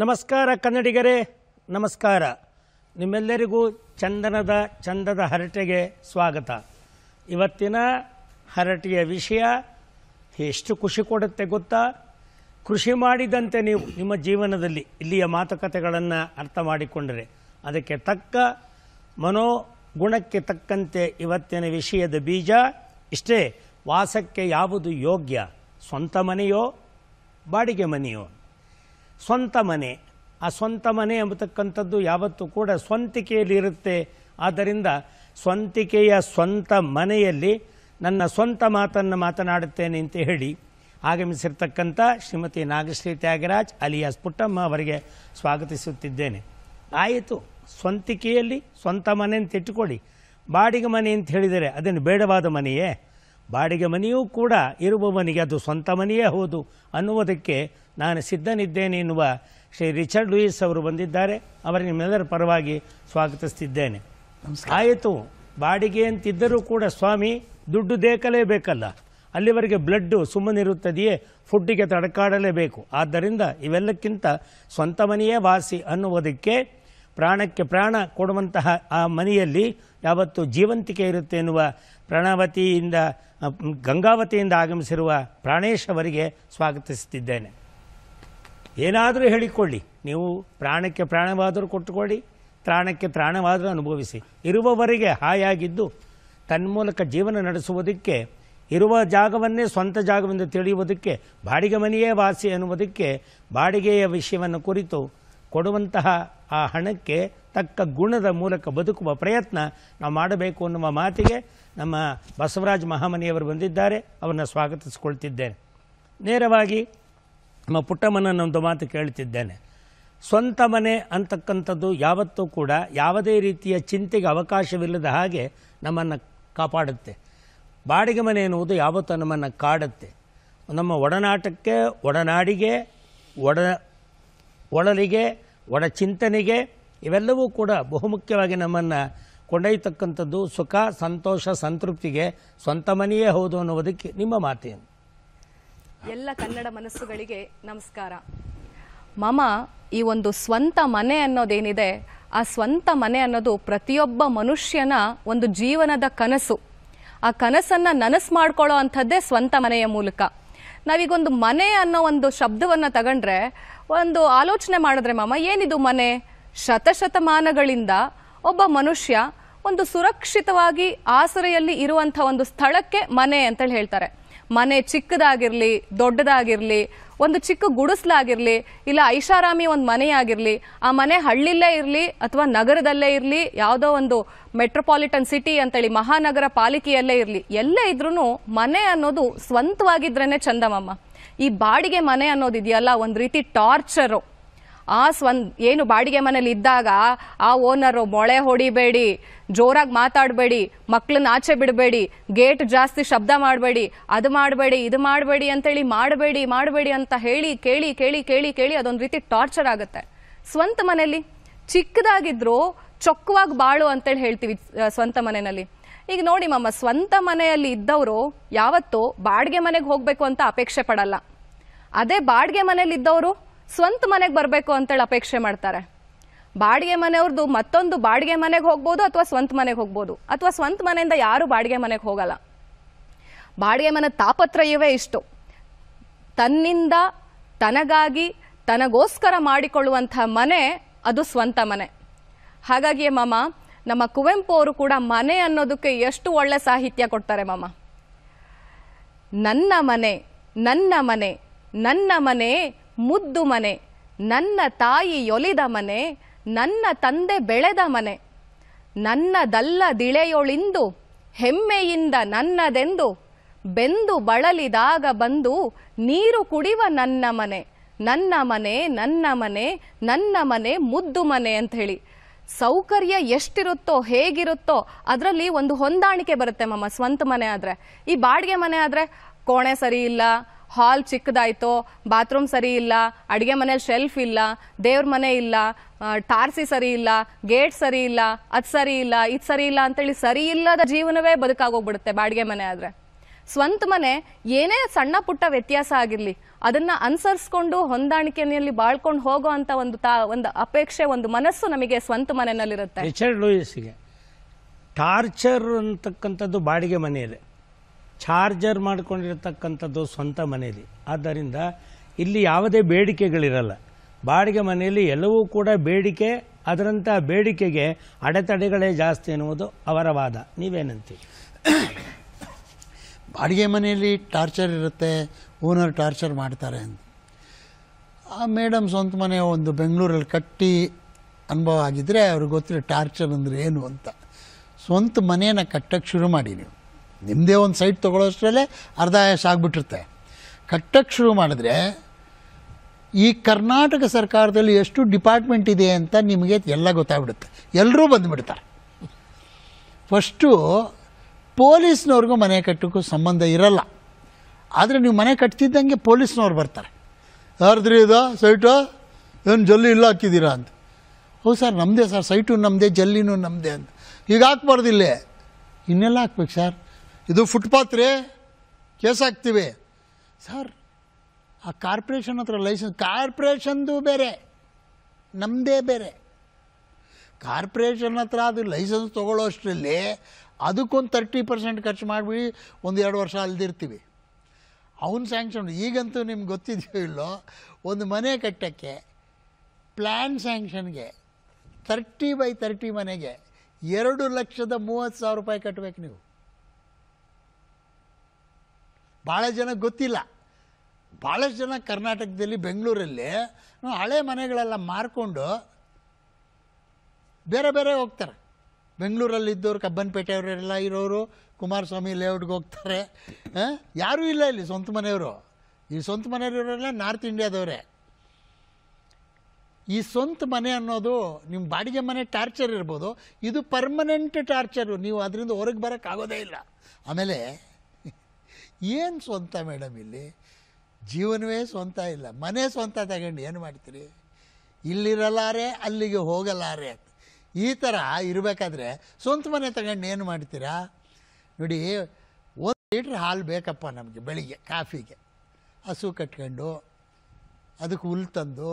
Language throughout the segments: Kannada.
ನಮಸ್ಕಾರ ಕನ್ನಡಿಗರೇ ನಮಸ್ಕಾರ ನಿಮ್ಮೆಲ್ಲರಿಗೂ ಚಂದನದ ಚಂದದ ಹರಟೆಗೆ ಸ್ವಾಗತ ಇವತ್ತಿನ ಹರಟೆಯ ವಿಷಯ ಎಷ್ಟು ಖುಷಿ ಕೊಡುತ್ತೆ ಗೊತ್ತಾ ಕೃಷಿ ಮಾಡಿದಂತೆ ನೀವು ನಿಮ್ಮ ಜೀವನದಲ್ಲಿ ಇಲ್ಲಿಯ ಮಾತುಕತೆಗಳನ್ನು ಅರ್ಥ ಮಾಡಿಕೊಂಡರೆ ಅದಕ್ಕೆ ತಕ್ಕ ಮನೋಗುಣಕ್ಕೆ ತಕ್ಕಂತೆ ಇವತ್ತಿನ ವಿಷಯದ ಬೀಜ ಇಷ್ಟೇ ವಾಸಕ್ಕೆ ಯಾವುದು ಯೋಗ್ಯ ಸ್ವಂತ ಮನೆಯೋ ಬಾಡಿಗೆ ಮನೆಯೋ ಸ್ವಂತ ಮನೆ ಆ ಸ್ವಂತ ಮನೆ ಎಂಬತಕ್ಕಂಥದ್ದು ಯಾವತ್ತೂ ಕೂಡ ಸ್ವಂತಿಕೆಯಲ್ಲಿರುತ್ತೆ ಆದ್ದರಿಂದ ಸ್ವಂತಿಕೆಯ ಸ್ವಂತ ಮನೆಯಲ್ಲಿ ನನ್ನ ಸ್ವಂತ ಮಾತನ್ನು ಮಾತನಾಡುತ್ತೇನೆ ಅಂತ ಹೇಳಿ ಆಗಮಿಸಿರ್ತಕ್ಕಂಥ ಶ್ರೀಮತಿ ನಾಗಶ್ರೀ ತ್ಯಾಗರಾಜ್ ಅಲಿಯಾಸ್ ಪುಟ್ಟಮ್ಮ ಅವರಿಗೆ ಸ್ವಾಗತಿಸುತ್ತಿದ್ದೇನೆ ಆಯಿತು ಸ್ವಂತಿಕೆಯಲ್ಲಿ ಸ್ವಂತ ಮನೆ ಅಂತ ಇಟ್ಟುಕೊಳ್ಳಿ ಬಾಡಿಗೆ ಮನೆ ಅಂತ ಹೇಳಿದರೆ ಅದನ್ನು ಬೇಡವಾದ ಮನೆಯೇ ಬಾಡಿಗೆ ಮನೆಯೂ ಕೂಡ ಇರುವವನಿಗೆ ಅದು ಸ್ವಂತ ಮನೆಯೇ ಹೌದು ಅನ್ನುವುದಕ್ಕೆ ನಾನು ಸಿದ್ಧನಿದ್ದೇನೆ ಎನ್ನುವ ಶ್ರೀ ರಿಚರ್ಡ್ ಲೂಯಿಸ್ ಅವರು ಬಂದಿದ್ದಾರೆ ಅವರ ನಿಮ್ಮೆಲ್ಲರ ಪರವಾಗಿ ಸ್ವಾಗತಿಸ್ತಿದ್ದೇನೆ ಆಯಿತು ಬಾಡಿಗೆ ಅಂತಿದ್ದರೂ ಕೂಡ ಸ್ವಾಮಿ ದುಡ್ಡು ಬೇಕಲ್ಲ ಅಲ್ಲಿವರೆಗೆ ಬ್ಲಡ್ಡು ಸುಮ್ಮನಿರುತ್ತದೆಯೇ ಫುಡ್ಡಿಗೆ ತಡಕಾಡಲೇಬೇಕು ಆದ್ದರಿಂದ ಇವೆಲ್ಲಕ್ಕಿಂತ ಸ್ವಂತ ಮನೆಯೇ ವಾಸಿ ಅನ್ನುವುದಕ್ಕೆ ಪ್ರಾಣಕ್ಕೆ ಪ್ರಾಣ ಕೊಡುವಂತಹ ಆ ಮನೆಯಲ್ಲಿ ಯಾವತ್ತು ಜೀವಂತಿಕೆ ಇರುತ್ತೆ ಎನ್ನುವ ಪ್ರಾಣಾವತಿಯಿಂದ ಗಂಗಾವತಿಯಿಂದ ಆಗಮಿಸಿರುವ ಪ್ರಾಣೇಶ್ ಅವರಿಗೆ ಸ್ವಾಗತಿಸುತ್ತಿದ್ದೇನೆ ಏನಾದರೂ ಹೇಳಿಕೊಳ್ಳಿ ನೀವು ಪ್ರಾಣಕ್ಕೆ ಪ್ರಾಣವಾದರೂ ಕೊಟ್ಟುಕೊಳ್ಳಿ ತ್ರಾಣಕ್ಕೆ ತ್ರಾಣವಾದರೂ ಅನುಭವಿಸಿ ಇರುವವರೆಗೆ ಹಾಯಾಗಿದ್ದು ತನ್ಮೂಲಕ ಜೀವನ ನಡೆಸುವುದಕ್ಕೆ ಇರುವ ಜಾಗವನ್ನೇ ಸ್ವಂತ ಜಾಗವೆಂದು ತಿಳಿಯುವುದಕ್ಕೆ ಬಾಡಿಗೆ ಮನೆಯೇ ವಾಸಿ ಎನ್ನುವುದಕ್ಕೆ ಬಾಡಿಗೆಯ ವಿಷಯವನ್ನು ಕುರಿತು ಕೊಡುವಂತಹ ಆ ಹಣಕ್ಕೆ ತಕ್ಕ ಗುಣದ ಮೂಲಕ ಬದುಕುವ ಪ್ರಯತ್ನ ನಾವು ಮಾಡಬೇಕು ಅನ್ನುವ ಮಾತಿಗೆ ನಮ್ಮ ಬಸವರಾಜ ಮಹಾಮನಿಯವರು ಬಂದಿದ್ದಾರೆ ಅವರನ್ನು ಸ್ವಾಗತಿಸಿಕೊಳ್ತಿದ್ದೇನೆ ನೇರವಾಗಿ ನಮ್ಮ ಪುಟ್ಟಮ್ಮನನ್ನೊಂದು ಮಾತು ಕೇಳ್ತಿದ್ದೇನೆ ಸ್ವಂತ ಮನೆ ಅಂತಕ್ಕಂಥದ್ದು ಯಾವತ್ತೂ ಕೂಡ ಯಾವುದೇ ರೀತಿಯ ಚಿಂತೆಗೆ ಅವಕಾಶವಿಲ್ಲದ ಹಾಗೆ ನಮ್ಮನ್ನು ಕಾಪಾಡುತ್ತೆ ಬಾಡಿಗೆ ಮನೆ ಎನ್ನುವುದು ಯಾವತ್ತೂ ನಮ್ಮನ್ನು ಕಾಡುತ್ತೆ ನಮ್ಮ ಒಡನಾಟಕ್ಕೆ ಒಡನಾಡಿಗೆ ಒಡ ಒಳಲಿಗೆ ಒಡ ಚಿಂತನೆಗೆ ಇವೆಲ್ಲವೂ ಕೂಡ ಬಹುಮುಖ್ಯವಾಗಿ ನಮ್ಮನ್ನು ಕೊಂಡೊಯ್ಯತಕ್ಕಂಥದ್ದು ಸುಖ ಸಂತೋಷ ಸಂತೃಪ್ತಿಗೆ ಸ್ವಂತ ಮನೆಯೇ ಹೌದು ಅನ್ನುವುದಕ್ಕೆ ನಿಮ್ಮ ಮಾತೇನು ಎಲ್ಲ ಕನ್ನಡ ಮನಸ್ಸುಗಳಿಗೆ ನಮಸ್ಕಾರ ಮಮ ಈ ಒಂದು ಸ್ವಂತ ಮನೆ ಅನ್ನೋದೇನಿದೆ ಆ ಸ್ವಂತ ಮನೆ ಅನ್ನೋದು ಪ್ರತಿಯೊಬ್ಬ ಮನುಷ್ಯನ ಒಂದು ಜೀವನದ ಕನಸು ಆ ಕನಸನ್ನ ನನಸು ಮಾಡ್ಕೊಳ್ಳೋ ಅಂಥದ್ದೇ ಸ್ವಂತ ಮನೆಯ ಮೂಲಕ ನಾವೀಗೊಂದು ಮನೆ ಅನ್ನೋ ಒಂದು ಶಬ್ದವನ್ನ ತಗೊಂಡ್ರೆ ಒಂದು ಆಲೋಚನೆ ಮಾಡಿದ್ರೆ ಮಾಮ ಏನಿದು ಮನೆ ಶತಶತಮಾನಗಳಿಂದ ಒಬ್ಬ ಮನುಷ್ಯ ಒಂದು ಸುರಕ್ಷಿತವಾಗಿ ಆಸರೆಯಲ್ಲಿ ಇರುವಂಥ ಒಂದು ಸ್ಥಳಕ್ಕೆ ಮನೆ ಅಂತೇಳಿ ಹೇಳ್ತಾರೆ ಮನೆ ಚಿಕ್ಕದಾಗಿರಲಿ ದೊಡ್ಡದಾಗಿರಲಿ ಒಂದು ಚಿಕ್ಕ ಗುಡಿಸ್ಲಾಗಿರಲಿ ಇಲ್ಲ ಐಷಾರಾಮಿ ಒಂದು ಮನೆಯಾಗಿರಲಿ ಆ ಮನೆ ಹಳ್ಳಿಲ್ಲೇ ಇರಲಿ ಅಥವಾ ನಗರದಲ್ಲೇ ಇರಲಿ ಯಾವುದೋ ಒಂದು ಮೆಟ್ರೋಪಾಲಿಟನ್ ಸಿಟಿ ಅಂತೇಳಿ ಮಹಾನಗರ ಪಾಲಿಕೆಯಲ್ಲೇ ಇರಲಿ ಎಲ್ಲೇ ಇದ್ರೂ ಮನೆ ಅನ್ನೋದು ಸ್ವಂತವಾಗಿದ್ರೇ ಚಂದಮಮ್ಮ ಈ ಬಾಡಿಗೆ ಮನೆ ಅನ್ನೋದಿದೆಯಲ್ಲ ಒಂದು ರೀತಿ ಟಾರ್ಚರು ಆ ಸ್ವನ್ ಏನು ಬಾಡಿಗೆ ಮನೇಲಿ ಇದ್ದಾಗ ಆ ಓನರು ಮೊಳೆ ಹೊಡಿಬೇಡಿ ಜೋರಾಗಿ ಮಾತಾಡಬೇಡಿ ಮಕ್ಕಳನ್ನ ಆಚೆ ಬಿಡಬೇಡಿ ಗೇಟ್ ಜಾಸ್ತಿ ಶಬ್ದ ಮಾಡಬೇಡಿ ಅದು ಮಾಡಬೇಡಿ ಇದು ಮಾಡಬೇಡಿ ಅಂತೇಳಿ ಮಾಡಬೇಡಿ ಮಾಡಬೇಡಿ ಅಂತ ಹೇಳಿ ಕೇಳಿ ಕೇಳಿ ಕೇಳಿ ಕೇಳಿ ಅದೊಂದು ರೀತಿ ಟಾರ್ಚರ್ ಆಗುತ್ತೆ ಸ್ವಂತ ಮನೆಯಲ್ಲಿ ಚಿಕ್ಕದಾಗಿದ್ರು ಚೊಕ್ಕವಾಗಿ ಬಾಳು ಅಂತೇಳಿ ಹೇಳ್ತೀವಿ ಸ್ವಂತ ಮನೆಯಲ್ಲಿ ಈಗ ನೋಡಿ ಮಮ್ಮ ಸ್ವಂತ ಮನೆಯಲ್ಲಿ ಇದ್ದವರು ಯಾವತ್ತೂ ಬಾಡಿಗೆ ಮನೆಗೆ ಹೋಗಬೇಕು ಅಂತ ಅಪೇಕ್ಷೆ ಪಡಲ್ಲ ಅದೇ ಬಾಡಿಗೆ ಮನೇಲಿ ಇದ್ದವರು ಸ್ವಂತ ಮನೆಗೆ ಬರಬೇಕು ಅಂತೇಳಿ ಅಪೇಕ್ಷೆ ಮಾಡ್ತಾರೆ ಬಾಡಿಗೆ ಮನೆಯವ್ರದ್ದು ಮತ್ತೊಂದು ಬಾಡಿಗೆ ಮನೆಗೆ ಹೋಗ್ಬೋದು ಅಥವಾ ಸ್ವಂತ ಮನೆಗೆ ಹೋಗ್ಬೋದು ಅಥವಾ ಸ್ವಂತ ಮನೆಯಿಂದ ಯಾರು ಬಾಡಿಗೆ ಮನೆಗೆ ಹೋಗಲ್ಲ ಬಾಡಿಗೆ ಮನೆ ತಾಪತ್ರಯವೇ ಇಷ್ಟು ತನ್ನಿಂದ ತನಗಾಗಿ ತನಗೋಸ್ಕರ ಮಾಡಿಕೊಳ್ಳುವಂಥ ಮನೆ ಅದು ಸ್ವಂತ ಮನೆ ಹಾಗಾಗಿ ಮಾಮ ನಮ್ಮ ಕುವೆಂಪು ಅವರು ಕೂಡ ಮನೆ ಅನ್ನೋದಕ್ಕೆ ಎಷ್ಟು ಒಳ್ಳೆ ಸಾಹಿತ್ಯ ಕೊಡ್ತಾರೆ ಮಾಮ ನನ್ನ ಮನೆ ನನ್ನ ಮನೆ ನನ್ನ ಮನೆ ಮುದ್ದು ಮನೆ ನನ್ನ ತಾಯಿ ಯೊಲಿದ ಮನೆ ನನ್ನ ತಂದೆ ಬೆಳೆದ ಮನೆ ದಿಳೆಯೊಳಿಂದು ಹೆಮ್ಮೆಯಿಂದ ನನ್ನದೆಂದು ಬೆಂದು ಬಳಲಿದಾಗ ಬಂದು ನೀರು ಕುಡಿವ ನನ್ನ ಮನೆ ನನ್ನ ಮನೆ ನನ್ನ ಮನೆ ನನ್ನ ಮನೆ ಮುದ್ದು ಮನೆ ಅಂತ ಹೇಳಿ ಸೌಕರ್ಯ ಎಷ್ಟಿರುತ್ತೋ ಹೇಗಿರುತ್ತೋ ಅದರಲ್ಲಿ ಒಂದು ಹೊಂದಾಣಿಕೆ ಬರುತ್ತೆ ಮಮ್ಮ ಸ್ವಂತ ಮನೆ ಆದರೆ ಈ ಬಾಡಿಗೆ ಮನೆ ಆದರೆ ಕೋಣೆ ಸರಿ ಇಲ್ಲ ಹಾಲ್ ಚಿಕ್ಕದಾಯ್ತು ಬಾತ್ರೂಮ್ ಸರಿ ಇಲ್ಲ ಅಡುಗೆ ಮನೆಯಲ್ಲಿ ಶೆಲ್ಫ್ ಇಲ್ಲ ದೇವ್ರ ಮನೆ ಇಲ್ಲ ಟಾರ್ಸಿ ಸರಿ ಇಲ್ಲ ಗೇಟ್ ಸರಿ ಇಲ್ಲ ಅದು ಸರಿ ಇಲ್ಲ ಇದು ಸರಿ ಇಲ್ಲ ಅಂತೇಳಿ ಸರಿ ಇಲ್ಲದ ಜೀವನವೇ ಬದುಕಾಗೋಗ್ಬಿಡುತ್ತೆ ಬಾಡಿಗೆ ಮನೆ ಆದರೆ ಸ್ವಂತ ಮನೆ ಏನೇ ಸಣ್ಣ ಪುಟ್ಟ ವ್ಯತ್ಯಾಸ ಆಗಿರಲಿ ಅದನ್ನ ಅನುಸರಿಸ್ಕೊಂಡು ಹೊಂದಾಣಿಕೆಯಲ್ಲಿ ಬಾಳ್ಕೊಂಡು ಹೋಗೋ ಅಂತ ಒಂದು ತಾ ಒಂದು ಅಪೇಕ್ಷೆ ಒಂದು ಮನಸ್ಸು ನಮಗೆ ಸ್ವಂತ ಮನೆಯಲ್ಲಿರುತ್ತೆ ಟಾರ್ಚರ್ ಅಂತಕ್ಕಂಥದ್ದು ಬಾಡಿಗೆ ಮನೆಯಲ್ಲಿ ಚಾರ್ಜರ್ ಮಾಡಿಕೊಂಡಿರತಕ್ಕಂಥದ್ದು ಸ್ವಂತ ಮನೆಯಲ್ಲಿ ಆದ್ದರಿಂದ ಇಲ್ಲಿ ಯಾವುದೇ ಬೇಡಿಕೆಗಳಿರಲ್ಲ ಬಾಡಿಗೆ ಮನೆಯಲ್ಲಿ ಎಲ್ಲವೂ ಕೂಡ ಬೇಡಿಕೆ ಅದರಂಥ ಬೇಡಿಕೆಗೆ ಅಡೆತಡೆಗಳೇ ಜಾಸ್ತಿ ಎನ್ನುವುದು ಅವರ ವಾದ ನೀವೇನಂತೀವಿ ಬಾಡಿಗೆ ಮನೆಯಲ್ಲಿ ಟಾರ್ಚರ್ ಇರುತ್ತೆ ಓನರ್ ಟಾರ್ಚರ್ ಮಾಡ್ತಾರೆ ಅಂತ ಆ ಮೇಡಮ್ ಸ್ವಂತ ಮನೆ ಒಂದು ಬೆಂಗಳೂರಲ್ಲಿ ಕಟ್ಟಿ ಅನುಭವ ಆಗಿದ್ದರೆ ಅವ್ರಿಗೆ ಗೊತ್ತಿರೋ ಟಾರ್ಚರ್ ಅಂದರೆ ಏನು ಅಂತ ಸ್ವಂತ ಮನೆಯನ್ನು ಕಟ್ಟಕ್ಕೆ ಶುರು ಮಾಡಿ ನೀವು ನಿಮ್ಮದೇ ಒಂದು ಸೈಟ್ ತೊಗೊಳ್ಳೋಷ್ಟರಲ್ಲೇ ಅರ್ಧ ಆಯಾಸ ಆಗಿಬಿಟ್ಟಿರುತ್ತೆ ಕಟ್ಟಕ್ಕೆ ಶುರು ಮಾಡಿದ್ರೆ ಈ ಕರ್ನಾಟಕ ಸರ್ಕಾರದಲ್ಲಿ ಎಷ್ಟು ಡಿಪಾರ್ಟ್ಮೆಂಟ್ ಇದೆ ಅಂತ ನಿಮಗೆ ಎಲ್ಲ ಗೊತ್ತಾಗ್ಬಿಡುತ್ತೆ ಎಲ್ಲರೂ ಬಂದುಬಿಡ್ತಾರೆ ಫಸ್ಟು ಪೊಲೀಸ್ನವ್ರಿಗೂ ಮನೆ ಕಟ್ಟೋಕ್ಕೂ ಸಂಬಂಧ ಇರಲ್ಲ ಆದರೆ ನೀವು ಮನೆ ಕಟ್ತಿದ್ದಂಗೆ ಪೊಲೀಸ್ನವ್ರು ಬರ್ತಾರೆ ಯಾರ್ದ್ರಿ ಇದು ಸೈಟು ಏನು ಜಲ್ಲಿ ಇಲ್ಲ ಹಾಕಿದ್ದೀರಾ ಅಂತ ಹೌದು ಸರ್ ನಮ್ಮದೇ ಸರ್ ಸೈಟು ನಮ್ಮದೇ ಜಲ್ಲಿನೂ ನಮ್ಮದೇ ಅಂತ ಈಗ ಹಾಕ್ಬಾರ್ದಿಲ್ಲೇ ಇನ್ನೆಲ್ಲ ಹಾಕ್ಬೇಕು ಸರ್ ಇದು ಫುಟ್ಪಾತ್ ರೀ ಕೇಸ್ ಹಾಕ್ತೀವಿ ಸರ್ ಆ ಕಾರ್ಪೊರೇಷನ್ ಹತ್ರ ಲೈಸೆನ್ಸ್ ಕಾರ್ಪೊರೇಷನ್ದು ಬೇರೆ ನಮ್ಮದೇ ಬೇರೆ ಕಾರ್ಪೊರೇಷನ್ ಹತ್ರ ಅದು ಲೈಸೆನ್ಸ್ ತೊಗೊಳ್ಳೋ ಅಷ್ಟರಲ್ಲಿ ಅದಕ್ಕೊಂದು ತರ್ಟಿ ಪರ್ಸೆಂಟ್ ಖರ್ಚು ಮಾಡಿಬಿಡಿ ಒಂದು ಎರಡು ವರ್ಷ ಅಲ್ದಿರ್ತೀವಿ ಅವನು ಸ್ಯಾಂಕ್ಷನ್ ಈಗಂತೂ ನಿಮ್ಗೆ ಗೊತ್ತಿದೆಯೋ ಇಲ್ಲೋ ಒಂದು ಮನೆ ಕಟ್ಟೋಕ್ಕೆ ಪ್ಲ್ಯಾನ್ ಸ್ಯಾಂಕ್ಷನ್ಗೆ ತರ್ಟಿ ಬೈ ತರ್ಟಿ ಮನೆಗೆ ಎರಡು ಲಕ್ಷದ ಮೂವತ್ತು ಸಾವಿರ ರೂಪಾಯಿ ಕಟ್ಟಬೇಕು ನೀವು ಭಾಳ ಜನ ಗೊತ್ತಿಲ್ಲ ಭಾಳಷ್ಟು ಜನ ಕರ್ನಾಟಕದಲ್ಲಿ ಬೆಂಗಳೂರಲ್ಲಿ ಹಳೆ ಮನೆಗಳೆಲ್ಲ ಮಾರ್ಕೊಂಡು ಬೇರೆ ಬೇರೆ ಹೋಗ್ತಾರೆ ಬೆಂಗಳೂರಲ್ಲಿ ಇದ್ದವ್ರು ಕಬ್ಬನ್ಪೇಟೆಯವರೆಲ್ಲ ಇರೋರು ಕುಮಾರಸ್ವಾಮಿ ಲೇಔಟ್ಗೆ ಹೋಗ್ತಾರೆ ಯಾರೂ ಇಲ್ಲ ಇಲ್ಲಿ ಸ್ವಂತ ಮನೆಯವರು ಈ ಸ್ವಂತ ಮನೆಯವರೆಲ್ಲ ನಾರ್ತ್ ಇಂಡಿಯಾದವರೇ ಈ ಸ್ವಂತ ಮನೆ ಅನ್ನೋದು ನಿಮ್ಮ ಬಾಡಿಗೆ ಮನೆ ಟಾರ್ಚರ್ ಇರ್ಬೋದು ಇದು ಪರ್ಮನೆಂಟ್ ಟಾರ್ಚರು ನೀವು ಅದರಿಂದ ಹೊರಗೆ ಬರೋಕ್ಕಾಗೋದೇ ಇಲ್ಲ ಆಮೇಲೆ ಏನು ಸ್ವಂತ ಮೇಡಮ್ ಇಲ್ಲಿ ಜೀವನವೇ ಸ್ವಂತ ಇಲ್ಲ ಮನೆ ಸ್ವಂತ ತಗೊಂಡು ಏನು ಮಾಡ್ತೀರಿ ಇಲ್ಲಿರಲಾರೆ ಅಲ್ಲಿಗೆ ಹೋಗಲಾರೆ ಈ ಥರ ಇರಬೇಕಾದ್ರೆ ಸ್ವಂತ ಮನೆ ತಗೊಂಡು ಏನು ಮಾಡ್ತೀರಾ ನೋಡಿ ಒಂದು ಲೀಟ್ರ್ ಹಾಲು ಬೇಕಪ್ಪ ನಮಗೆ ಬೆಳಿಗ್ಗೆ ಕಾಫಿಗೆ ಹಸು ಕಟ್ಕೊಂಡು ಅದಕ್ಕೆ ಹುಲ್ಲು ತಂದು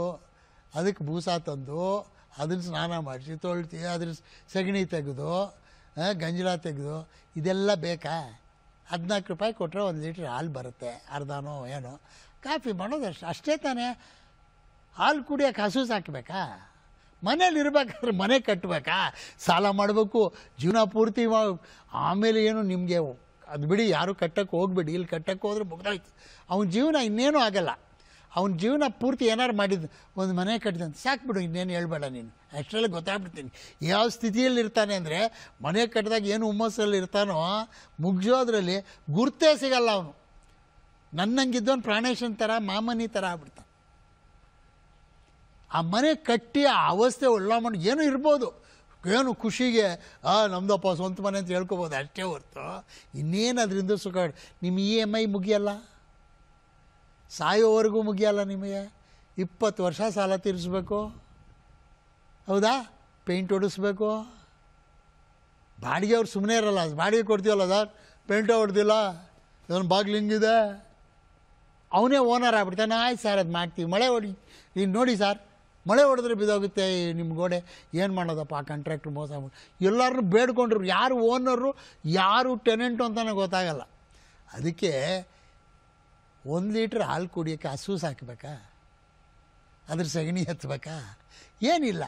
ಅದಕ್ಕೆ ಬೂಸ ತಂದು ಅದನ್ನು ಸ್ನಾನ ಮಾಡಿಸಿ ತೊಳ್ತಿ ಅದ್ರ ಸಗಣಿ ತೆಗೆದು ಗಂಜಲ ತೆಗೆದು ಇದೆಲ್ಲ ಬೇಕಾ ಹದಿನಾಲ್ಕು ರೂಪಾಯಿ ಕೊಟ್ಟರೆ ಒಂದು ಲೀಟ್ರ್ ಹಾಲು ಬರುತ್ತೆ ಅರ್ಧನೋ ಏನೋ ಕಾಫಿ ಮಾಡೋದಷ್ಟು ಅಷ್ಟೇ ತಾನೇ ಹಾಲು ಕುಡಿಯೋಕೆ ಹಸು ಸಾಕಬೇಕಾ ಮನೇಲಿ ಇರಬೇಕಾದ್ರೆ ಮನೆ ಕಟ್ಟಬೇಕಾ ಸಾಲ ಮಾಡಬೇಕು ಜೀವನ ಪೂರ್ತಿ ಆಮೇಲೆ ಏನು ನಿಮಗೆ ಅದು ಬಿಡಿ ಯಾರು ಕಟ್ಟಕ್ಕೆ ಹೋಗ್ಬೇಡಿ ಇಲ್ಲಿ ಕಟ್ಟಕ್ಕೆ ಹೋದ್ರೆ ಮುಗ್ದಾಯ್ತು ಅವನ ಜೀವನ ಇನ್ನೇನೂ ಆಗಲ್ಲ ಅವನ ಜೀವನ ಪೂರ್ತಿ ಏನಾರು ಮಾಡಿದ್ದು ಒಂದು ಮನೆ ಕಟ್ಟಿದಂತೆ ಸಾಕು ಬಿಡು ಇನ್ನೇನು ಹೇಳ್ಬೇಡ ನೀನು ಅಷ್ಟರಲ್ಲಿ ಗೊತ್ತಾಗ್ಬಿಡ್ತೀನಿ ಯಾವ ಸ್ಥಿತಿಯಲ್ಲಿ ಇರ್ತಾನೆ ಅಂದರೆ ಮನೆ ಕಟ್ಟಿದಾಗ ಏನು ಹುಮ್ಮಸ್ಸಲ್ಲಿ ಇರ್ತಾನೋ ಮುಗಿಸೋದ್ರಲ್ಲಿ ಗುರ್ತೇ ಸಿಗಲ್ಲ ಅವನು ನನ್ನಂಗಿದ್ದವನು ಪ್ರಾಣೇಶನ್ ಥರ ಮಾಮನಿ ಥರ ಆಗ್ಬಿಡ್ತಾನೆ ಆ ಮನೆ ಕಟ್ಟಿ ಆ ಅವಸ್ಥೆ ಮಾಡಿ ಏನು ಇರ್ಬೋದು ಏನು ಖುಷಿಗೆ ಆ ನಮ್ದಪ್ಪ ಸ್ವಂತ ಮನೆ ಅಂತ ಹೇಳ್ಕೊಬೋದು ಅಷ್ಟೇ ಹೊರ್ತು ಇನ್ನೇನು ಅದರಿಂದ ಸುಖ ನಿಮ್ಮ ಇ e ಎಮ್ ಐ ಮುಗಿಯಲ್ಲ ಸಾಯೋವರೆಗೂ ಮುಗಿಯಲ್ಲ ನಿಮಗೆ ಇಪ್ಪತ್ತು ವರ್ಷ ಸಾಲ ತೀರಿಸ್ಬೇಕು ಹೌದಾ ಪೇಂಟ್ ಹೊಡಿಸ್ಬೇಕು ಬಾಡಿಗೆ ಅವ್ರು ಸುಮ್ಮನೆ ಇರಲ್ಲ ಬಾಡಿಗೆ ಕೊಡ್ತೀವಲ್ಲ ಸರ್ ಪೇಂಟು ಹೊಡೆದಿಲ್ಲ ಇದೊಂದು ಬಾಗಿಲು ಹಿಂಗಿದೆ ಅವನೇ ಓನರ್ ಆಗ್ಬಿಡ್ತಾನೆ ಆಯ್ತು ಸರ್ ಅದು ಮಾಡ್ತೀವಿ ಮಳೆ ಹೊಡಿ ಈಗ ನೋಡಿ ಸರ್ ಮಳೆ ಹೊಡೆದ್ರೆ ಬಿದ್ದೋಗುತ್ತೆ ನಿಮ್ಮ ಗೋಡೆ ಏನು ಮಾಡೋದಪ್ಪ ಆ ಕಾಂಟ್ರಾಕ್ಟ್ರು ಮೋಸ ಆಗ್ಬಿಟ್ಟು ಎಲ್ಲರನ್ನೂ ಬೇಡ್ಕೊಂಡ್ರು ಯಾರು ಓನರು ಯಾರು ಟೆನೆಂಟು ಅಂತಲೇ ಗೊತ್ತಾಗಲ್ಲ ಅದಕ್ಕೆ ಒಂದು ಲೀಟ್ರ್ ಹಾಲು ಕುಡಿಯೋಕ್ಕೆ ಹಸು ಸಾಕಬೇಕಾ ಅದ್ರ ಸಗಣಿ ಹತ್ಬೇಕಾ ಏನಿಲ್ಲ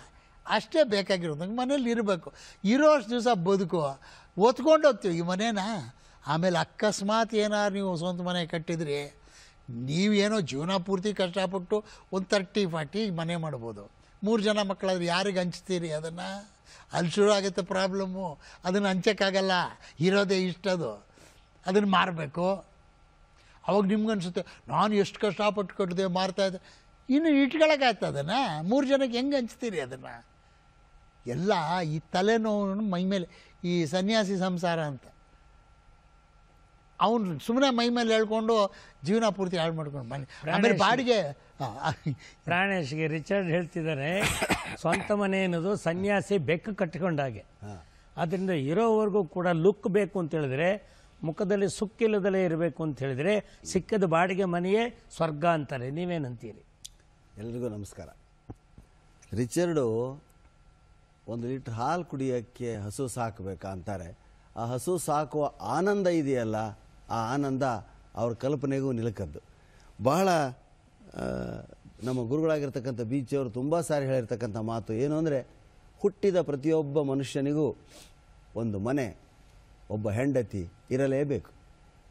ಅಷ್ಟೇ ಬೇಕಾಗಿರೋದು ನಂಗೆ ಮನೇಲಿ ಇರಬೇಕು ಇರೋ ಅಷ್ಟು ದಿವಸ ಬದುಕು ಒತ್ಕೊಂಡು ಹೋಗ್ತೀವಿ ಈ ಮನೇನ ಆಮೇಲೆ ಅಕಸ್ಮಾತ್ ಏನಾರು ನೀವು ಸ್ವಂತ ಮನೆ ಕಟ್ಟಿದ್ರಿ ನೀವೇನೋ ಜೀವನ ಪೂರ್ತಿ ಕಷ್ಟಪಟ್ಟು ಒಂದು ತರ್ಟಿ ಫಾರ್ಟಿ ಮನೆ ಮಾಡ್ಬೋದು ಮೂರು ಜನ ಮಕ್ಕಳಾದ್ರೆ ಯಾರಿಗೆ ಹಂಚ್ತೀರಿ ಅದನ್ನು ಅಲ್ಲಿ ಶುರು ಆಗುತ್ತೆ ಪ್ರಾಬ್ಲಮ್ಮು ಅದನ್ನು ಹಂಚೋಕ್ಕಾಗಲ್ಲ ಇರೋದೇ ಇಷ್ಟದು ಅದನ್ನು ಮಾರಬೇಕು ಅವಾಗ ನಿಮ್ಗೆ ಅನಿಸುತ್ತೆ ನಾನು ಎಷ್ಟು ಕಷ್ಟಪಟ್ಟು ಕಟ್ಟಿದೆ ಇದ್ದೆ ಇನ್ನು ಇಟ್ಕೊಳಕ್ಕಾಯ್ತು ಅದನ್ನು ಮೂರು ಜನಕ್ಕೆ ಹೆಂಗೆ ಹಂಚ್ತೀರಿ ಅದನ್ನು ಎಲ್ಲ ಈ ತಲೆನೋವು ಮೈ ಮೇಲೆ ಈ ಸನ್ಯಾಸಿ ಸಂಸಾರ ಅಂತ ಅವನು ಸುಮ್ಮನೆ ಮೈ ಮೇಲೆ ಹೇಳ್ಕೊಂಡು ಜೀವನ ಪೂರ್ತಿ ಹಾಳು ಮಾಡ್ಕೊಂಡು ಬನ್ನಿ ಆಮೇಲೆ ಬಾಡಿಗೆ ಪ್ರಾಣೇಶ್ಗೆ ರಿಚರ್ಡ್ ಹೇಳ್ತಿದ್ದಾರೆ ಸ್ವಂತ ಮನೆ ಅನ್ನೋದು ಸನ್ಯಾಸಿ ಬೆಕ್ಕು ಕಟ್ಕೊಂಡಾಗೆ ಅದರಿಂದ ಇರೋವರೆಗೂ ಕೂಡ ಲುಕ್ ಬೇಕು ಅಂತ ಹೇಳಿದ್ರೆ ಮುಖದಲ್ಲಿ ಸುಕ್ಕಿಲ್ಲದಲೇ ಇರಬೇಕು ಅಂತ ಹೇಳಿದರೆ ಸಿಕ್ಕದ ಬಾಡಿಗೆ ಮನೆಯೇ ಸ್ವರ್ಗ ಅಂತಾರೆ ನೀವೇನಂತೀರಿ ಎಲ್ರಿಗೂ ನಮಸ್ಕಾರ ರಿಚರ್ಡು ಒಂದು ಲೀಟ್ರ್ ಹಾಲು ಕುಡಿಯೋಕ್ಕೆ ಹಸು ಸಾಕಬೇಕಾ ಅಂತಾರೆ ಆ ಹಸು ಸಾಕುವ ಆನಂದ ಇದೆಯಲ್ಲ ಆ ಆನಂದ ಅವ್ರ ಕಲ್ಪನೆಗೂ ನಿಲುಕದ್ದು ಬಹಳ ನಮ್ಮ ಗುರುಗಳಾಗಿರ್ತಕ್ಕಂಥ ಬೀಚಿಯವರು ತುಂಬ ಸಾರಿ ಹೇಳಿರ್ತಕ್ಕಂಥ ಮಾತು ಏನು ಅಂದರೆ ಹುಟ್ಟಿದ ಪ್ರತಿಯೊಬ್ಬ ಮನುಷ್ಯನಿಗೂ ಒಂದು ಮನೆ ಒಬ್ಬ ಹೆಂಡತಿ ಇರಲೇಬೇಕು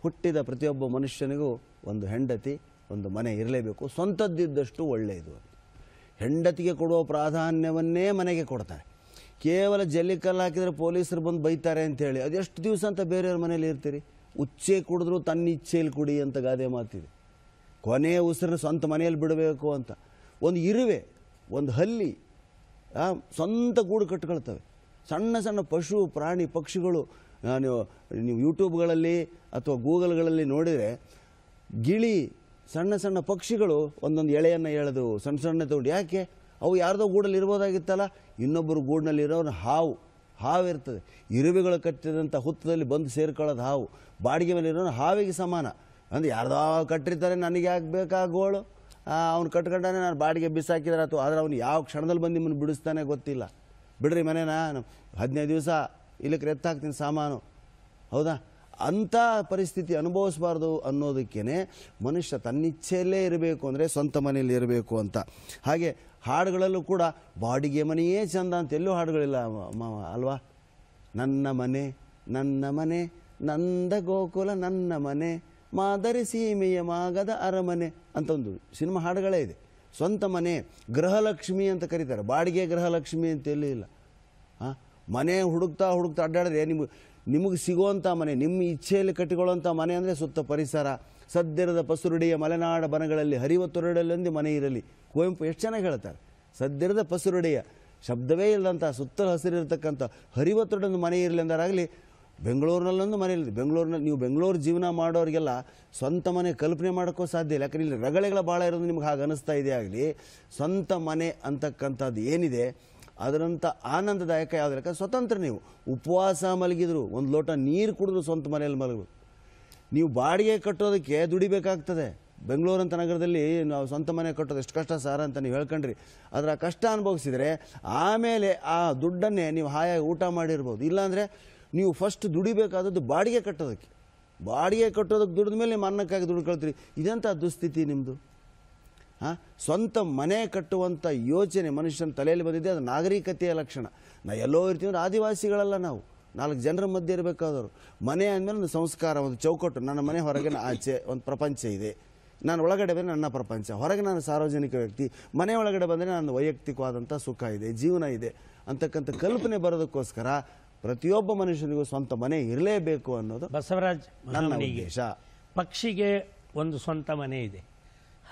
ಹುಟ್ಟಿದ ಪ್ರತಿಯೊಬ್ಬ ಮನುಷ್ಯನಿಗೂ ಒಂದು ಹೆಂಡತಿ ಒಂದು ಮನೆ ಇರಲೇಬೇಕು ಸ್ವಂತದ್ದಿದ್ದಷ್ಟು ಒಳ್ಳೆಯದು ಹೆಂಡತಿಗೆ ಕೊಡುವ ಪ್ರಾಧಾನ್ಯವನ್ನೇ ಮನೆಗೆ ಕೊಡ್ತಾರೆ ಕೇವಲ ಜಲ್ಲಿಕಲ್ಲು ಹಾಕಿದರೆ ಪೊಲೀಸರು ಬಂದು ಬೈತಾರೆ ಅಂತೇಳಿ ಅದೆಷ್ಟು ದಿವಸ ಅಂತ ಬೇರೆಯವ್ರ ಮನೇಲಿ ಇರ್ತೀರಿ ಉಚ್ಚೆ ಕುಡಿದ್ರು ತನ್ನ ಇಚ್ಛೆಯಲ್ಲಿ ಕುಡಿ ಅಂತ ಗಾದೆ ಮಾತಿದೆ ಕೊನೆಯ ಉಸಿರನ್ನ ಸ್ವಂತ ಮನೆಯಲ್ಲಿ ಬಿಡಬೇಕು ಅಂತ ಒಂದು ಇರುವೆ ಒಂದು ಹಲ್ಲಿ ಸ್ವಂತ ಗೂಡು ಕಟ್ಕೊಳ್ತವೆ ಸಣ್ಣ ಸಣ್ಣ ಪಶು ಪ್ರಾಣಿ ಪಕ್ಷಿಗಳು ನಾನು ನೀವು ಯೂಟ್ಯೂಬ್ಗಳಲ್ಲಿ ಅಥವಾ ಗೂಗಲ್ಗಳಲ್ಲಿ ನೋಡಿದರೆ ಗಿಳಿ ಸಣ್ಣ ಸಣ್ಣ ಪಕ್ಷಿಗಳು ಒಂದೊಂದು ಎಳೆಯನ್ನು ಎಳೆದು ಸಣ್ಣ ಸಣ್ಣ ತಗೊಂಡು ಯಾಕೆ ಅವು ಯಾರದೋ ಗೂಡಲ್ಲಿ ಇರ್ಬೋದಾಗಿತ್ತಲ್ಲ ಇನ್ನೊಬ್ಬರು ಗೂಡಿನಲ್ಲಿ ಇರೋನು ಹಾವು ಹಾವಿರ್ತದೆ ಇರುವೆಗಳು ಕಟ್ಟಿದಂಥ ಹುತ್ತದಲ್ಲಿ ಬಂದು ಸೇರ್ಕೊಳ್ಳೋದು ಹಾವು ಬಾಡಿಗೆ ಮೇಲೆ ಇರೋನು ಹಾವಿಗೆ ಸಮಾನ ಅಂದರೆ ಯಾರ್ದೋ ಕಟ್ಟಿರ್ತಾರೆ ನನಗೆ ಆಗಬೇಕಾ ಬೇಕಾ ಗೋಳು ಅವ್ನು ಕಟ್ಕೊಂಡಾನೆ ನಾನು ಬಾಡಿಗೆ ಬಿಸಾಕಿದಾರೆ ಅಥವಾ ಆದರೆ ಅವನು ಯಾವ ಕ್ಷಣದಲ್ಲಿ ಬಂದು ನಿಮ್ಮನ್ನು ಬಿಡಿಸ್ತಾನೆ ಗೊತ್ತಿಲ್ಲ ಬಿಡ್ರಿ ಮನೇನ ಹದಿನೈದು ದಿವಸ ಇಲ್ಲಿಗೆ ಎತ್ತಾಗ್ತೀನಿ ಸಾಮಾನು ಹೌದಾ ಅಂಥ ಪರಿಸ್ಥಿತಿ ಅನುಭವಿಸಬಾರ್ದು ಅನ್ನೋದಕ್ಕೇ ಮನುಷ್ಯ ತನ್ನಿಚ್ಛೆಯಲ್ಲೇ ಇರಬೇಕು ಅಂದರೆ ಸ್ವಂತ ಮನೆಯಲ್ಲಿ ಇರಬೇಕು ಅಂತ ಹಾಗೆ ಹಾಡುಗಳಲ್ಲೂ ಕೂಡ ಬಾಡಿಗೆ ಮನೆಯೇ ಚಂದ ಅಂತ ಎಲ್ಲೂ ಹಾಡುಗಳಿಲ್ಲ ಅಲ್ವಾ ನನ್ನ ಮನೆ ನನ್ನ ಮನೆ ನಂದ ಗೋಕುಲ ನನ್ನ ಮನೆ ಮಾದರಿ ಸೀಮೆಯ ಮಾಗದ ಅರಮನೆ ಅಂತ ಒಂದು ಸಿನಿಮಾ ಹಾಡುಗಳೇ ಇದೆ ಸ್ವಂತ ಮನೆ ಗೃಹಲಕ್ಷ್ಮಿ ಅಂತ ಕರೀತಾರೆ ಬಾಡಿಗೆ ಗೃಹಲಕ್ಷ್ಮಿ ಅಂತ ಎಲ್ಲೂ ಇಲ್ಲ ಹಾಂ ಮನೆ ಹುಡುಕ್ತಾ ಹುಡುಕ್ತಾ ಅಡ್ಡಾಡಿದ್ರೆ ನಿಮಗೆ ನಿಮಗೆ ಸಿಗುವಂಥ ಮನೆ ನಿಮ್ಮ ಇಚ್ಛೆಯಲ್ಲಿ ಕಟ್ಟಿಕೊಳ್ಳುವಂಥ ಮನೆ ಅಂದರೆ ಸುತ್ತ ಪರಿಸರ ಸದ್ದಿರದ ಪಸುರುಡಿಯ ಮಲೆನಾಡ ಬನಗಳಲ್ಲಿ ಹರಿವ ಮನೆ ಇರಲಿ ಕುವೆಂಪು ಎಷ್ಟು ಚೆನ್ನಾಗಿ ಹೇಳ್ತಾರೆ ಸದ್ಯದ ಪಸುರುಡಿಯ ಶಬ್ದವೇ ಇಲ್ಲದಂಥ ಸುತ್ತಲೂ ಹಸಿರಿರ್ತಕ್ಕಂಥ ಹರಿವ ಮನೆ ಇರಲಿ ಅಂದರಾಗಲಿ ಬೆಂಗಳೂರಿನಲ್ಲೊಂದು ಮನೆ ಇರಲಿ ಬೆಂಗಳೂರಿನಲ್ಲಿ ನೀವು ಬೆಂಗಳೂರು ಜೀವನ ಮಾಡೋರಿಗೆಲ್ಲ ಸ್ವಂತ ಮನೆ ಕಲ್ಪನೆ ಮಾಡೋಕ್ಕೂ ಸಾಧ್ಯ ಇಲ್ಲ ಯಾಕಂದರೆ ಇಲ್ಲಿ ರಗಳೆಗಳ ಭಾಳ ಇರೋದು ನಿಮ್ಗೆ ಹಾಗೆ ಅನ್ನಿಸ್ತಾ ಇದೆ ಆಗಲಿ ಸ್ವಂತ ಮನೆ ಅಂತಕ್ಕಂಥದ್ದು ಏನಿದೆ ಅದರಂಥ ಆನಂದದಾಯಕ ಯಾವುದಕ್ಕೆ ಸ್ವತಂತ್ರ ನೀವು ಉಪವಾಸ ಮಲಗಿದ್ರು ಒಂದು ಲೋಟ ನೀರು ಕುಡಿದ್ರು ಸ್ವಂತ ಮನೆಯಲ್ಲಿ ಮಲಗಬೇಕು ನೀವು ಬಾಡಿಗೆ ಕಟ್ಟೋದಕ್ಕೆ ದುಡಿಬೇಕಾಗ್ತದೆ ಬೆಂಗಳೂರಂಥ ನಗರದಲ್ಲಿ ನಾವು ಸ್ವಂತ ಮನೆ ಕಟ್ಟೋದು ಎಷ್ಟು ಕಷ್ಟ ಸಾರ ಅಂತ ನೀವು ಹೇಳ್ಕೊಂಡ್ರಿ ಅದರ ಕಷ್ಟ ಅನುಭವಿಸಿದರೆ ಆಮೇಲೆ ಆ ದುಡ್ಡನ್ನೇ ನೀವು ಹಾಯಾಗಿ ಊಟ ಮಾಡಿರ್ಬೋದು ಇಲ್ಲಾಂದರೆ ನೀವು ಫಸ್ಟ್ ದುಡಿಬೇಕಾದದ್ದು ಬಾಡಿಗೆ ಕಟ್ಟೋದಕ್ಕೆ ಬಾಡಿಗೆ ಕಟ್ಟೋದಕ್ಕೆ ದುಡಿದ ಮೇಲೆ ನಿಮ್ಮ ಅನ್ನಕ್ಕಾಗಿ ಕಳ್ತೀರಿ ಇದೆಂಥ ದುಸ್ಥಿತಿ ನಿಮ್ಮದು ಸ್ವಂತ ಮನೆ ಕಟ್ಟುವಂಥ ಯೋಚನೆ ಮನುಷ್ಯನ ತಲೆಯಲ್ಲಿ ಬಂದಿದೆ ಅದು ನಾಗರಿಕತೆಯ ಲಕ್ಷಣ ನಾ ಎಲ್ಲೋ ಇರ್ತೀವಿ ಅಂದರೆ ಆದಿವಾಸಿಗಳಲ್ಲ ನಾವು ನಾಲ್ಕು ಜನರ ಮಧ್ಯೆ ಇರಬೇಕಾದವರು ಮನೆ ಅಂದಮೇಲೆ ಒಂದು ಸಂಸ್ಕಾರ ಒಂದು ಚೌಕಟ್ಟು ನನ್ನ ಮನೆ ಹೊರಗಿನ ಆಚೆ ಒಂದು ಪ್ರಪಂಚ ಇದೆ ನಾನು ಒಳಗಡೆ ಬಂದರೆ ನನ್ನ ಪ್ರಪಂಚ ಹೊರಗೆ ನಾನು ಸಾರ್ವಜನಿಕ ವ್ಯಕ್ತಿ ಮನೆ ಒಳಗಡೆ ಬಂದರೆ ನನ್ನ ವೈಯಕ್ತಿಕವಾದಂಥ ಸುಖ ಇದೆ ಜೀವನ ಇದೆ ಅಂತಕ್ಕಂಥ ಕಲ್ಪನೆ ಬರೋದಕ್ಕೋಸ್ಕರ ಪ್ರತಿಯೊಬ್ಬ ಮನುಷ್ಯನಿಗೂ ಸ್ವಂತ ಮನೆ ಇರಲೇಬೇಕು ಅನ್ನೋದು ಬಸವರಾಜ್ ನನ್ನ ಪಕ್ಷಿಗೆ ಒಂದು ಸ್ವಂತ ಮನೆ ಇದೆ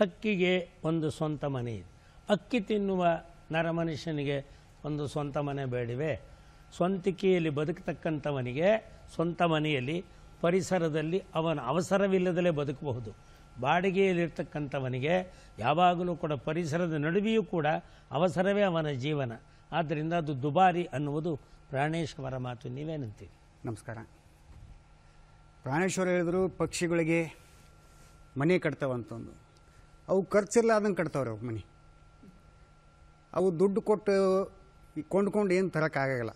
ಹಕ್ಕಿಗೆ ಒಂದು ಸ್ವಂತ ಮನೆ ಇದೆ ಅಕ್ಕಿ ತಿನ್ನುವ ನರಮನುಷ್ಯನಿಗೆ ಒಂದು ಸ್ವಂತ ಮನೆ ಬೇಡಿವೆ ಸ್ವಂತಿಕೆಯಲ್ಲಿ ಬದುಕತಕ್ಕಂಥವನಿಗೆ ಸ್ವಂತ ಮನೆಯಲ್ಲಿ ಪರಿಸರದಲ್ಲಿ ಅವನ ಅವಸರವಿಲ್ಲದಲೇ ಬದುಕಬಹುದು ಬಾಡಿಗೆಯಲ್ಲಿರ್ತಕ್ಕಂಥವನಿಗೆ ಯಾವಾಗಲೂ ಕೂಡ ಪರಿಸರದ ನಡುವೆಯೂ ಕೂಡ ಅವಸರವೇ ಅವನ ಜೀವನ ಆದ್ದರಿಂದ ಅದು ದುಬಾರಿ ಅನ್ನುವುದು ಪ್ರಾಣೇಶ್ವರ ಮಾತು ನೀವೇನಂತೀರಿ ನಮಸ್ಕಾರ ಪ್ರಾಣೇಶ್ವರ ಹೇಳಿದ್ರು ಪಕ್ಷಿಗಳಿಗೆ ಮನೆ ಕಟ್ತವಂತಂದು ಅವು ಖರ್ಚಿಲ್ಲ ಅದನ್ನು ಕಟ್ತಾವ್ರಿ ಅವು ಮನೆ ಅವು ದುಡ್ಡು ಕೊಟ್ಟು ಕೊಂಡ್ಕೊಂಡು ಏನು ತರೋಕ್ಕಾಗಲ್ಲ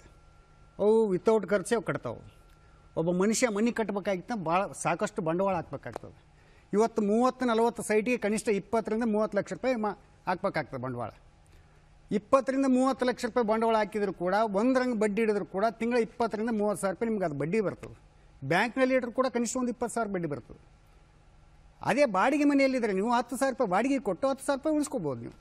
ಅವು ವಿತೌಟ್ ಖರ್ಚೆ ಅವು ಕಟ್ತಾವೆ ಒಬ್ಬ ಮನುಷ್ಯ ಮನೆ ಕಟ್ಟಬೇಕಾಗಿತ್ತು ಭಾಳ ಸಾಕಷ್ಟು ಬಂಡವಾಳ ಹಾಕ್ಬೇಕಾಗ್ತದೆ ಇವತ್ತು ಮೂವತ್ತು ನಲವತ್ತು ಸೈಟಿಗೆ ಕನಿಷ್ಠ ಇಪ್ಪತ್ತರಿಂದ ಮೂವತ್ತು ಲಕ್ಷ ರೂಪಾಯಿ ಮಾ ಹಾಕ್ಬೇಕಾಗ್ತದೆ ಬಂಡವಾಳ ಇಪ್ಪತ್ತರಿಂದ ಮೂವತ್ತು ಲಕ್ಷ ರೂಪಾಯಿ ಬಂಡವಾಳ ಹಾಕಿದ್ರು ಕೂಡ ಒಂದ್ರಂಗೆ ಬಡ್ಡಿ ಹಿಡಿದ್ರು ಕೂಡ ತಿಂಗಳ ಇಪ್ಪತ್ತರಿಂದ ಮೂವತ್ತು ಸಾವಿರ ರೂಪಾಯಿ ನಿಮ್ಗೆ ಅದು ಬಡ್ಡಿ ಬರ್ತದೆ ಬ್ಯಾಂಕ್ನಲ್ಲಿ ಇಟ್ಟರು ಕೂಡ ಕನಿಷ್ಠ ಒಂದು ಇಪ್ಪತ್ತು ಸಾವಿರ ಬಡ್ಡಿ ಬರ್ತದೆ ಅದೇ ಬಾಡಿಗೆ ಮನೆಯಲ್ಲಿದ್ದರೆ ನೀವು ಹತ್ತು ಸಾವಿರ ರೂಪಾಯಿ ಬಾಡಿಗೆ ಕೊಟ್ಟು ಹತ್ತು ಸಾವಿರ ರೂಪಾಯಿ ಉಳಿಸ್ಕೋಬೋದು ನೀವು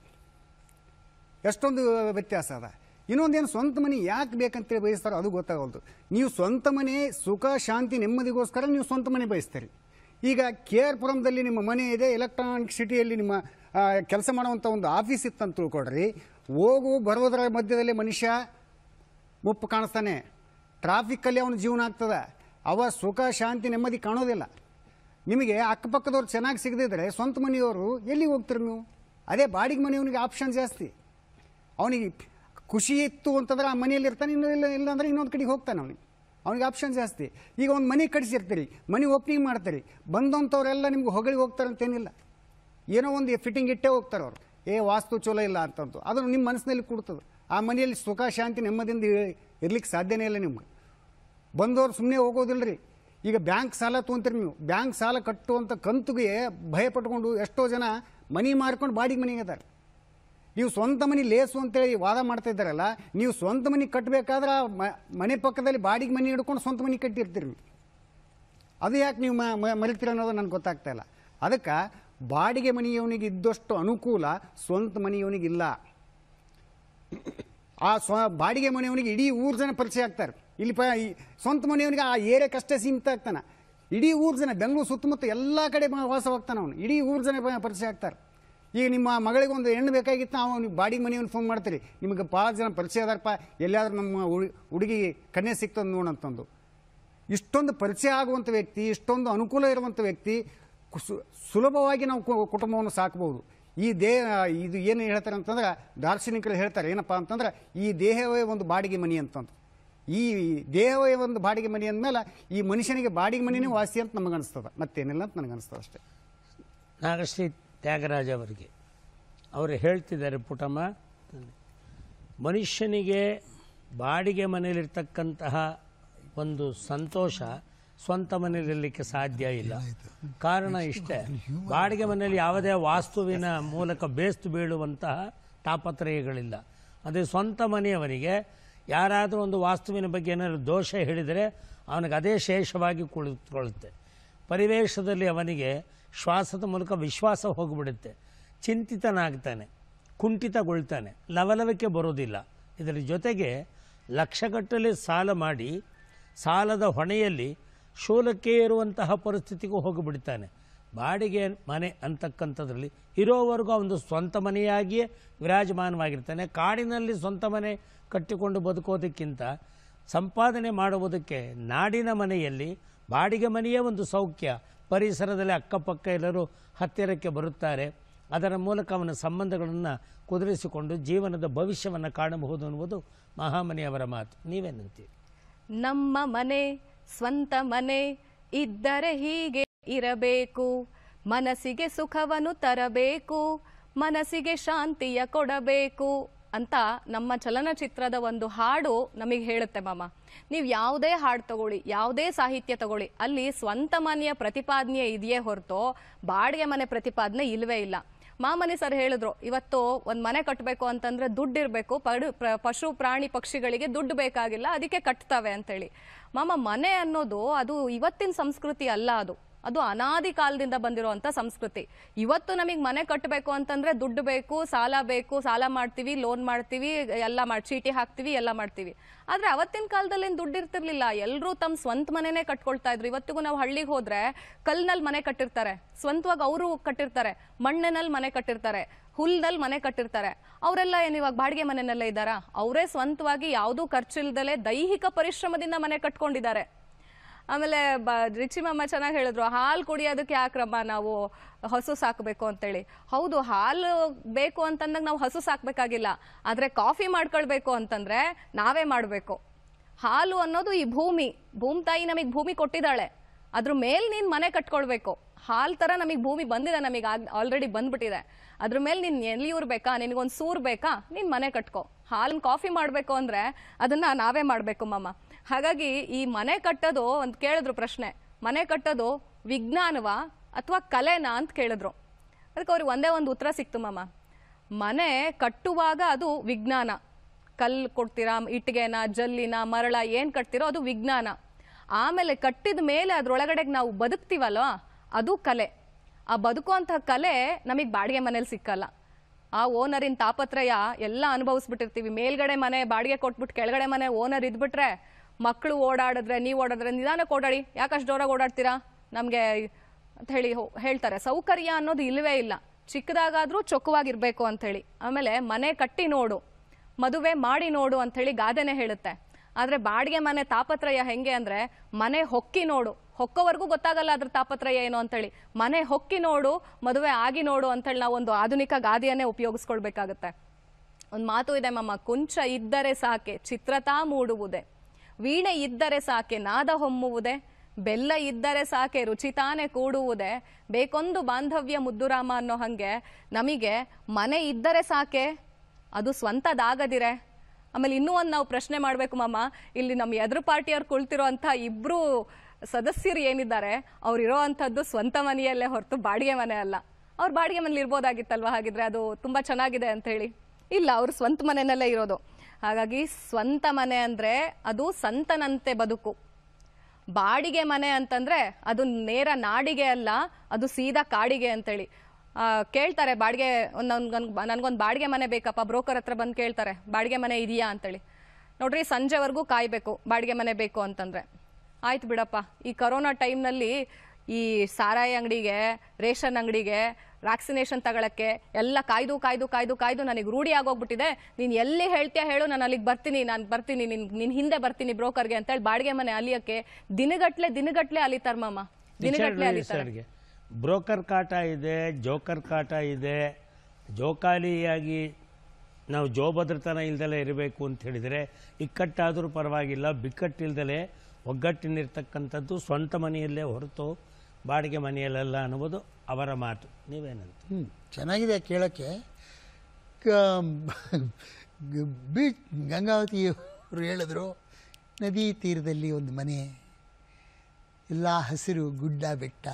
ಎಷ್ಟೊಂದು ವ್ಯತ್ಯಾಸ ಅದ ಇನ್ನೊಂದೇನು ಸ್ವಂತ ಮನೆ ಯಾಕೆ ಬೇಕಂತೇಳಿ ಬಯಸ್ತಾರೋ ಅದು ಗೊತ್ತಾಗೋದು ನೀವು ಸ್ವಂತ ಮನೆ ಸುಖ ಶಾಂತಿ ನೆಮ್ಮದಿಗೋಸ್ಕರ ನೀವು ಸ್ವಂತ ಮನೆ ಬಯಸ್ತೀರಿ ಈಗ ಕೆ ಆರ್ ನಿಮ್ಮ ಮನೆ ಇದೆ ಎಲೆಕ್ಟ್ರಾನಿಕ್ ಸಿಟಿಯಲ್ಲಿ ನಿಮ್ಮ ಕೆಲಸ ಮಾಡುವಂಥ ಒಂದು ಆಫೀಸ್ ಇತ್ತಂತ ತಿಳ್ಕೊಡ್ರಿ ಹೋಗು ಬರೋದರ ಮಧ್ಯದಲ್ಲಿ ಮನುಷ್ಯ ಮುಪ್ಪು ಕಾಣಿಸ್ತಾನೆ ಟ್ರಾಫಿಕ್ಕಲ್ಲಿ ಅವನ ಜೀವನ ಆಗ್ತದೆ ಅವ ಸುಖ ಶಾಂತಿ ನೆಮ್ಮದಿ ಕಾಣೋದಿಲ್ಲ ನಿಮಗೆ ಅಕ್ಕಪಕ್ಕದವ್ರು ಚೆನ್ನಾಗಿ ಸಿಗದಿದ್ರೆ ಸ್ವಂತ ಮನೆಯವರು ಎಲ್ಲಿ ಹೋಗ್ತಾರೆ ನೀವು ಅದೇ ಬಾಡಿಗೆ ಮನೆಯವನಿಗೆ ಆಪ್ಷನ್ ಜಾಸ್ತಿ ಅವನಿಗೆ ಖುಷಿ ಇತ್ತು ಅಂತಂದ್ರೆ ಆ ಮನೆಯಲ್ಲಿ ಇರ್ತಾನೆ ಇನ್ನೂ ಇಲ್ಲ ಇಲ್ಲ ಅಂದರೆ ಇನ್ನೊಂದು ಕಡೆಗೆ ಹೋಗ್ತಾನೆ ಅವನಿಗೆ ಅವ್ನಿಗೆ ಆಪ್ಷನ್ ಜಾಸ್ತಿ ಈಗ ಒಂದು ಮನೆ ಕಟ್ಸಿರ್ತೀರಿ ಮನೆ ಓಪನಿಂಗ್ ಮಾಡ್ತೀರಿ ಬಂದಂಥವರೆಲ್ಲ ನಿಮ್ಗೆ ಹೊಗಳಿ ಹೋಗ್ತಾರೆ ಅಂತೇನಿಲ್ಲ ಏನೋ ಒಂದು ಫಿಟ್ಟಿಂಗ್ ಇಟ್ಟೇ ಹೋಗ್ತಾರೆ ಅವರು ಏ ವಾಸ್ತು ಚಲೋ ಇಲ್ಲ ಅಂತಂತು ಅದನ್ನು ನಿಮ್ಮ ಮನಸ್ಸಿನಲ್ಲಿ ಕೊಡ್ತದೆ ಆ ಮನೆಯಲ್ಲಿ ಸುಖ ಶಾಂತಿ ನೆಮ್ಮದಿಯಿಂದ ಇರ್ಲಿಕ್ಕೆ ಸಾಧ್ಯನೇ ಇಲ್ಲ ನಿಮ್ಗೆ ಬಂದವರು ಸುಮ್ಮನೆ ಹೋಗೋದಿಲ್ಲ ರೀ ಈಗ ಬ್ಯಾಂಕ್ ಸಾಲ ತೊಗೊಂತೀರಿ ನೀವು ಬ್ಯಾಂಕ್ ಸಾಲ ಕಟ್ಟುವಂಥ ಕಂತುಗೆ ಭಯ ಪಟ್ಕೊಂಡು ಎಷ್ಟೋ ಜನ ಮನಿ ಮಾರ್ಕೊಂಡು ಬಾಡಿಗೆ ಮನೆಗೆ ಇದ್ದಾರೆ ನೀವು ಸ್ವಂತ ಮನೆ ಲೇಸು ಅಂತೇಳಿ ವಾದ ಮಾಡ್ತಾ ಇದ್ದಾರಲ್ಲ ನೀವು ಸ್ವಂತ ಮನೆ ಕಟ್ಟಬೇಕಾದ್ರೆ ಮನೆ ಪಕ್ಕದಲ್ಲಿ ಬಾಡಿಗೆ ಮನೆ ಹಿಡ್ಕೊಂಡು ಸ್ವಂತ ಮನೆ ಕಟ್ಟಿರ್ತೀರಿ ಅದು ಯಾಕೆ ನೀವು ಮರಿತೀರ ಅನ್ನೋದು ನನಗೆ ಗೊತ್ತಾಗ್ತಾ ಇಲ್ಲ ಅದಕ್ಕೆ ಬಾಡಿಗೆ ಮನೆಯವನಿಗೆ ಇದ್ದಷ್ಟು ಅನುಕೂಲ ಸ್ವಂತ ಮನೆಯವನಿಗಿಲ್ಲ ಆ ಸ್ವ ಬಾಡಿಗೆ ಮನೆಯವನಿಗೆ ಇಡೀ ಊರು ಜನ ಪರಿಚಯ ಆಗ್ತಾರೆ ಇಲ್ಲಿ ಪ ಈ ಸ್ವಂತ ಮನೆಯವನಿಗೆ ಆ ಏರಿಯಾ ಕಷ್ಟೇ ಸೀಮಿತ ಆಗ್ತಾನೆ ಇಡೀ ಊರು ಜನ ಬೆಂಗಳೂರು ಸುತ್ತಮುತ್ತ ಎಲ್ಲ ಕಡೆ ವಾಸವಾಗ್ತಾನೆ ಅವನು ಇಡೀ ಊರು ಜನ ಪರಿಚಯ ಆಗ್ತಾರೆ ಈಗ ನಿಮ್ಮ ಮಗಳಿಗೆ ಒಂದು ಹೆಣ್ಣು ಬೇಕಾಗಿತ್ತು ಅವನು ನೀವು ಬಾಡಿ ಮನೆಯನ್ನು ಫೋನ್ ಮಾಡ್ತೀರಿ ನಿಮಗೆ ಭಾಳ ಜನ ಪರಿಚಯ ಅದಾರಪ್ಪ ಎಲ್ಲಿಯಾದ್ರೂ ನಮ್ಮ ಹುಡುಗಿ ಕನ್ಯೆ ಸಿಗ್ತದೆ ನೋಡಂತಂದು ಇಷ್ಟೊಂದು ಪರಿಚಯ ಆಗುವಂಥ ವ್ಯಕ್ತಿ ಇಷ್ಟೊಂದು ಅನುಕೂಲ ಇರುವಂಥ ವ್ಯಕ್ತಿ ಸುಲಭವಾಗಿ ನಾವು ಕುಟುಂಬವನ್ನು ಸಾಕಬಹುದು ಈ ದೇಹ ಇದು ಏನು ಹೇಳ್ತಾರೆ ಅಂತಂದ್ರೆ ದಾರ್ಶನಿಕರು ಹೇಳ್ತಾರೆ ಏನಪ್ಪ ಅಂತಂದ್ರೆ ಈ ದೇಹವೇ ಒಂದು ಬಾಡಿಗೆ ಮನಿ ಅಂತಂದು ಈ ದೇಹ ಒಂದು ಬಾಡಿಗೆ ಮನೆ ಅಂದಮೇಲೆ ಈ ಮನುಷ್ಯನಿಗೆ ಬಾಡಿಗೆ ಮನೆಯೇ ವಾಸಿ ಅಂತ ನಮಗನ್ನಿಸ್ತದೆ ಮತ್ತೇನಿಲ್ಲ ಅಂತ ನನಗನ್ನಿಸ್ತದೆ ಅಷ್ಟೇ ನಾಗಶ್ರೀ ತ್ಯಾಗರಾಜ ಅವರಿಗೆ ಅವರು ಹೇಳ್ತಿದ್ದಾರೆ ಪುಟಮ್ಮ ಮನುಷ್ಯನಿಗೆ ಬಾಡಿಗೆ ಮನೆಯಲ್ಲಿರ್ತಕ್ಕಂತಹ ಒಂದು ಸಂತೋಷ ಸ್ವಂತ ಮನೆಯಲ್ಲಿರಲಿಕ್ಕೆ ಸಾಧ್ಯ ಇಲ್ಲ ಕಾರಣ ಇಷ್ಟೇ ಬಾಡಿಗೆ ಮನೆಯಲ್ಲಿ ಯಾವುದೇ ವಾಸ್ತುವಿನ ಮೂಲಕ ಬೇಸ್ತು ಬೀಳುವಂತಹ ತಾಪತ್ರಯಗಳಿಲ್ಲ ಅದೇ ಸ್ವಂತ ಮನೆಯವರಿಗೆ ಯಾರಾದರೂ ಒಂದು ವಾಸ್ತುವಿನ ಬಗ್ಗೆ ಏನಾದರೂ ದೋಷ ಹೇಳಿದರೆ ಅವನಿಗೆ ಅದೇ ಶೇಷವಾಗಿ ಕುಳಿತುಕೊಳ್ಳುತ್ತೆ ಪರಿವೇಶದಲ್ಲಿ ಅವನಿಗೆ ಶ್ವಾಸದ ಮೂಲಕ ವಿಶ್ವಾಸ ಹೋಗಿಬಿಡುತ್ತೆ ಚಿಂತಿತನಾಗ್ತಾನೆ ಕುಂಠಿತಗೊಳ್ತಾನೆ ಲವಲವಿಕೆ ಬರೋದಿಲ್ಲ ಇದರ ಜೊತೆಗೆ ಲಕ್ಷಗಟ್ಟಲೆ ಸಾಲ ಮಾಡಿ ಸಾಲದ ಹೊಣೆಯಲ್ಲಿ ಶೂಲಕ್ಕೆ ಇರುವಂತಹ ಪರಿಸ್ಥಿತಿಗೂ ಹೋಗಿಬಿಡ್ತಾನೆ ಬಾಡಿಗೆ ಮನೆ ಅಂತಕ್ಕಂಥದ್ರಲ್ಲಿ ಇರೋವರೆಗೂ ಅವನು ಸ್ವಂತ ಮನೆಯಾಗಿಯೇ ವಿರಾಜಮಾನವಾಗಿರ್ತಾನೆ ಕಾಡಿನಲ್ಲಿ ಸ್ವಂತ ಮನೆ ಕಟ್ಟಿಕೊಂಡು ಬದುಕೋದಕ್ಕಿಂತ ಸಂಪಾದನೆ ಮಾಡುವುದಕ್ಕೆ ನಾಡಿನ ಮನೆಯಲ್ಲಿ ಬಾಡಿಗೆ ಮನೆಯೇ ಒಂದು ಸೌಖ್ಯ ಪರಿಸರದಲ್ಲಿ ಅಕ್ಕಪಕ್ಕ ಎಲ್ಲರೂ ಹತ್ತಿರಕ್ಕೆ ಬರುತ್ತಾರೆ ಅದರ ಮೂಲಕ ಅವನ ಸಂಬಂಧಗಳನ್ನು ಕುದುರಿಸಿಕೊಂಡು ಜೀವನದ ಭವಿಷ್ಯವನ್ನು ಕಾಣಬಹುದು ಅನ್ನುವುದು ಮಹಾಮನಿಯವರ ಮಾತು ನೀವೇನಂತೀರಿ ನಮ್ಮ ಮನೆ ಸ್ವಂತ ಮನೆ ಇದ್ದರೆ ಹೀಗೆ ಇರಬೇಕು ಮನಸ್ಸಿಗೆ ಸುಖವನ್ನು ತರಬೇಕು ಮನಸ್ಸಿಗೆ ಶಾಂತಿಯ ಕೊಡಬೇಕು ಅಂತ ನಮ್ಮ ಚಲನಚಿತ್ರದ ಒಂದು ಹಾಡು ನಮಗೆ ಹೇಳುತ್ತೆ ಮಾಮ ನೀವು ಯಾವುದೇ ಹಾಡು ತಗೊಳ್ಳಿ ಯಾವುದೇ ಸಾಹಿತ್ಯ ತಗೊಳ್ಳಿ ಅಲ್ಲಿ ಸ್ವಂತ ಮನೆಯ ಪ್ರತಿಪಾದನೆ ಇದೆಯೇ ಹೊರತು ಬಾಡಿಗೆ ಮನೆ ಪ್ರತಿಪಾದನೆ ಇಲ್ಲವೇ ಇಲ್ಲ ಮಾಮನಿ ಸರ್ ಹೇಳಿದ್ರು ಇವತ್ತು ಒಂದು ಮನೆ ಕಟ್ಟಬೇಕು ಅಂತಂದ್ರೆ ದುಡ್ಡು ಇರಬೇಕು ಪಡು ಪಶು ಪ್ರಾಣಿ ಪಕ್ಷಿಗಳಿಗೆ ದುಡ್ಡು ಬೇಕಾಗಿಲ್ಲ ಅದಕ್ಕೆ ಕಟ್ತವೆ ಅಂತೇಳಿ ಮಾಮ ಮನೆ ಅನ್ನೋದು ಅದು ಇವತ್ತಿನ ಸಂಸ್ಕೃತಿ ಅಲ್ಲ ಅದು ಅದು ಅನಾದಿ ಕಾಲದಿಂದ ಬಂದಿರುವಂತ ಸಂಸ್ಕೃತಿ ಇವತ್ತು ನಮಗೆ ಮನೆ ಕಟ್ಟಬೇಕು ಅಂತಂದ್ರೆ ದುಡ್ಡು ಬೇಕು ಸಾಲ ಬೇಕು ಸಾಲ ಮಾಡ್ತೀವಿ ಲೋನ್ ಮಾಡ್ತೀವಿ ಎಲ್ಲ ಮಾಡಿ ಚೀಟಿ ಹಾಕ್ತೀವಿ ಎಲ್ಲ ಮಾಡ್ತೀವಿ ಆದ್ರೆ ಅವತ್ತಿನ ಕಾಲದಲ್ಲಿ ಏನು ದುಡ್ಡು ಇರ್ತಿರ್ಲಿಲ್ಲ ಎಲ್ಲರೂ ತಮ್ಮ ಸ್ವಂತ ಮನೆನೇ ಕಟ್ಕೊಳ್ತಾ ಇದ್ರು ಇವತ್ತಿಗೂ ನಾವು ಹಳ್ಳಿಗೆ ಹೋದ್ರೆ ಕಲ್ನಲ್ಲಿ ಮನೆ ಕಟ್ಟಿರ್ತಾರೆ ಸ್ವಂತವಾಗಿ ಅವರು ಕಟ್ಟಿರ್ತಾರೆ ಮಣ್ಣಿನಲ್ಲಿ ಮನೆ ಕಟ್ಟಿರ್ತಾರೆ ಹುಲ್ನಲ್ಲಿ ಮನೆ ಕಟ್ಟಿರ್ತಾರೆ ಅವರೆಲ್ಲ ಏನಿವಾಗ ಬಾಡಿಗೆ ಮನೆಯಲ್ಲೇ ಇದ್ದಾರಾ ಅವರೇ ಸ್ವಂತವಾಗಿ ಯಾವುದೂ ಖರ್ಚಿಲ್ದಲೆ ದೈಹಿಕ ಪರಿಶ್ರಮದಿಂದ ಮನೆ ಕಟ್ಕೊಂಡಿದ್ದಾರೆ ಆಮೇಲೆ ಬ ರಿಚಿಮಮ್ಮ ಚೆನ್ನಾಗಿ ಹೇಳಿದ್ರು ಹಾಲು ಕುಡಿಯೋದಕ್ಕೆ ಕ್ರಮ ನಾವು ಹಸು ಸಾಕಬೇಕು ಅಂತೇಳಿ ಹೌದು ಹಾಲು ಬೇಕು ಅಂತಂದಾಗ ನಾವು ಹಸು ಸಾಕಬೇಕಾಗಿಲ್ಲ ಆದರೆ ಕಾಫಿ ಮಾಡ್ಕೊಳ್ಬೇಕು ಅಂತಂದರೆ ನಾವೇ ಮಾಡಬೇಕು ಹಾಲು ಅನ್ನೋದು ಈ ಭೂಮಿ ಭೂಮಿ ತಾಯಿ ನಮಗೆ ಭೂಮಿ ಕೊಟ್ಟಿದ್ದಾಳೆ ಅದ್ರ ಮೇಲೆ ನೀನು ಮನೆ ಕಟ್ಕೊಳ್ಬೇಕು ಹಾಲು ಥರ ನಮಗೆ ಭೂಮಿ ಬಂದಿದೆ ನಮಗೆ ಆಲ್ರೆಡಿ ಬಂದ್ಬಿಟ್ಟಿದೆ ಅದ್ರ ಮೇಲೆ ನೀನು ಎಲ್ಲಿಯೂರು ಬೇಕಾ ನಿನಗೊಂದು ಸೂರು ಬೇಕಾ ನೀನು ಮನೆ ಕಟ್ಕೊ ಹಾಲನ್ನ ಕಾಫಿ ಮಾಡಬೇಕು ಅಂದರೆ ಅದನ್ನು ನಾವೇ ಮಾಡಬೇಕು ಮಮ್ಮ ಹಾಗಾಗಿ ಈ ಮನೆ ಕಟ್ಟೋದು ಅಂತ ಕೇಳಿದ್ರು ಪ್ರಶ್ನೆ ಮನೆ ಕಟ್ಟೋದು ವಿಜ್ಞಾನವಾ ಅಥವಾ ಕಲೆನಾ ಅಂತ ಕೇಳಿದ್ರು ಅದಕ್ಕೆ ಅವ್ರಿಗೆ ಒಂದೇ ಒಂದು ಉತ್ತರ ಸಿಕ್ತು ಮಾಮ ಮನೆ ಕಟ್ಟುವಾಗ ಅದು ವಿಜ್ಞಾನ ಕಲ್ಲು ಕೊಡ್ತೀರಾ ಇಟ್ಟಿಗೆನ ಜಲ್ಲಿನ ಮರಳ ಏನು ಕಟ್ತೀರೋ ಅದು ವಿಜ್ಞಾನ ಆಮೇಲೆ ಕಟ್ಟಿದ ಮೇಲೆ ಅದರೊಳಗಡೆಗೆ ನಾವು ಬದುಕ್ತೀವಲ್ವ ಅದು ಕಲೆ ಆ ಬದುಕುವಂಥ ಕಲೆ ನಮಗೆ ಬಾಡಿಗೆ ಮನೇಲಿ ಸಿಕ್ಕಲ್ಲ ಆ ಓನರಿನ ತಾಪತ್ರಯ ಎಲ್ಲ ಅನುಭವಿಸ್ಬಿಟ್ಟಿರ್ತೀವಿ ಮೇಲ್ಗಡೆ ಮನೆ ಬಾಡಿಗೆ ಕೊಟ್ಬಿಟ್ಟು ಕೆಳಗಡೆ ಮನೆ ಓನರ್ ಇದ್ಬಿಟ್ರೆ ಮಕ್ಕಳು ಓಡಾಡಿದ್ರೆ ನೀವು ಓಡಾಡಿದ್ರೆ ನಿಧಾನಕ್ಕೆ ಓಡಾಡಿ ಯಾಕಷ್ಟು ಜೋರಾಗಿ ಓಡಾಡ್ತೀರಾ ನಮಗೆ ಅಂತ ಹೇಳಿ ಹೇಳ್ತಾರೆ ಸೌಕರ್ಯ ಅನ್ನೋದು ಇಲ್ಲವೇ ಇಲ್ಲ ಚಿಕ್ಕದಾಗಾದರೂ ಚೊಕ್ಕವಾಗಿರಬೇಕು ಅಂಥೇಳಿ ಆಮೇಲೆ ಮನೆ ಕಟ್ಟಿ ನೋಡು ಮದುವೆ ಮಾಡಿ ನೋಡು ಅಂಥೇಳಿ ಗಾದೆನೇ ಹೇಳುತ್ತೆ ಆದರೆ ಬಾಡಿಗೆ ಮನೆ ತಾಪತ್ರಯ ಹೆಂಗೆ ಅಂದರೆ ಮನೆ ಹೊಕ್ಕಿ ನೋಡು ಹೊಕ್ಕೋವರೆಗೂ ಗೊತ್ತಾಗಲ್ಲ ಅದ್ರ ತಾಪತ್ರಯ ಏನು ಅಂಥೇಳಿ ಮನೆ ಹೊಕ್ಕಿ ನೋಡು ಮದುವೆ ಆಗಿ ನೋಡು ಅಂಥೇಳಿ ನಾವು ಒಂದು ಆಧುನಿಕ ಗಾದೆಯನ್ನೇ ಉಪಯೋಗಿಸ್ಕೊಳ್ಬೇಕಾಗತ್ತೆ ಒಂದು ಮಾತು ಇದೆ ಮಮ್ಮ ಕುಂಚ ಇದ್ದರೆ ಸಾಕೆ ಚಿತ್ರತಾ ಮೂಡುವುದೇ ವೀಣೆ ಇದ್ದರೆ ಸಾಕೆ ನಾದ ಹೊಮ್ಮುವುದೇ ಬೆಲ್ಲ ಇದ್ದರೆ ಸಾಕೆ ರುಚಿ ತಾನೇ ಕೂಡುವುದೇ ಬೇಕೊಂದು ಬಾಂಧವ್ಯ ಮುದ್ದುರಾಮ ಅನ್ನೋ ಹಾಗೆ ನಮಗೆ ಮನೆ ಇದ್ದರೆ ಸಾಕೆ ಅದು ಸ್ವಂತದಾಗದಿರೆ ಆಮೇಲೆ ಇನ್ನೂ ಒಂದು ನಾವು ಪ್ರಶ್ನೆ ಮಾಡಬೇಕು ಮಾಮ ಇಲ್ಲಿ ನಮ್ಮ ಎದುರು ಪಾರ್ಟಿಯವ್ರು ಕುಳ್ತಿರುವಂಥ ಇಬ್ಬರು ಸದಸ್ಯರು ಏನಿದ್ದಾರೆ ಅವ್ರು ಇರೋ ಅಂಥದ್ದು ಸ್ವಂತ ಮನೆಯಲ್ಲೇ ಹೊರತು ಬಾಡಿಗೆ ಮನೆ ಅಲ್ಲ ಅವ್ರು ಬಾಡಿಗೆ ಮನೇಲಿ ಇರ್ಬೋದಾಗಿತ್ತಲ್ವ ಹಾಗಿದ್ರೆ ಅದು ತುಂಬ ಚೆನ್ನಾಗಿದೆ ಅಂತ ಹೇಳಿ ಇಲ್ಲ ಅವರು ಸ್ವಂತ ಮನೆಯಲ್ಲೇ ಇರೋದು ಹಾಗಾಗಿ ಸ್ವಂತ ಮನೆ ಅಂದರೆ ಅದು ಸಂತನಂತೆ ಬದುಕು ಬಾಡಿಗೆ ಮನೆ ಅಂತಂದರೆ ಅದು ನೇರ ನಾಡಿಗೆ ಅಲ್ಲ ಅದು ಸೀದಾ ಕಾಡಿಗೆ ಅಂತೇಳಿ ಕೇಳ್ತಾರೆ ಬಾಡಿಗೆ ನನ್ಗೊಂದು ನನಗೊಂದು ಬಾಡಿಗೆ ಮನೆ ಬೇಕಪ್ಪ ಬ್ರೋಕರ್ ಹತ್ರ ಬಂದು ಕೇಳ್ತಾರೆ ಬಾಡಿಗೆ ಮನೆ ಇದೆಯಾ ಅಂತೇಳಿ ನೋಡ್ರಿ ಸಂಜೆವರೆಗೂ ಕಾಯಬೇಕು ಬಾಡಿಗೆ ಮನೆ ಬೇಕು ಅಂತಂದರೆ ಆಯ್ತು ಬಿಡಪ್ಪ ಈ ಕರೋನಾ ಟೈಮ್ನಲ್ಲಿ ಈ ಸಾರಾಯಿ ಅಂಗಡಿಗೆ ರೇಷನ್ ಅಂಗಡಿಗೆ ವ್ಯಾಕ್ಸಿನೇಷನ್ ತಗೊಳಕ್ಕೆ ಎಲ್ಲ ಕಾಯ್ದು ಕಾಯ್ದು ಕಾಯ್ದು ಕಾಯ್ದು ನನಗೆ ರೂಢಿ ಆಗೋಗ್ಬಿಟ್ಟಿದೆ ನೀನು ಎಲ್ಲಿ ಹೇಳ್ತೀಯಾ ಹೇಳು ನಾನು ಅಲ್ಲಿಗೆ ಬರ್ತೀನಿ ನಾನು ಬರ್ತೀನಿ ನಿನ್ ನಿನ್ನ ಹಿಂದೆ ಬರ್ತೀನಿ ಬ್ರೋಕರ್ಗೆ ಅಂತೇಳಿ ಬಾಡಿಗೆ ಮನೆ ಅಲಿಯಕ್ಕೆ ದಿನಗಟ್ಲೆ ದಿನಗಟ್ಲೆ ಅಲಿತಾರ ಮಾಮ ದಿನಗಟ್ಲೆ ಸರ್ಗೆ ಬ್ರೋಕರ್ ಕಾಟ ಇದೆ ಜೋಕರ್ ಕಾಟ ಇದೆ ಜೋಕಾಲಿಯಾಗಿ ನಾವು ಜೋ ಭದ್ರತನ ಇಲ್ದಲೇ ಇರಬೇಕು ಅಂತ ಹೇಳಿದರೆ ಇಕ್ಕಟ್ಟಾದರೂ ಪರವಾಗಿಲ್ಲ ಬಿಕ್ಕಟ್ಟಿಲ್ದಲೇ ಒಗ್ಗಟ್ಟಿನಿರ್ತಕ್ಕಂಥದ್ದು ಸ್ವಂತ ಮನೆಯಲ್ಲೇ ಹೊರತು ಬಾಡಿಗೆ ಮನೆಯಲ್ಲೆಲ್ಲ ಅನ್ನುವುದು ಅವರ ಮಾತು ನೀವೇನಂತ ಹ್ಞೂ ಚೆನ್ನಾಗಿದೆ ಕೇಳೋಕ್ಕೆ ಬಿ ಗಂಗಾವತಿಯವರು ಹೇಳಿದ್ರು ನದಿ ತೀರದಲ್ಲಿ ಒಂದು ಮನೆ ಎಲ್ಲ ಹಸಿರು ಗುಡ್ಡ ಬೆಟ್ಟ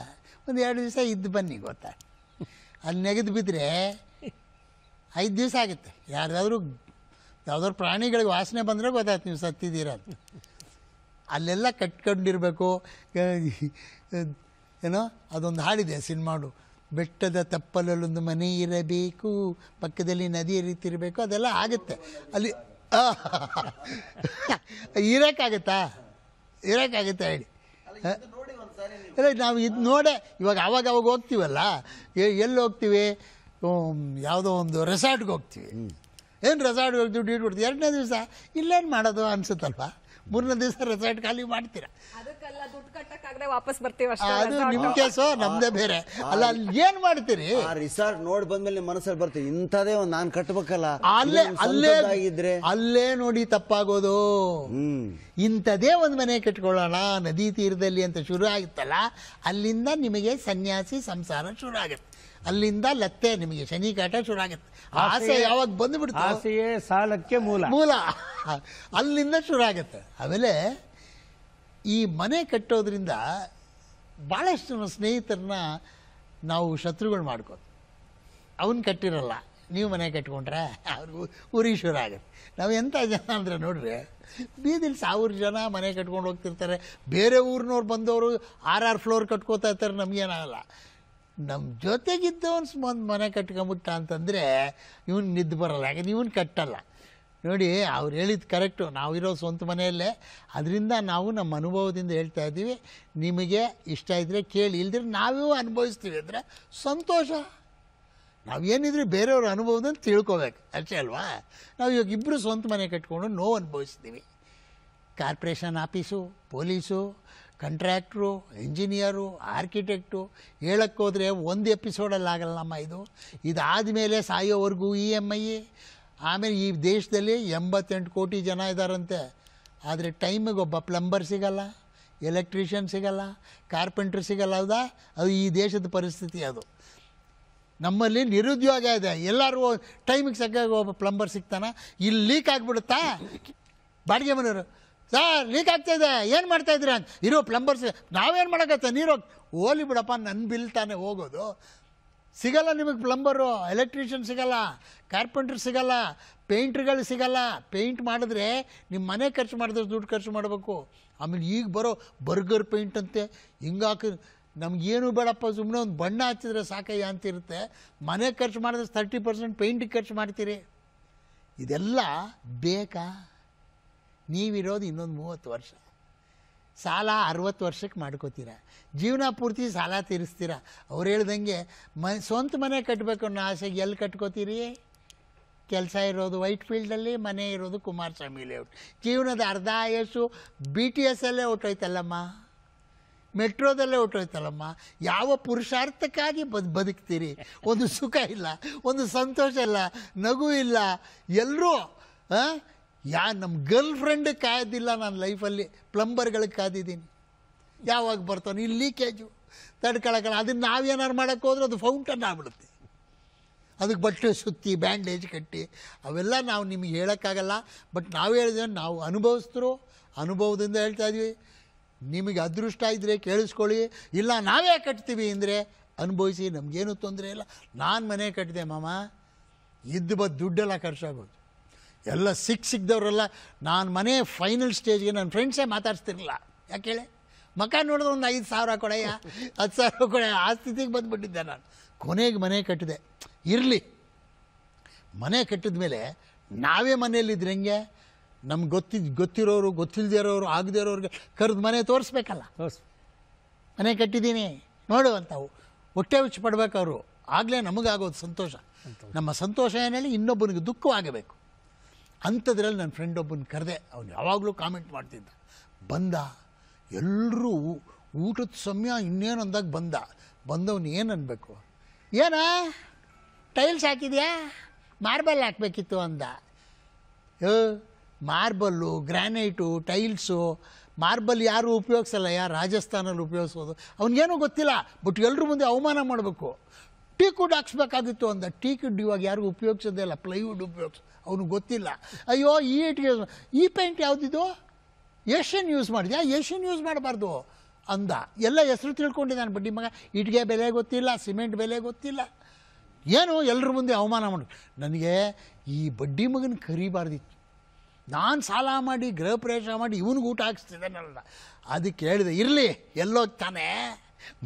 ಒಂದು ಎರಡು ದಿವಸ ಇದ್ದು ಬನ್ನಿ ಗೊತ್ತಾ ಅಲ್ಲಿ ನೆಗೆದು ಬಿದ್ದರೆ ಐದು ದಿವಸ ಆಗುತ್ತೆ ಯಾರ್ದಾದ್ರೂ ಯಾವುದಾದ್ರು ಪ್ರಾಣಿಗಳಿಗೆ ವಾಸನೆ ಬಂದರೆ ಗೊತ್ತಾಯ್ತು ನೀವು ಸತ್ತಿದ್ದೀರ ಅಲ್ಲೆಲ್ಲ ಕಟ್ಕೊಂಡಿರಬೇಕು ಏನೋ ಅದೊಂದು ಹಾಡಿದೆ ಸಿನಿಮಾಡು ಬೆಟ್ಟದ ತಪ್ಪಲಲ್ಲೊಂದು ಮನೆ ಇರಬೇಕು ಪಕ್ಕದಲ್ಲಿ ನದಿ ಇರಬೇಕು ಅದೆಲ್ಲ ಆಗುತ್ತೆ ಅಲ್ಲಿ ಇರೋಕ್ಕಾಗತ್ತಾ ಇರೋಕ್ಕಾಗತ್ತಾ ಹೇಳಿ ಇಲ್ಲ ನಾವು ಇದು ನೋಡೆ ಇವಾಗ ಅವಾಗ ಅವಾಗ ಹೋಗ್ತೀವಲ್ಲ ಎಲ್ಲಿ ಹೋಗ್ತೀವಿ ಯಾವುದೋ ಒಂದು ರೆಸಾರ್ಟ್ಗೆ ಹೋಗ್ತೀವಿ ಏನು ರೆಸಾರ್ಟ್ಗೆ ಹೋಗ್ತೀವಿ ಡ್ಯೂಟಿ ಕೊಡ್ತೀವಿ ಎರಡನೇ ದಿವಸ ಇಲ್ಲೇನು ಮಾಡೋದು ಅನಿಸುತ್ತಲ್ವಾ ಮೂರನೇ ದಿವಸ ರೆಸಾರ್ಟ್ ಖಾಲಿ ಮಾಡ್ತೀರಾ ವಾಪಸ್ ಬರ್ತೀವಿ ಅದು ನಿಮ್ ಕೇಸು ನಮ್ದೇ ಬೇರೆ ಅಲ್ಲ ಅಲ್ಲಿ ಏನ್ ಮಾಡ್ತೀರಿ ಆ ರಿಸಾರ್ಟ್ ನೋಡಿ ಬಂದ್ಮೇಲೆ ನಿಮ್ಮ ಮನಸ್ಸಲ್ಲಿ ಬರ್ತೀವಿ ಇಂಥದೇ ಒಂದು ನಾನ್ ಕಟ್ಟಬೇಕಲ್ಲ ಅಲ್ಲೇ ಅಲ್ಲೇ ಆಗಿದ್ರೆ ಅಲ್ಲೇ ನೋಡಿ ತಪ್ಪಾಗೋದು ಹ್ಮ್ ಇಂಥದೇ ಒಂದು ಮನೆ ಕಟ್ಕೊಳ್ಳೋಣ ನದಿ ತೀರದಲ್ಲಿ ಅಂತ ಶುರು ಆಗುತ್ತಲ್ಲ ಅಲ್ಲಿಂದ ನಿಮಗೆ ಸನ್ಯಾಸಿ ಸಂಸಾರ ಶುರು ಆಗುತ್ತೆ ಅಲ್ಲಿಂದ ಲತ್ತೆ ನಿಮಗೆ ಶನಿ ಕಾಟ ಶುರು ಆಗುತ್ತೆ ಆಸೆ ಯಾವಾಗ ಬಂದುಬಿಡುತ್ತೆ ಆಸೆಯೇ ಸಾಲಕ್ಕೆ ಮೂಲ ಮೂಲ ಅಲ್ಲಿಂದ ಶುರು ಆಗುತ್ತೆ ಆಮೇಲೆ ಈ ಮನೆ ಕಟ್ಟೋದ್ರಿಂದ ಭಾಳಷ್ಟು ಸ್ನೇಹಿತರನ್ನ ನಾವು ಶತ್ರುಗಳು ಮಾಡ್ಕೋದು ಅವನು ಕಟ್ಟಿರಲ್ಲ ನೀವು ಮನೆ ಕಟ್ಕೊಂಡ್ರೆ ಅವ್ರಿಗೂ ಶುರು ಆಗುತ್ತೆ ನಾವು ಎಂಥ ಜನ ಅಂದರೆ ನೋಡ್ರಿ ಬೀದಿಲಿ ಸಾವಿರ ಜನ ಮನೆ ಕಟ್ಕೊಂಡು ಹೋಗ್ತಿರ್ತಾರೆ ಬೇರೆ ಊರಿನವ್ರು ಬಂದವರು ಆರು ಆರು ಫ್ಲೋರ್ ಕಟ್ಕೋತಾ ಇರ್ತಾರೆ ನಮಗೇನಾಗಲ್ಲ ನಮ್ಮ ಜೊತೆಗಿದ್ದವನು ಒಂದು ಮನೆ ಕಟ್ಕೊಂಬಿಟ್ಟ ಅಂತಂದರೆ ಇವನು ನಿದ್ದು ಬರಲ್ಲ ಯಾಕಂದ್ರೆ ಇವನು ಕಟ್ಟಲ್ಲ ನೋಡಿ ಅವ್ರು ಹೇಳಿದ್ದು ಕರೆಕ್ಟು ನಾವಿರೋ ಸ್ವಂತ ಮನೆಯಲ್ಲೇ ಅದರಿಂದ ನಾವು ನಮ್ಮ ಅನುಭವದಿಂದ ಹೇಳ್ತಾ ಇದ್ದೀವಿ ನಿಮಗೆ ಇಷ್ಟ ಇದ್ದರೆ ಕೇಳಿ ಇಲ್ದಿದ್ರೆ ನಾವೇ ಅನುಭವಿಸ್ತೀವಿ ಅಂದರೆ ಸಂತೋಷ ನಾವು ಏನಿದ್ರೆ ಬೇರೆಯವ್ರ ಅನುಭವದಿಂದ ತಿಳ್ಕೊಬೇಕು ಅಷ್ಟೇ ಅಲ್ವಾ ನಾವು ಇವಾಗ ಇಬ್ಬರು ಸ್ವಂತ ಮನೆ ಕಟ್ಕೊಂಡು ನೋವು ಅನುಭವಿಸ್ತೀವಿ corporation office police contractor engineer architect ಹೇಳೋಕ್ಕೋದ್ರೆ ಒಂದು ಎಪಿಸೋಡಲ್ಲಿ ನಮ್ಮ ಇದು ಇದಾದ ಮೇಲೆ ಸಾಯೋವರೆಗೂ ಇ ಎಮ್ ಐ ಆಮೇಲೆ ಈ ದೇಶದಲ್ಲಿ ಎಂಬತ್ತೆಂಟು ಕೋಟಿ ಜನ ಇದ್ದಾರಂತೆ ಆದರೆ ಟೈಮಿಗೆ ಒಬ್ಬ ಪ್ಲಂಬರ್ ಸಿಗಲ್ಲ ಎಲೆಕ್ಟ್ರಿಷಿಯನ್ ಸಿಗಲ್ಲ ಕಾರ್ಪೆಂಟ್ರ್ ಸಿಗಲ್ಲ ಹೌದಾ ಅದು ಈ ದೇಶದ ಪರಿಸ್ಥಿತಿ ಅದು ನಮ್ಮಲ್ಲಿ ನಿರುದ್ಯೋಗ ಇದೆ ಎಲ್ಲರೂ ಟೈಮಿಗೆ ಸಕ್ಕಾಗಿ ಒಬ್ಬ ಪ್ಲಂಬರ್ ಸಿಗ್ತಾನೆ ಇಲ್ಲಿ ಲೀಕ್ ಆಗಿಬಿಡುತ್ತಾ ಬಾಡಿಗೆ ಮನೆಯವರು ಸರ್ ಲೀಕ್ ಆಗ್ತಾಯಿದೆ ಏನು ಮಾಡ್ತಾ ಇದ್ರಿ ಅಂತ ಇರೋ ಪ್ಲಂಬರ್ಸ್ ನಾವೇನು ಮಾಡೋಕ್ಕತ್ತೆ ನೀರು ಓಲಿ ಬಿಡಪ್ಪ ನನ್ನ ಬಿಲ್ ತಾನೇ ಹೋಗೋದು ಸಿಗಲ್ಲ ನಿಮಗೆ ಪ್ಲಂಬರು ಎಲೆಕ್ಟ್ರಿಷಿಯನ್ ಸಿಗಲ್ಲ ಕಾರ್ಪೆಂಟ್ರ್ ಸಿಗಲ್ಲ ಪೇಂಟ್ರ್ಗಳು ಸಿಗಲ್ಲ ಪೇಂಟ್ ಮಾಡಿದ್ರೆ ನಿಮ್ಮ ಮನೆ ಖರ್ಚು ಮಾಡಿದ್ರೆ ದುಡ್ಡು ಖರ್ಚು ಮಾಡಬೇಕು ಆಮೇಲೆ ಈಗ ಬರೋ ಬರ್ಗರ್ ಪೇಂಟ್ ಅಂತೆ ಹಿಂಗಾಕಿ ನಮಗೇನು ಬೇಡಪ್ಪ ಸುಮ್ಮನೆ ಒಂದು ಬಣ್ಣ ಹಚ್ಚಿದ್ರೆ ಸಾಕಯ್ಯ ಅಂತಿರುತ್ತೆ ಮನೆ ಖರ್ಚು ಮಾಡಿದ್ರೆ ತರ್ಟಿ ಪರ್ಸೆಂಟ್ ಪೇಂಟಿಗೆ ಖರ್ಚು ಮಾಡ್ತೀರಿ ಇದೆಲ್ಲ ಬೇಕಾ ನೀವಿರೋದು ಇನ್ನೊಂದು ಮೂವತ್ತು ವರ್ಷ ಸಾಲ ಅರವತ್ತು ವರ್ಷಕ್ಕೆ ಮಾಡ್ಕೋತೀರ ಜೀವನ ಪೂರ್ತಿ ಸಾಲ ತೀರಿಸ್ತೀರ ಅವ್ರು ಹೇಳ್ದಂಗೆ ಮ ಸ್ವಂತ ಮನೆ ಕಟ್ಟಬೇಕು ಅನ್ನೋ ಆಸೆಗೆ ಎಲ್ಲಿ ಕಟ್ಕೋತೀರಿ ಕೆಲಸ ಇರೋದು ವೈಟ್ ಫೀಲ್ಡಲ್ಲಿ ಮನೆ ಇರೋದು ಕುಮಾರಸ್ವಾಮಿ ಲೇಔಟ್ ಜೀವನದ ಅರ್ಧ ಆಯಸ್ಸು ಬಿ ಟಿ ಎಸ್ಸಲ್ಲೇ ಹೊಟ್ಟೋಯ್ತಲ್ಲಮ್ಮ ಮೆಟ್ರೋದಲ್ಲೇ ಹೊಟ್ಟೋಯ್ತಲ್ಲಮ್ಮ ಯಾವ ಪುರುಷಾರ್ಥಕ್ಕಾಗಿ ಬದ್ ಬದುಕ್ತೀರಿ ಒಂದು ಸುಖ ಇಲ್ಲ ಒಂದು ಸಂತೋಷ ಇಲ್ಲ ನಗು ಇಲ್ಲ ಎಲ್ಲರೂ ಯಾ ನಮ್ಮ ಗರ್ಲ್ ಫ್ರೆಂಡ್ ಕಾಯೋದಿಲ್ಲ ನಾನು ಲೈಫಲ್ಲಿ ಪ್ಲಂಬರ್ಗಳಿಗೆ ಕಾದಿದ್ದೀನಿ ಯಾವಾಗ ಬರ್ತಾನೆ ಇಲ್ಲಿ ಲೀಕೇಜು ತಡ್ಕೊಳಕಲ್ಲ ಅದನ್ನು ನಾವೇನಾರು ಮಾಡೋಕ್ಕೆ ಹೋದ್ರೆ ಅದು ಫೌಂಟನ್ ಆಗ್ಬಿಡುತ್ತೆ ಅದಕ್ಕೆ ಬಟ್ಟೆ ಸುತ್ತಿ ಬ್ಯಾಂಡೇಜ್ ಕಟ್ಟಿ ಅವೆಲ್ಲ ನಾವು ನಿಮಗೆ ಹೇಳೋಕ್ಕಾಗಲ್ಲ ಬಟ್ ನಾವು ಹೇಳಿದ್ರೆ ನಾವು ಅನುಭವಿಸ್ತರು ಅನುಭವದಿಂದ ಹೇಳ್ತಾ ಇದ್ವಿ ನಿಮಗೆ ಅದೃಷ್ಟ ಇದ್ದರೆ ಕೇಳಿಸ್ಕೊಳ್ಳಿ ಇಲ್ಲ ನಾವೇ ಕಟ್ತೀವಿ ಅಂದರೆ ಅನುಭವಿಸಿ ನಮಗೇನು ತೊಂದರೆ ಇಲ್ಲ ನಾನು ಮನೆ ಕಟ್ಟಿದೆ ಮಾಮ ಇದ್ದ ಬದ್ದು ದುಡ್ಡೆಲ್ಲ ಖರ್ಚಾಗೋದು ಎಲ್ಲ ಸಿಕ್ ಸಿಕ್ಕಿದವರೆಲ್ಲ ನಾನು ಮನೆ ಫೈನಲ್ ಸ್ಟೇಜ್ಗೆ ನನ್ನ ಫ್ರೆಂಡ್ಸೇ ಮಾತಾಡ್ಸ್ತಿರಲಿಲ್ಲ ಯಾಕೆ ಹೇಳಿ ಮಕ ನೋಡಿದ್ರೆ ಒಂದು ಐದು ಸಾವಿರ ಕೊಡಯ್ಯ ಹತ್ತು ಸಾವಿರ ಕೊಡೆಯ ಆ ಸ್ಥಿತಿಗೆ ಬಂದುಬಿಟ್ಟಿದ್ದೆ ನಾನು ಕೊನೆಗೆ ಮನೆ ಕಟ್ಟಿದೆ ಇರಲಿ ಮನೆ ಕಟ್ಟಿದ ಮೇಲೆ ನಾವೇ ಮನೆಯಲ್ಲಿದ್ದರೆ ಹೆಂಗೆ ನಮ್ಗೆ ಗೊತ್ತಿದ್ ಗೊತ್ತಿರೋರು ಗೊತ್ತಿಲ್ಲದೆ ಇರೋರು ಆಗದೇ ಇರೋರಿಗೆ ಕರೆದು ಮನೆ ತೋರಿಸ್ಬೇಕಲ್ಲ ಮನೆ ಕಟ್ಟಿದ್ದೀನಿ ನೋಡು ಅಂತ ಹೊಟ್ಟೆ ಹುಚ್ಚು ಪಡ್ಬೇಕು ಅವರು ಆಗಲೇ ನಮಗಾಗೋದು ಸಂತೋಷ ನಮ್ಮ ಸಂತೋಷ ಏನೇಳಿ ಇನ್ನೊಬ್ಬನಿಗೆ ದುಃಖವಾಗಬೇಕು ಅಂಥದ್ರಲ್ಲಿ ನನ್ನ ಫ್ರೆಂಡ್ ಒಬ್ಬನ ಕರೆದೆ ಅವನು ಯಾವಾಗಲೂ ಕಾಮೆಂಟ್ ಮಾಡ್ತಿದ್ದ ಬಂದ ಎಲ್ಲರೂ ಊಟದ ಸಮಯ ಇನ್ನೇನು ಅಂದಾಗ ಬಂದ ಬಂದವನು ಏನು ಅನ್ಬೇಕು ಏನ ಟೈಲ್ಸ್ ಹಾಕಿದ್ಯಾ ಮಾರ್ಬಲ್ ಹಾಕಬೇಕಿತ್ತು ಅಂದ ಮಾರ್ಬಲ್ಲು ಗ್ರ್ಯಾನೈಟು ಟೈಲ್ಸು ಮಾರ್ಬಲ್ ಯಾರೂ ಉಪಯೋಗಿಸಲ್ಲ ಯಾರು ರಾಜಸ್ಥಾನಲ್ಲಿ ಉಪಯೋಗಿಸೋದು ಅವನಿಗೇನೂ ಗೊತ್ತಿಲ್ಲ ಬಟ್ ಎಲ್ಲರೂ ಮುಂದೆ ಅವಮಾನ ಮಾಡಬೇಕು ಟೀ ಕುಡ್ ಹಾಕ್ಸ್ಬೇಕಾಗಿತ್ತು ಅಂದ ಟೀ ಕುಡ್ ಇವಾಗ ಯಾರಿಗೂ ಉಪಯೋಗಿಸೋದೇ ಇಲ್ಲ ಪ್ಲೈವುಡ್ ಉಪಯೋಗಿಸ್ ಅವ್ನಿಗೆ ಗೊತ್ತಿಲ್ಲ ಅಯ್ಯೋ ಈ ಇಟ್ಗೆ ಈ ಪೇಂಟ್ ಯಾವುದಿದು ಏಷ್ಯನ್ ಯೂಸ್ ಮಾಡಿದ್ಯಾ ಏಷ್ಯನ್ ಯೂಸ್ ಮಾಡಬಾರ್ದು ಅಂದ ಎಲ್ಲ ಹೆಸರು ನಾನು ಬಡ್ಡಿ ಮಗ ಇಟ್ಗೆ ಬೆಲೆ ಗೊತ್ತಿಲ್ಲ ಸಿಮೆಂಟ್ ಬೆಲೆ ಗೊತ್ತಿಲ್ಲ ಏನು ಎಲ್ಲರ ಮುಂದೆ ಅವಮಾನ ಮಾಡಿ ನನಗೆ ಈ ಬಡ್ಡಿ ಮಗನ ಕರಿಬಾರ್ದಿತ್ತು ನಾನು ಸಾಲ ಮಾಡಿ ಗೃಹ ಪ್ರವೇಶ ಮಾಡಿ ಇವನಿಗೆ ಊಟ ಹಾಕಿಸ್ತಿದ್ದಾನಲ್ಲ ಅದಕ್ಕೆ ಹೇಳಿದೆ ಇರಲಿ ಎಲ್ಲೋಗ್ತಾನೆ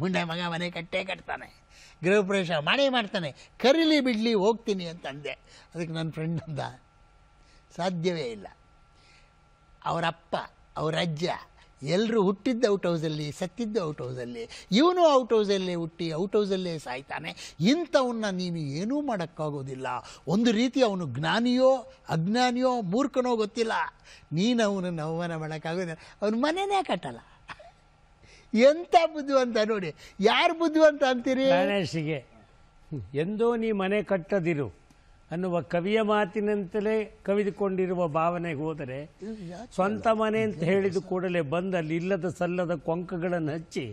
ಮುಂಡೆ ಮಗ ಮನೆ ಕಟ್ಟೆ ಕಟ್ತಾನೆ ಪ್ರವೇಶ ಮಾಡೇ ಮಾಡ್ತಾನೆ ಕರೀಲಿ ಬಿಡಲಿ ಹೋಗ್ತೀನಿ ಅಂತ ಅಂದೆ ಅದಕ್ಕೆ ನನ್ನ ಫ್ರೆಂಡ್ ಅಂದ ಸಾಧ್ಯವೇ ಇಲ್ಲ ಅವರಪ್ಪ ಅಜ್ಜ ಎಲ್ಲರೂ ಹುಟ್ಟಿದ್ದ ಔಟ್ ಹೌಸಲ್ಲಿ ಸತ್ತಿದ್ದ ಔಟ್ ಹೌಸಲ್ಲಿ ಇವನು ಔಟ್ ಹೌಸಲ್ಲೇ ಹುಟ್ಟಿ ಔಟ್ ಹೌಸಲ್ಲೇ ಸಾಯ್ತಾನೆ ಇಂಥವನ್ನ ನೀನು ಏನೂ ಮಾಡೋಕ್ಕಾಗೋದಿಲ್ಲ ಒಂದು ರೀತಿ ಅವನು ಜ್ಞಾನಿಯೋ ಅಜ್ಞಾನಿಯೋ ಮೂರ್ಖನೋ ಗೊತ್ತಿಲ್ಲ ನೀನು ಅವನನ್ನು ಅವಮಾನ ಮಾಡೋಕ್ಕಾಗೋದಿಲ್ಲ ಅವನ ಮನೆಯೇ ಕಟ್ಟಲ್ಲ ಎಂತ ಬುದ್ಧಿವಂತ ನೋಡಿ ಯಾರು ಬುದ್ಧಿವಂತ ಅಂತೀರಿ ಗಣೇಶಿಗೆ ಎಂದೋ ನೀ ಮನೆ ಕಟ್ಟದಿರು ಅನ್ನುವ ಕವಿಯ ಮಾತಿನಂತಲೇ ಕವಿದುಕೊಂಡಿರುವ ಭಾವನೆಗೆ ಹೋದರೆ ಸ್ವಂತ ಮನೆ ಅಂತ ಹೇಳಿದ ಕೂಡಲೇ ಬಂದ ಇಲ್ಲದ ಸಲ್ಲದ ಕೊಂಕಗಳನ್ನು ಹಚ್ಚಿ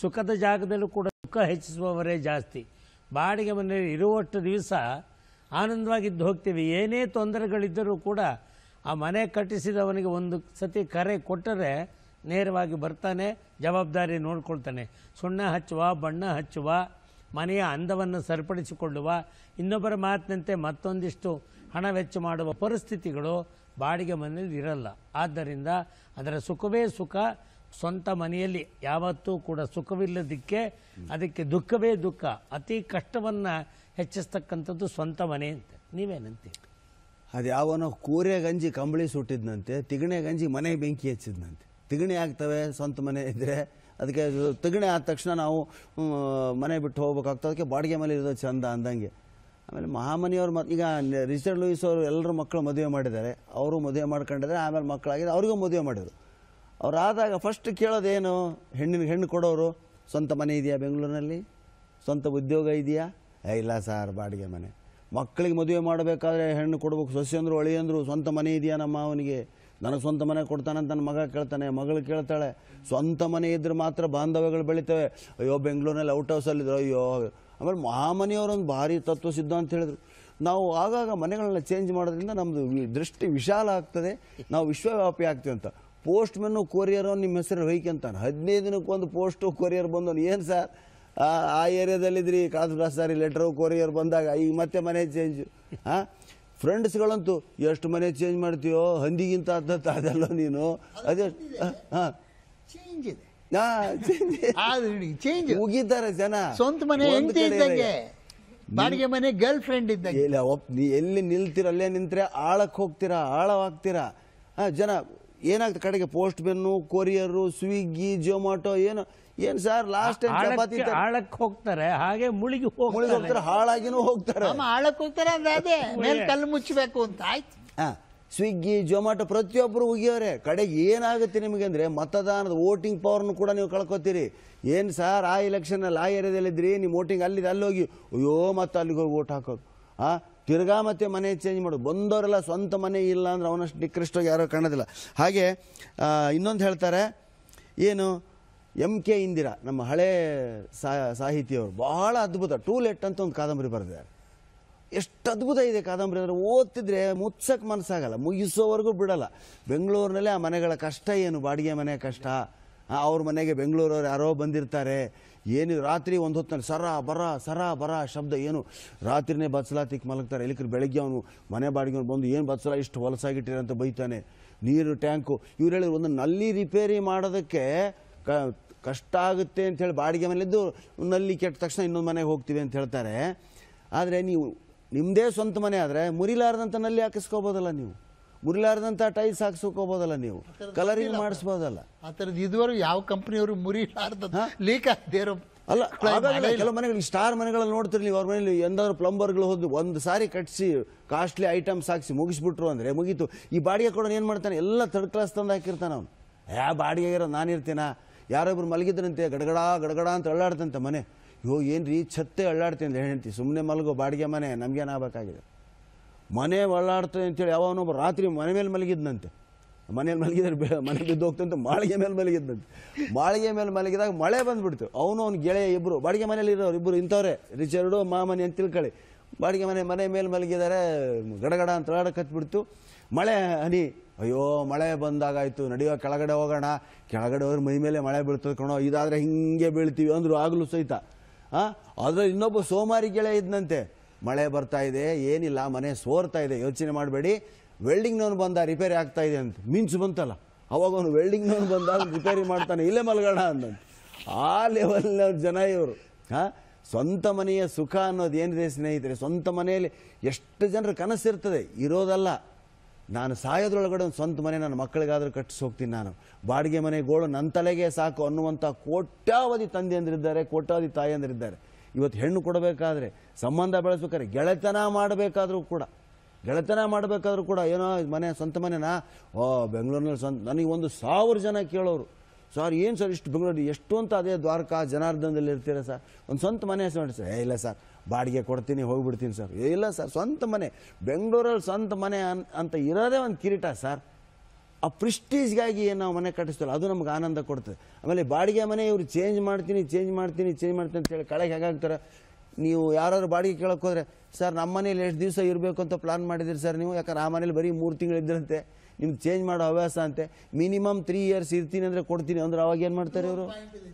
ಸುಖದ ಜಾಗದಲ್ಲೂ ಕೂಡ ಸುಖ ಹೆಚ್ಚಿಸುವವರೇ ಜಾಸ್ತಿ ಬಾಡಿಗೆ ಮನೆಯಲ್ಲಿ ಇರುವಷ್ಟು ದಿವಸ ಆನಂದವಾಗಿದ್ದು ಹೋಗ್ತೀವಿ ಏನೇ ತೊಂದರೆಗಳಿದ್ದರೂ ಕೂಡ ಆ ಮನೆ ಕಟ್ಟಿಸಿದವನಿಗೆ ಒಂದು ಸತಿ ಕರೆ ಕೊಟ್ಟರೆ ನೇರವಾಗಿ ಬರ್ತಾನೆ ಜವಾಬ್ದಾರಿ ನೋಡ್ಕೊಳ್ತಾನೆ ಸುಣ್ಣ ಹಚ್ಚುವ ಬಣ್ಣ ಹಚ್ಚುವ ಮನೆಯ ಅಂದವನ್ನು ಸರಿಪಡಿಸಿಕೊಳ್ಳುವ ಇನ್ನೊಬ್ಬರ ಮಾತಿನಂತೆ ಮತ್ತೊಂದಿಷ್ಟು ಹಣ ವೆಚ್ಚ ಮಾಡುವ ಪರಿಸ್ಥಿತಿಗಳು ಬಾಡಿಗೆ ಮನೆಯಲ್ಲಿ ಇರಲ್ಲ ಆದ್ದರಿಂದ ಅದರ ಸುಖವೇ ಸುಖ ಸ್ವಂತ ಮನೆಯಲ್ಲಿ ಯಾವತ್ತೂ ಕೂಡ ಸುಖವಿಲ್ಲದಕ್ಕೆ ಅದಕ್ಕೆ ದುಃಖವೇ ದುಃಖ ಅತಿ ಕಷ್ಟವನ್ನು ಹೆಚ್ಚಿಸ್ತಕ್ಕಂಥದ್ದು ಸ್ವಂತ ಮನೆ ಅಂತ ನೀವೇನಂತೆ ಅದು ಯಾವನೋ ಕೂರೆ ಗಂಜಿ ಕಂಬಳಿ ಸುಟ್ಟಿದ್ನಂತೆ ತಿಗಣೆ ಗಂಜಿ ಮನೆ ಬೆಂಕಿ ಹಚ್ಚಿದ್ನಂತೆ ತಿಗಣಿ ಆಗ್ತವೆ ಸ್ವಂತ ಮನೆ ಇದ್ದರೆ ಅದಕ್ಕೆ ತಿಗಣಿ ಆದ ತಕ್ಷಣ ನಾವು ಮನೆ ಬಿಟ್ಟು ಹೋಗ್ಬೇಕಾಗ್ತದೆ ಅದಕ್ಕೆ ಬಾಡಿಗೆ ಮನೆ ಇರೋದು ಚಂದ ಅಂದಂಗೆ ಆಮೇಲೆ ಮಹಾಮನಿಯವ್ರು ಮತ್ತು ಈಗ ರಿಚರ್ಡ್ ಲೂಯಿಸ್ ಅವರು ಎಲ್ಲರೂ ಮಕ್ಕಳು ಮದುವೆ ಮಾಡಿದ್ದಾರೆ ಅವರು ಮದುವೆ ಮಾಡ್ಕೊಂಡಿದ್ದಾರೆ ಆಮೇಲೆ ಮಕ್ಕಳಾಗಿದೆ ಅವ್ರಿಗೂ ಮದುವೆ ಮಾಡಿದರು ಅವರಾದಾಗ ಫಸ್ಟ್ ಕೇಳೋದೇನು ಹೆಣ್ಣಿನ ಹೆಣ್ಣು ಕೊಡೋರು ಸ್ವಂತ ಮನೆ ಇದೆಯಾ ಬೆಂಗಳೂರಿನಲ್ಲಿ ಸ್ವಂತ ಉದ್ಯೋಗ ಇದೆಯಾ ಇಲ್ಲ ಸರ್ ಬಾಡಿಗೆ ಮನೆ ಮಕ್ಕಳಿಗೆ ಮದುವೆ ಮಾಡಬೇಕಾದ್ರೆ ಹೆಣ್ಣು ಕೊಡ್ಬೇಕು ಸೊಸೆಯಂದರು ಅಂದರು ಸ್ವಂತ ಮನೆ ಇದೆಯಾ ನಮ್ಮ ಅವನಿಗೆ ನನಗೆ ಸ್ವಂತ ಮನೆ ಕೊಡ್ತಾನೆ ಅಂತ ನನ್ನ ಮಗ ಕೇಳ್ತಾನೆ ಮಗಳು ಕೇಳ್ತಾಳೆ ಸ್ವಂತ ಮನೆ ಇದ್ರೆ ಮಾತ್ರ ಬಾಂಧವ್ಯಗಳು ಬೆಳಿತವೆ ಅಯ್ಯೋ ಬೆಂಗಳೂರಿನಲ್ಲಿ ಔಟ್ ಹೌಸಲ್ಲಿದ್ರು ಅಯ್ಯೋ ಆಮೇಲೆ ಆ ಮನೆಯವರೊಂದು ಭಾರಿ ತತ್ವ ಸಿದ್ಧ ಅಂತ ಹೇಳಿದ್ರು ನಾವು ಆಗಾಗ ಮನೆಗಳನ್ನ ಚೇಂಜ್ ಮಾಡೋದ್ರಿಂದ ನಮ್ಮದು ದೃಷ್ಟಿ ವಿಶಾಲ ಆಗ್ತದೆ ನಾವು ವಿಶ್ವವ್ಯಾಪಿ ಆಗ್ತೀವಿ ಅಂತ ಪೋಸ್ಟ್ ಮೆನ್ನು ಕೊರಿಯರು ನಿಮ್ಮ ಹೆಸರು ಅಂತಾನೆ ಹದಿನೈದು ದಿನಕ್ಕೊಂದು ಪೋಸ್ಟು ಕೊರಿಯರ್ ಬಂದವನು ಏನು ಸರ್ ಆ ಏರಿಯಾದಲ್ಲಿದ್ರಿ ಬ್ಲಾಸ್ ಸಾರಿ ಲೆಟ್ರು ಕೊರಿಯರ್ ಬಂದಾಗ ಈಗ ಮತ್ತೆ ಮನೆ ಚೇಂಜು ಹಾಂ ಫ್ರೆಂಡ್ಸ್ಗಳಂತೂ ಎಷ್ಟು ಮನೆ ಚೇಂಜ್ ಮಾಡ್ತೀಯೋ ಹಂದಿಗಿಂತ ಅದಂತ ಅದಲ್ಲ ನೀನು ಅದೇ ಹಾಂ ಚೇಂಜ್ ಇದೆ ಚೇಂಜ್ ಜನ ಸ್ವಂತ ಮನೆ ಬಾಡಿಗೆ ಮನೆ ಗರ್ಲ್ ಫ್ರೆಂಡ್ ಇದ್ದಂಗೆ ನೀ ಎಲ್ಲಿ ನಿಲ್ತೀರ ಅಲ್ಲೇ ನಿಂತ್ರೆ ಆಳಕ್ಕೆ ಹೋಗ್ತೀರಾ ಆಳವಾಗ್ತೀರಾ ಹಾಂ ಜನ ಏನಾಗ್ತದೆ ಕಡೆಗೆ postman courier Swiggy Zomato ಏನು ಏನ್ ಸರ್ ಲಾಸ್ಟ್ ಟೈಮ್ ಚಪಾತಿ ಆಳಕ್ಕೆ- ಹೋಗ್ತಾರೆ ಹಾಗೆ ಮುಳುಗಿ ಹೋಗಿ ಹೋಗ್ತಾರೆ ಹಾಳಾಗಿನೂ ಹೋಗ್ತಾರೆ ಆಳಕ್ಕೆ ಹೋಗ್ತಾರೆ ಅಂದ್ರೆ ಅದೇ ಮೇಲೆ ಕಲ್ಲು ಮುಚ್ಚಬೇಕು ಅಂತ ಆಯ್ತು ಹಾ ಸ್ವಿಗ್ಗಿ ಜೊಮ್ಯಾಟೊ ಪ್ರತಿಯೊಬ್ಬರು ಉಗಿಯವ್ರೆ ಕಡೆಗೆ ಏನಾಗುತ್ತೆ ನಿಮಗೆ ಅಂದ್ರೆ ಮತದಾನದ ವೋಟಿಂಗ್ ಪವರ್ನು ಕೂಡ ನೀವು ಕಳ್ಕೊತೀರಿ ಏನು ಸರ್ ಆ ಎಲೆಕ್ಷನಲ್ಲಿ ಆ ಏರಿಯಾದಲ್ಲಿ ಇದ್ರಿ ನಿಮ್ಮ ವೋಟಿಂಗ್ ಅಲ್ಲಿದೆ ಅಲ್ಲಿ ಹೋಗಿ ಅಯ್ಯೋ ಮತ್ತೆ ಅಲ್ಲಿಗೆ ಹೋಗಿ ವೋಟ್ ಹಾಕೋದು ಆ ತಿರ್ಗಾ ಮತ್ತೆ ಮನೆ ಚೇಂಜ್ ಮಾಡೋದು ಬಂದವರೆಲ್ಲ ಸ್ವಂತ ಮನೆ ಇಲ್ಲ ಅಂದ್ರೆ ಅವನಷ್ಟು ನಿಕೃಷ್ಟವಾಗಿ ಯಾರೋ ಕಾಣೋದಿಲ್ಲ ಹಾಗೆ ಇನ್ನೊಂದು ಹೇಳ್ತಾರೆ ಏನು ಎಮ್ ಕೆ ಇಂದಿರಾ ನಮ್ಮ ಹಳೆ ಸಾಹಿತಿಯವರು ಭಾಳ ಅದ್ಭುತ ಟೂ ಲೆಟ್ ಅಂತ ಒಂದು ಕಾದಂಬರಿ ಬರೆದಿದ್ದಾರೆ ಎಷ್ಟು ಅದ್ಭುತ ಇದೆ ಕಾದಂಬರಿ ಅಂದರೆ ಓದ್ತಿದ್ರೆ ಮುಚ್ಚಕ್ಕೆ ಮನಸ್ಸಾಗಲ್ಲ ಮುಗಿಸೋವರೆಗೂ ಬಿಡಲ್ಲ ಬೆಂಗಳೂರಿನಲ್ಲೇ ಆ ಮನೆಗಳ ಕಷ್ಟ ಏನು ಬಾಡಿಗೆ ಮನೆ ಕಷ್ಟ ಅವ್ರ ಮನೆಗೆ ಬೆಂಗಳೂರವ್ರು ಯಾರೋ ಬಂದಿರ್ತಾರೆ ಏನು ರಾತ್ರಿ ಒಂದು ಹೊತ್ತಲ್ಲಿ ಸರ ಬರ ಸರ ಬರ ಶಬ್ದ ಏನು ರಾತ್ರಿನೇ ತಿಕ್ಕಿ ಮಲಗ್ತಾರೆ ಇಲ್ಲಿಕ್ರೆ ಬೆಳಗ್ಗೆ ಅವನು ಮನೆ ಬಾಡಿಗೆ ಬಂದು ಏನು ಬತ್ಸಲಾ ಇಷ್ಟು ಹೊಲಸಾಗಿಟ್ಟಿರ ಅಂತ ಬೈತಾನೆ ನೀರು ಟ್ಯಾಂಕು ಇವ್ರು ಹೇಳಿದ್ರು ಒಂದು ನಲ್ಲಿ ರಿಪೇರಿ ಮಾಡೋದಕ್ಕೆ ಕ ಕಷ್ಟ ಆಗುತ್ತೆ ಅಂಥೇಳಿ ಬಾಡಿಗೆ ಮನೆಯಲ್ಲಿದ್ದು ನಲ್ಲಿ ಕೆಟ್ಟ ತಕ್ಷಣ ಇನ್ನೊಂದು ಮನೆಗೆ ಹೋಗ್ತೀವಿ ಅಂತ ಹೇಳ್ತಾರೆ ಆದರೆ ನೀವು ನಿಮ್ಮದೇ ಸ್ವಂತ ಮನೆ ಆದರೆ ಮುರಿಲಾರದಂಥ ನಲ್ಲಿ ಹಾಕಿಸ್ಕೋಬೋದಲ್ಲ ನೀವು ಮುರಿಲಾರ್ದಂತ ಟೈಲ್ಸ್ ಹಾಕ್ಸೋಕೋಬೋದಲ್ಲ ನೀವು ಕಲರಿಂಗ್ ಮಾಡಿಸಬಹುದಲ್ಲ ಆ ಇದುವರೆಗೂ ಯಾವ ಕಂಪ್ನಿಯವರು ಮುರಿಲಾರ್ದ ಲೀಕ್ ಅಲ್ಲ ಮನೆಗಳು ಸ್ಟಾರ್ ಮನೆಗಳಲ್ಲಿ ನೋಡ್ತಿರ್ಲಿ ನೀವು ಅವ್ರ ಮನೇಲಿ ಎಂದಾದ್ರು ಪ್ಲಂಬರ್ಗಳು ಹೋದ್ ಒಂದು ಸಾರಿ ಕಟ್ಸಿ ಕಾಸ್ಟ್ಲಿ ಐಟಮ್ಸ್ ಹಾಕಿಸಿ ಮುಗಿಸ್ಬಿಟ್ರು ಅಂದ್ರೆ ಮುಗೀತು ಈ ಬಾಡಿಗೆ ಕೊಡೋ ಏನು ಮಾಡ್ತಾನೆ ಎಲ್ಲ ಥರ್ಡ್ ಕ್ಲಾಸ್ ತಂದು ಹಾಕಿರ್ತಾನೆ ಅವ್ನು ಯಾ ಬಾಡಿಗೆ ಇರೋ ನಾನಿರ್ತೀನ ಯಾರೊಬ್ರು ಮಲಗಿದ್ರಂತೆ ಗಡಗಡ ಗಡಗಡ ಅಂತ ಅಳ್ಳಾಡ್ತಂತೆ ಮನೆ ಅಯ್ಯೋ ಏನ್ರಿ ರೀ ಛತ್ತೆ ಅಳ್ಳಾಡ್ತೀನಿ ಅಂತ ಹೇಳ್ತೀನಿ ಸುಮ್ಮನೆ ಮಲಗೋ ಬಾಡಿಗೆ ಮನೆ ನಮಗೇನಾಗಬೇಕಾಗಿದೆ ಮನೆ ಒಳ್ಳಾಡ್ತದೆ ಅಂತೇಳಿ ಯಾವನೊಬ್ಬ ರಾತ್ರಿ ಮನೆ ಮೇಲೆ ಮಲಗಿದ್ನಂತೆ ಮನೇಲಿ ಮಲಗಿದ್ರೆ ಮನೆ ಬಿದ್ದು ಹೋಗ್ತಂತೆ ಮಾಳಿಗೆ ಮೇಲೆ ಮಲಗಿದ್ನಂತೆ ಮಾಳಿಗೆ ಮೇಲೆ ಮಲಗಿದಾಗ ಮಳೆ ಬಂದುಬಿಡ್ತು ಅವನು ಅವ್ನ ಗೆಳೆಯ ಇಬ್ಬರು ಬಾಡಿಗೆ ಮನೇಲಿ ಇರೋರು ಇಬ್ಬರು ಇಂಥವ್ರೆ ರಿಚರ್ಡು ಮಾಮನಿ ಅಂತ ತಿಳ್ಕೊಳ್ಳಿ ಬಾಡಿಗೆ ಮನೆ ಮನೆ ಮೇಲೆ ಮಲಗಿದ್ದಾರೆ ಗಡಗಡ ಅಂತ ಹತ್ಬಿಡ್ತು ಮಳೆ ಹನಿ ಅಯ್ಯೋ ಮಳೆ ಬಂದಾಗಾಯ್ತು ನಡೆಯೋ ಕೆಳಗಡೆ ಹೋಗೋಣ ಕೆಳಗಡೆ ಹೋದ್ರೆ ಮೈ ಮೇಲೆ ಮಳೆ ಬೀಳ್ತದೆ ಕಣೋ ಇದಾದರೆ ಹಿಂಗೆ ಬೀಳ್ತೀವಿ ಅಂದರು ಆಗಲೂ ಸಹಿತ ಹಾಂ ಆದರೆ ಇನ್ನೊಬ್ಬ ಸೋಮಾರಿ ಗೆಳೆಯ ಇದ್ದಂತೆ ಮಳೆ ಬರ್ತಾ ಇದೆ ಏನಿಲ್ಲ ಮನೆ ಸೋರ್ತಾ ಇದೆ ಯೋಚನೆ ಮಾಡಬೇಡಿ ವೆಲ್ಡಿಂಗ್ನವನು ಬಂದ ರಿಪೇರಿ ಆಗ್ತಾ ಇದೆ ಅಂತ ಮಿಂಚು ಬಂತಲ್ಲ ಅವಾಗ ಅವನು ವೆಲ್ಡಿಂಗ್ನವನು ಬಂದ ರಿಪೇರಿ ಮಾಡ್ತಾನೆ ಇಲ್ಲೇ ಮಲಗೋಣ ಅಂತ ಆ ಲೆವೆಲ್ನ ಜನ ಇವರು ಹಾಂ ಸ್ವಂತ ಮನೆಯ ಸುಖ ಅನ್ನೋದು ಏನಿದೆ ಸ್ನೇಹಿತರೆ ಸ್ವಂತ ಮನೆಯಲ್ಲಿ ಎಷ್ಟು ಜನರ ಕನಸಿರ್ತದೆ ಇರೋದಲ್ಲ ನಾನು ಸಾಯೋದ್ರೊಳಗಡೆ ಒಂದು ಸ್ವಂತ ಮನೆ ನನ್ನ ಮಕ್ಕಳಿಗಾದರೂ ಕಟ್ಟಿಸಿ ಹೋಗ್ತೀನಿ ನಾನು ಬಾಡಿಗೆ ಮನೆ ಗೋಳು ನನ್ನ ತಲೆಗೆ ಸಾಕು ಅನ್ನುವಂಥ ಕೋಟ್ಯಾವಧಿ ತಂದೆಯಂದಿರಿದ್ದಾರೆ ಕೋಟ್ಯಾವಧಿ ತಾಯಿಯಂದಿರಿದ್ದಾರೆ ಇವತ್ತು ಹೆಣ್ಣು ಕೊಡಬೇಕಾದ್ರೆ ಸಂಬಂಧ ಬೆಳೆಸ್ಬೇಕಾದ್ರೆ ಗೆಳೆತನ ಮಾಡಬೇಕಾದ್ರೂ ಕೂಡ ಗೆಳೆತನ ಮಾಡಬೇಕಾದ್ರೂ ಕೂಡ ಏನೋ ಮನೆ ಸ್ವಂತ ಮನೆನಾ ಓ ಬೆಂಗಳೂರಿನಲ್ಲಿ ಸ್ವಂತ ನನಗೆ ಒಂದು ಸಾವಿರ ಜನ ಕೇಳೋರು ಸರ್ ಏನು ಸರ್ ಇಷ್ಟು ಬೆಂಗಳೂರು ಎಷ್ಟು ಅಂತ ಅದೇ ದ್ವಾರಕಾ ಜನಾರ್ದನದಲ್ಲಿ ಇರ್ತೀರ ಸರ್ ಒಂದು ಸ್ವಂತ ಮನೆ ಹೆಸರು ಸರ್ ಏ ಇಲ್ಲ ಸರ್ ಬಾಡಿಗೆ ಕೊಡ್ತೀನಿ ಹೋಗಿಬಿಡ್ತೀನಿ ಸರ್ ಇಲ್ಲ ಸರ್ ಸ್ವಂತ ಮನೆ ಬೆಂಗಳೂರಲ್ಲಿ ಸ್ವಂತ ಮನೆ ಅಂತ ಇರೋದೇ ಒಂದು ಕಿರೀಟ ಸರ್ ಆ ಏನು ನಾವು ಮನೆ ಕಟ್ಟಿಸ್ತಲ್ಲ ಅದು ನಮ್ಗೆ ಆನಂದ ಕೊಡ್ತದೆ ಆಮೇಲೆ ಬಾಡಿಗೆ ಮನೆ ಇವರು ಚೇಂಜ್ ಮಾಡ್ತೀನಿ ಚೇಂಜ್ ಮಾಡ್ತೀನಿ ಚೇಂಜ್ ಮಾಡ್ತೀನಿ ಅಂತೇಳಿ ಕಳೆಗೆ ಹೇಗಾಗ್ತಾರೆ ನೀವು ಯಾರಾದ್ರು ಬಾಡಿಗೆ ಕೇಳಕ್ಕೆ ಹೋದರೆ ಸರ್ ನಮ್ಮ ಮನೇಲಿ ಎಷ್ಟು ದಿವಸ ಇರಬೇಕು ಅಂತ ಪ್ಲಾನ್ ಮಾಡಿದ್ರಿ ಸರ್ ನೀವು ಯಾಕಂದ್ರೆ ಆ ಮನೇಲಿ ಬರೀ ಮೂರು ಇದ್ದರಂತೆ ನಿಮ್ಗೆ ಚೇಂಜ್ ಮಾಡೋ ಹವ್ಯಾಸ ಅಂತೆ ಮಿನಿಮಮ್ ತ್ರೀ ಇಯರ್ಸ್ ಇರ್ತೀನಿ ಅಂದರೆ ಕೊಡ್ತೀನಿ ಅಂದ್ರೆ ಅವಾಗ ಏನು ಮಾಡ್ತಾರೆ ಇವರು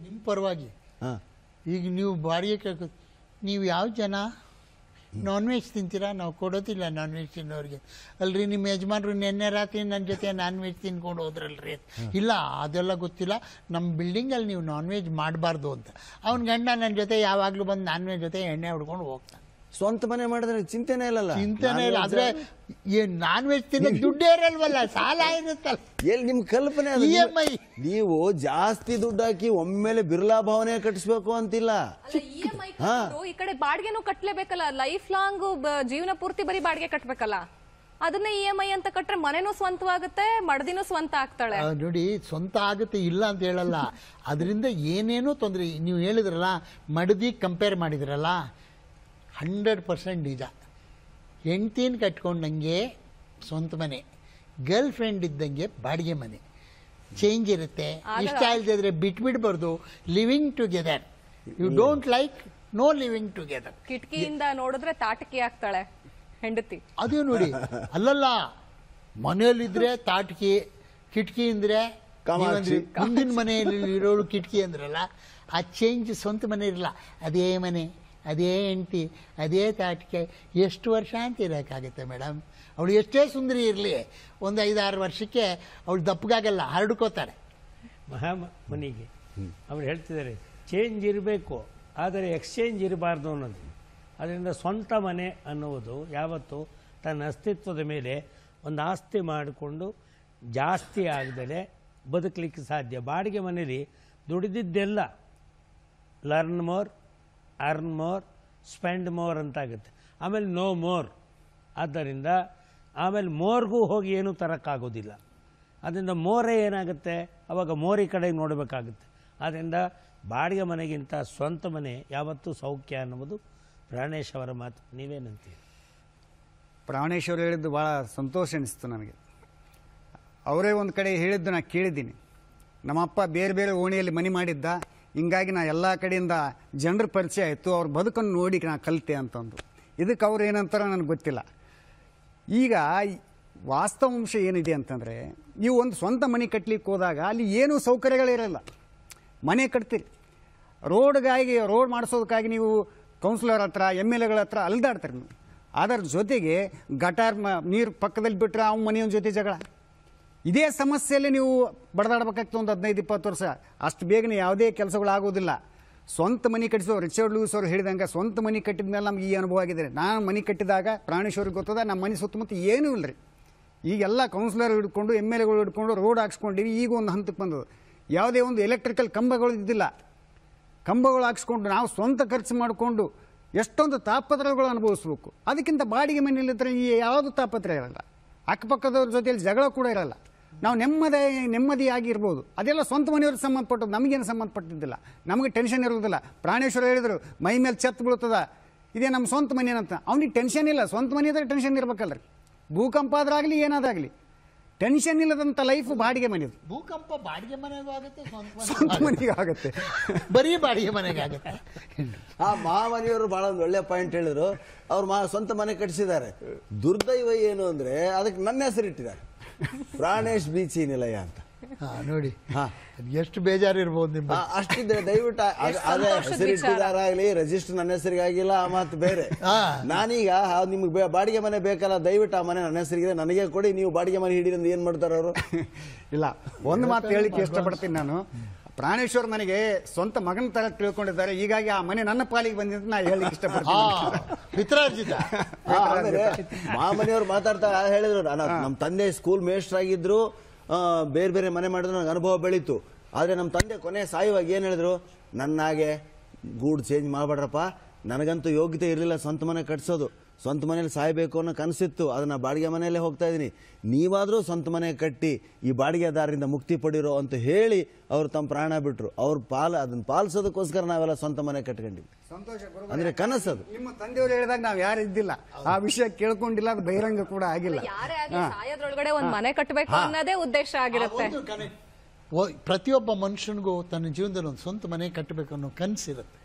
ನಿಮ್ಮ ಪರವಾಗಿ ಹಾಂ ಈಗ ನೀವು ಬಾಡಿಗೆ ಕೇಳ್ಕೊ ನೀವು ಯಾವ ಜನ ನಾನ್ ವೆಜ್ ತಿಂತೀರಾ ನಾವು ಕೊಡೋದಿಲ್ಲ ನಾನ್ ವೆಜ್ ತಿನ್ನೋರಿಗೆ ಅಲ್ರಿ ನಿಮ್ಮ ಯಜಮಾನ್ರು ನಿನ್ನೆ ರಾತ್ರಿ ನನ್ನ ಜೊತೆ ನಾನ್ ವೆಜ್ ತಿನ್ಕೊಂಡು ಹೋದ್ರಲ್ರಿ ಇಲ್ಲ ಅದೆಲ್ಲ ಗೊತ್ತಿಲ್ಲ ನಮ್ಮ ಬಿಲ್ಡಿಂಗಲ್ಲಿ ನೀವು ನಾನ್ ವೆಜ್ ಮಾಡಬಾರ್ದು ಅಂತ ಅವ್ನ ಗಂಡ ನನ್ನ ಜೊತೆ ಯಾವಾಗಲೂ ಬಂದು ನಾನ್ ವೆಜ್ ಜೊತೆ ಎಣ್ಣೆ ಹೊಡ್ಕೊಂಡು ಹೋಗ್ತಾನೆ ಸ್ವಂತ ಮನೆ ಮಾಡಿದ್ರೆ ಚಿಂತೆನೇ ಇಲ್ಲಲ್ಲ ಚಿಂತೆನೇ ಇಲ್ಲ ಆದ್ರೆ ಏನ್ ನಾನ್ ವೆಜ್ ತಿನ್ನಕ್ ದುಡ್ಡೇ ಇರಲ್ವಲ್ಲ ಸಾಲ ಇರುತ್ತಲ್ಲ ಎಲ್ಲಿ ನಿಮ್ ಕಲ್ಪನೆ ಅದು? E ನೀವು ಜಾಸ್ತಿ ದುಡ್ಡು ಹಾಕಿ ಒಮ್ಮೆಲೆ ಬಿರ್ಲಾ ಭಾವನೆ ಕಟ್ಟಿಸ್ಬೇಕು ಅಂತಿಲ್ಲ ಅಲ್ಲ, e ಈ ಕಡೆ ಬಾಡಿಗೆನೂ ಕಟ್ಲೇಬೇಕಲ್ಲ ಲೈಫ್ ಲಾಂಗ್ ಜೀವನ ಪೂರ್ತಿ ಬರೀ ಬಾಡಿಗೆ ಕಟ್ಬೇಕಲ್ಲ ಅದನ್ನ ಇ e ಎಂ ಐ ಅಂತ ಕಟ್ರೆ ಮನೆನೂ ಸ್ವಂತವಾಗುತ್ತೆ ಮಡದಿನೂ ಸ್ವಂತ ಆಗ್ತಾಳೆ ನೋಡಿ ಸ್ವಂತ ಆಗುತ್ತೆ ಇಲ್ಲ ಅಂತ ಹೇಳಲ್ಲ ಅದರಿಂದ ಏನೇನೋ ತೊಂದರೆ ನೀವು ಹೇಳಿದ್ರಲ್ಲ ಮಡದಿ ಕಂಪೇರ್ ಮಾಡಿದ್ರಲ್ಲ ಹಂಡ್ರೆಡ್ ಪರ್ಸೆಂಟ್ ನಿಜ ಕಟ್ಕೊಂಡು ಕಟ್ಕೊಂಡಂಗೆ ಸ್ವಂತ ಮನೆ ಗರ್ಲ್ ಫ್ರೆಂಡ್ ಇದ್ದಂಗೆ ಬಾಡಿಗೆ ಮನೆ ಚೇಂಜ್ ಇರುತ್ತೆ ಇಷ್ಟ ಇಲ್ದಿದ್ರೆ ಬಿಟ್ಬಿಡ್ಬಾರ್ದು living together you don't like no living together ಕಿಟಕಿಯಿಂದ ನೋಡಿದ್ರೆ ತಾಟಕಿ ಆಗ್ತಾಳೆ ಹೆಂಡತಿ ಅದು ನೋಡಿ ಅಲ್ಲಲ್ಲ ಮನೆಯಲ್ಲಿದ್ರೆ ತಾಟಕಿ ಕಿಟಕಿ ಅಂದ್ರೆ ಮುಂದಿನ ಮನೆಯಲ್ಲಿ ಇರೋರು ಕಿಟಕಿ ಅಂದ್ರಲ್ಲ ಆ ಚೇಂಜ್ ಸ್ವಂತ ಮನೆ ಇರಲ್ಲ ಅದೇ ಮನೆ ಅದೇ ಹೆಂಡ್ತಿ ಅದೇ ತಾಟಿಕೆ ಎಷ್ಟು ವರ್ಷ ಅಂತ ಇರೋಕ್ಕಾಗುತ್ತೆ ಮೇಡಮ್ ಅವಳು ಎಷ್ಟೇ ಸುಂದರಿ ಇರಲಿ ಒಂದು ಐದಾರು ವರ್ಷಕ್ಕೆ ಅವಳು ದಪ್ಪಗಾಗಲ್ಲ ಹರಡ್ಕೋತಾರೆ ಮನೆಗೆ ಅವ್ರು ಹೇಳ್ತಿದ್ದಾರೆ ಚೇಂಜ್ ಇರಬೇಕು ಆದರೆ ಎಕ್ಸ್ಚೇಂಜ್ ಇರಬಾರ್ದು ಅನ್ನೋದು ಅದರಿಂದ ಸ್ವಂತ ಮನೆ ಅನ್ನುವುದು ಯಾವತ್ತು ತನ್ನ ಅಸ್ತಿತ್ವದ ಮೇಲೆ ಒಂದು ಆಸ್ತಿ ಮಾಡಿಕೊಂಡು ಜಾಸ್ತಿ ಆಗದಲೆ ಬದುಕಲಿಕ್ಕೆ ಸಾಧ್ಯ ಬಾಡಿಗೆ ಮನೇಲಿ ದುಡಿದಿದ್ದೆಲ್ಲ learn more earn more spend more ಅಂತಾಗುತ್ತೆ ಆಮೇಲೆ ನೋ ಮೋರ್ ಆದ್ದರಿಂದ ಆಮೇಲೆ ಮೋರ್ಗೂ ಹೋಗಿ ಏನೂ ತರೋಕ್ಕಾಗೋದಿಲ್ಲ ಅದರಿಂದ ಮೋರೇ ಏನಾಗುತ್ತೆ ಅವಾಗ ಮೋರಿ ಕಡೆಗೆ ನೋಡಬೇಕಾಗುತ್ತೆ ಆದ್ದರಿಂದ ಬಾಡಿಗೆ ಮನೆಗಿಂತ ಸ್ವಂತ ಮನೆ ಯಾವತ್ತೂ ಸೌಖ್ಯ ಅನ್ನೋದು ಪ್ರಾಣೇಶ್ ಅವರ ಮಾತು ನೀವೇನಂತೀರಿ ಪ್ರಾಣೇಶ್ ಅವರು ಹೇಳಿದ್ದು ಭಾಳ ಸಂತೋಷ ಅನ್ನಿಸ್ತು ನನಗೆ ಅವರೇ ಒಂದು ಕಡೆ ಹೇಳಿದ್ದು ನಾನು ಕೇಳಿದ್ದೀನಿ ನಮ್ಮಪ್ಪ ಬೇರೆ ಬೇರೆ ಓಣಿಯಲ್ಲಿ ಮನೆ ಮಾಡಿದ್ದ ಹಿಂಗಾಗಿ ನಾ ಎಲ್ಲ ಕಡೆಯಿಂದ ಜನರ ಪರಿಚಯ ಆಯಿತು ಅವ್ರ ಬದುಕನ್ನು ನೋಡಿ ನಾ ಕಲಿತೆ ಅಂತಂದು ಇದಕ್ಕೆ ಅವ್ರು ಏನಂತಾರ ನನಗೆ ಗೊತ್ತಿಲ್ಲ ಈಗ ವಾಸ್ತವಾಂಶ ಏನಿದೆ ಅಂತಂದರೆ ನೀವು ಒಂದು ಸ್ವಂತ ಮನೆ ಕಟ್ಟಲಿಕ್ಕೆ ಹೋದಾಗ ಅಲ್ಲಿ ಏನೂ ಸೌಕರ್ಯಗಳಿರಲ್ಲ ಮನೆ ಕಟ್ತೀರಿ ರೋಡ್ಗಾಗಿ ರೋಡ್ ಮಾಡಿಸೋದಕ್ಕಾಗಿ ನೀವು ಕೌನ್ಸಿಲರ್ ಹತ್ರ ಎಮ್ ಎಲ್ ಎಗಳ ಹತ್ರ ಅಲ್ದಾಡ್ತೀರಿ ನೀವು ಅದರ ಜೊತೆಗೆ ಗಟಾರ್ ನೀರು ಪಕ್ಕದಲ್ಲಿ ಬಿಟ್ಟರೆ ಅವ್ನ ಮನೆಯ ಜೊತೆ ಜಗಳ ಇದೇ ಸಮಸ್ಯೆಯಲ್ಲಿ ನೀವು ಬಡದಾಡ್ಬೇಕಾಗ್ತದೆ ಒಂದು ಹದಿನೈದು ಇಪ್ಪತ್ತು ವರ್ಷ ಅಷ್ಟು ಬೇಗನೆ ಯಾವುದೇ ಕೆಲಸಗಳಾಗೋದಿಲ್ಲ ಸ್ವಂತ ಮನೆ ಕಟ್ಟಿಸೋ ರಿಚರ್ಡ್ ಲೂಸ್ ಅವರು ಹೇಳಿದಂಗೆ ಸ್ವಂತ ಮನೆ ಕಟ್ಟಿದ ಮೇಲೆ ನಮ್ಗೆ ಈ ಅನುಭವ ಆಗಿದೆ ನಾನು ಮನೆ ಕಟ್ಟಿದಾಗ ಪ್ರಾಣೇಶ್ವರಿಗೆ ಗೊತ್ತದ ನಮ್ಮ ಮನೆ ಸುತ್ತಮುತ್ತ ಏನೂ ಇಲ್ಲ ರೀ ಈಗೆಲ್ಲ ಕೌನ್ಸಿಲರ್ ಹಿಡ್ಕೊಂಡು ಎಮ್ ಎಲ್ ಎಗಳು ಹಿಡ್ಕೊಂಡು ರೋಡ್ ಹಾಕ್ಸ್ಕೊಂಡಿವಿ ಈಗ ಒಂದು ಹಂತಕ್ಕೆ ಬಂದದು ಯಾವುದೇ ಒಂದು ಎಲೆಕ್ಟ್ರಿಕಲ್ ಕಂಬಗಳು ಇದ್ದಿಲ್ಲ ಕಂಬಗಳು ಹಾಕ್ಸ್ಕೊಂಡು ನಾವು ಸ್ವಂತ ಖರ್ಚು ಮಾಡಿಕೊಂಡು ಎಷ್ಟೊಂದು ತಾಪತ್ರಗಳು ಅನುಭವಿಸ್ಬೇಕು ಅದಕ್ಕಿಂತ ಬಾಡಿಗೆ ಮನೆಯಲ್ಲಿದ್ದರೆ ಈ ಯಾವುದು ತಾಪತ್ರ ಇರಲ್ಲ ಅಕ್ಕಪಕ್ಕದವ್ರ ಜೊತೆಯಲ್ಲಿ ಜಗಳ ಕೂಡ ಇರಲ್ಲ ನಾವು ನೆಮ್ಮದಿ ನೆಮ್ಮದಿಯಾಗಿ ಇರ್ಬೋದು ಅದೆಲ್ಲ ಸ್ವಂತ ಮನೆಯವ್ರಿಗೆ ಸಂಬಂಧಪಟ್ಟದ್ದು ನಮಗೇನು ಸಂಬಂಧಪಟ್ಟಿದ್ದಿಲ್ಲ ನಮಗೆ ಟೆನ್ಷನ್ ಇರೋದಿಲ್ಲ ಪ್ರಾಣೇಶ್ವರ ಹೇಳಿದರು ಮೈ ಮೇಲೆ ಚೆತ್ತು ಬೀಳ್ತದ ಇದೇ ನಮ್ಮ ಸ್ವಂತ ಮನೆನಂತ ಅವ್ನಿಗೆ ಟೆನ್ಷನ್ ಇಲ್ಲ ಸ್ವಂತ ಮನೆ ಇದ್ರೆ ಟೆನ್ಷನ್ ಇರಬೇಕಲ್ರಿ ಭೂಕಂಪ ಆದ್ರಾಗಲಿ ಏನಾದಾಗಲಿ ಟೆನ್ಷನ್ ಇಲ್ಲದಂಥ ಲೈಫ್ ಬಾಡಿಗೆ ಮನೆದು ಭೂಕಂಪ ಬಾಡಿಗೆ ಮನೆಗೂ ಆಗುತ್ತೆ ಸ್ವಂತ ಮನೆಗೂ ಆಗುತ್ತೆ ಬರೀ ಬಾಡಿಗೆ ಮನೆಗೆ ಆಗುತ್ತೆ ಆ ಮಹಾಮನೆಯವರು ಬಹಳ ಒಂದು ಒಳ್ಳೆ ಪಾಯಿಂಟ್ ಹೇಳಿದ್ರು ಅವ್ರು ಮಾ ಸ್ವಂತ ಮನೆ ಕಟ್ಟಿಸಿದ್ದಾರೆ ದುರ್ದೈವ ಏನು ಅಂದ್ರೆ ಅದಕ್ಕೆ ನನ್ನ ಇಟ್ಟಿದ್ದಾರೆ ಪ್ರಾಣೇಶ್ ಬೀಚ್ ನಿಲಯ ಅಂತ ನೋಡಿ ಹಾ ಎಷ್ಟು ಬೇಜಾರಿರ್ಬೋದು ನಿಮ್ಮ ಅಷ್ಟಿದ್ರೆ ದಯವಿಟ್ಟು ರಿಜಿಸ್ಟರ್ ನನ್ನ ಹೆಸರಿಗೆ ಆಗಿಲ್ಲ ಆ ಮಾತು ಬೇರೆ ನಾನೀಗ ನಿಮ್ಗೆ ಬಾಡಿಗೆ ಮನೆ ಬೇಕಲ್ಲ ದಯವಿಟ್ಟು ಆ ಮನೆ ನನ್ನ ಹೆಸರಿಗೆ ನನಗೆ ಕೊಡಿ ನೀವು ಬಾಡಿಗೆ ಮನೆ ಹಿಡೀರಿ ಏನ್ ಮಾಡ್ತಾರ ಅವರು ಇಲ್ಲ ಒಂದು ಮಾತು ಹೇಳಿಕ್ಕೆ ಇಷ್ಟಪಡ್ತೀನಿ ನಾನು ಪ್ರಾಣೇಶ್ವರ್ ಮನೆಗೆ ಸ್ವಂತ ಮಗನ ತರ ತಿಳ್ಕೊಂಡಿದ್ದಾರೆ ಹೀಗಾಗಿ ಆ ಮನೆ ನನ್ನ ಪಾಲಿಗೆ ಬಂದಿದ್ದು ನಾ ಹೇಳಿ ಇಷ್ಟಪಡ್ತೀನಿ ಮಾಮನೆಯವರು ಮಾತಾಡ್ತಾ ಹೇಳಿದ್ರು ನಮ್ಮ ತಂದೆ ಸ್ಕೂಲ್ ಮೇಸ್ಟರ್ ಆಗಿದ್ರು ಬೇರೆ ಬೇರೆ ಮನೆ ಮಾಡಿದ್ರು ನನಗೆ ಅನುಭವ ಬೆಳೀತು ಆದರೆ ನಮ್ಮ ತಂದೆ ಕೊನೆ ಸಾಯುವಾಗ ಏನು ಹೇಳಿದ್ರು ನನ್ನಾಗೆ ಗೂಡು ಚೇಂಜ್ ಮಾಡಬೇಡ್ರಪ್ಪ ನನಗಂತೂ ಯೋಗ್ಯತೆ ಇರಲಿಲ್ಲ ಸ್ವಂತ ಮನೆ ಕಟ್ಸೋದು ಸ್ವಂತ ಮನೇಲಿ ಸಾಯಬೇಕು ಅನ್ನೋ ಕನಸಿತ್ತು ಅದನ್ನ ಬಾಡಿಗೆ ಮನೆಯಲ್ಲೇ ಹೋಗ್ತಾ ಇದ್ದೀನಿ ನೀವಾದರೂ ಸ್ವಂತ ಮನೆ ಕಟ್ಟಿ ಈ ಬಾಡಿಗೆದಾರರಿಂದ ಮುಕ್ತಿ ಪಡಿರೋ ಅಂತ ಹೇಳಿ ಅವರು ತಮ್ಮ ಪ್ರಾಣ ಬಿಟ್ರು ಅವ್ರ ಪಾಲ್ ಅದನ್ನ ಪಾಲಿಸೋದಕ್ಕೋಸ್ಕರ ನಾವೆಲ್ಲ ಸ್ವಂತ ಮನೆ ಕಟ್ಕೊಂಡಿವಿ ಅಂದ್ರೆ ಕನಸದು ನಿಮ್ಮ ತಂದೆಯವರು ಹೇಳಿದಾಗ ನಾವು ಯಾರು ಇದ್ದಿಲ್ಲ ಆ ವಿಷಯ ಕೇಳ್ಕೊಂಡಿಲ್ಲ ಅದು ಬಹಿರಂಗ ಕೂಡ ಆಗಿಲ್ಲ ಒಳಗಡೆ ಒಂದು ಮನೆ ಕಟ್ಟಬೇಕು ಅನ್ನೋದೇ ಉದ್ದೇಶ ಆಗಿರುತ್ತೆ ಪ್ರತಿಯೊಬ್ಬ ಮನುಷ್ಯನಿಗೂ ತನ್ನ ಜೀವನದಲ್ಲಿ ಒಂದು ಸ್ವಂತ ಮನೆ ಕಟ್ಟಬೇಕು ಅನ್ನೋ ಕನಸಿರುತ್ತೆ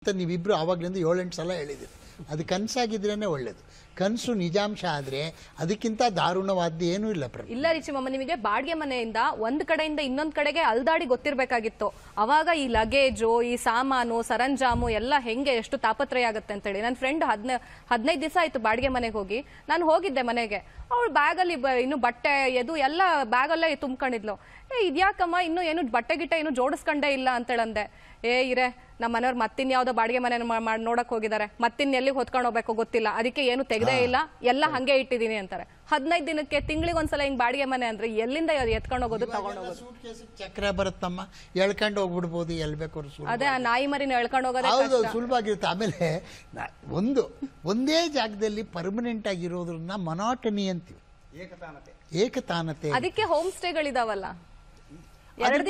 ಅಂತ ನೀವಿಬ್ರು ಆವಾಗ್ಲಿಂದ ಏಳೆಂಟು ಸಲ ಹೇಳಿದ್ದೀರಿ ಅದು ಕನಸಾಗಿದ್ರೇ ಒಳ್ಳೇದು ಕನಸು ನಿಜಾಂಶ ಆದರೆ ಅದಕ್ಕಿಂತ ದಾರುಣವಾದ್ದು ಏನು ಇಲ್ಲ ಪ್ರಭು ಇಲ್ಲ ರಿಚಿಮಮ್ಮ ನಿಮಗೆ ಬಾಡಿಗೆ ಮನೆಯಿಂದ ಒಂದು ಕಡೆಯಿಂದ ಇನ್ನೊಂದು ಕಡೆಗೆ ಅಲ್ದಾಡಿ ಗೊತ್ತಿರಬೇಕಾಗಿತ್ತು ಅವಾಗ ಈ ಲಗೇಜು ಈ ಸಾಮಾನು ಸರಂಜಾಮು ಎಲ್ಲ ಹೆಂಗೆ ಎಷ್ಟು ತಾಪತ್ರಯ ಆಗುತ್ತೆ ಅಂತೇಳಿ ನನ್ನ ಫ್ರೆಂಡ್ ಹದ್ನ ಹದಿನೈದು ದಿವಸ ಆಯಿತು ಬಾಡಿಗೆ ಮನೆಗೆ ಹೋಗಿ ನಾನು ಹೋಗಿದ್ದೆ ಮನೆಗೆ ಅವಳು ಬ್ಯಾಗಲ್ಲಿ ಇನ್ನು ಬಟ್ಟೆ ಎದು ಎಲ್ಲ ಬ್ಯಾಗಲ್ಲೇ ತುಂಬ್ಕೊಂಡಿದ್ಲು ಏ ಇದ್ಯಾಕಮ್ಮ ಇನ್ನೂ ಏನು ಬಟ್ಟೆ ಗಿಟ್ಟೆ ಏನು ಜೋಡಿಸ್ಕೊಂಡೇ ಇಲ್ಲ ಅಂತೇಳಂದೆ ಏ ಇರೇ ನಮ್ಮ ಮನೆಯವ್ರು ಮತ್ತಿನ್ ಯಾವ್ದೋ ಬಾಡಿಗೆ ಮನೆ ನೋಡಕ್ ಹೋಗಿದ್ದಾರೆ ಮತ್ತಿನ್ ಎಲ್ಲಿ ಹೊತ್ಕೊಂಡ್ ಹೋಗ್ಬೇಕು ಗೊತ್ತಿಲ್ಲ ಅದಕ್ಕೆ ಏನು ತೆಗ್ದೇ ಇಲ್ಲ ಎಲ್ಲ ಹಂಗೆ ಇಟ್ಟಿದ್ದೀನಿ ಅಂತಾರೆ ಹದಿನೈದು ದಿನಕ್ಕೆ ತಿಂಗಳಿಗೆ ಒಂದ್ಸಲ ಹಿಂಗ್ ಬಾಡಿಗೆ ಮನೆ ಅಂದ್ರೆ ಎಲ್ಲಿಂದ ಎತ್ಕೊಂಡು ಹೋಗೋದು ಚಕ್ರ ಬರುತ್ತಮ್ಮ ಎಳ್ಕೊಂಡು ಹೋಗ್ಬಿಡ್ಬೋದು ಎಲ್ ಬೇಕು ಅದೇ ನಾಯಿ ಮರಿನ ಎಳ್ಕೊಂಡು ಹೋಗೋದು ಸುಲಭ ಆಗಿರುತ್ತೆ ಆಮೇಲೆ ಒಂದು ಒಂದೇ ಜಾಗದಲ್ಲಿ ಪರ್ಮನೆಂಟ್ ಆಗಿರೋದ್ರನ್ನ ಮನೋಟನಿ ಅಂತೀವಿ ಏಕತಾನತೆ ಏಕತಾನತೆ ಅದಕ್ಕೆ ಹೋಮ್ ಸ್ಟೇಗಳಿದಾವಲ್ಲ ಅದ್ರ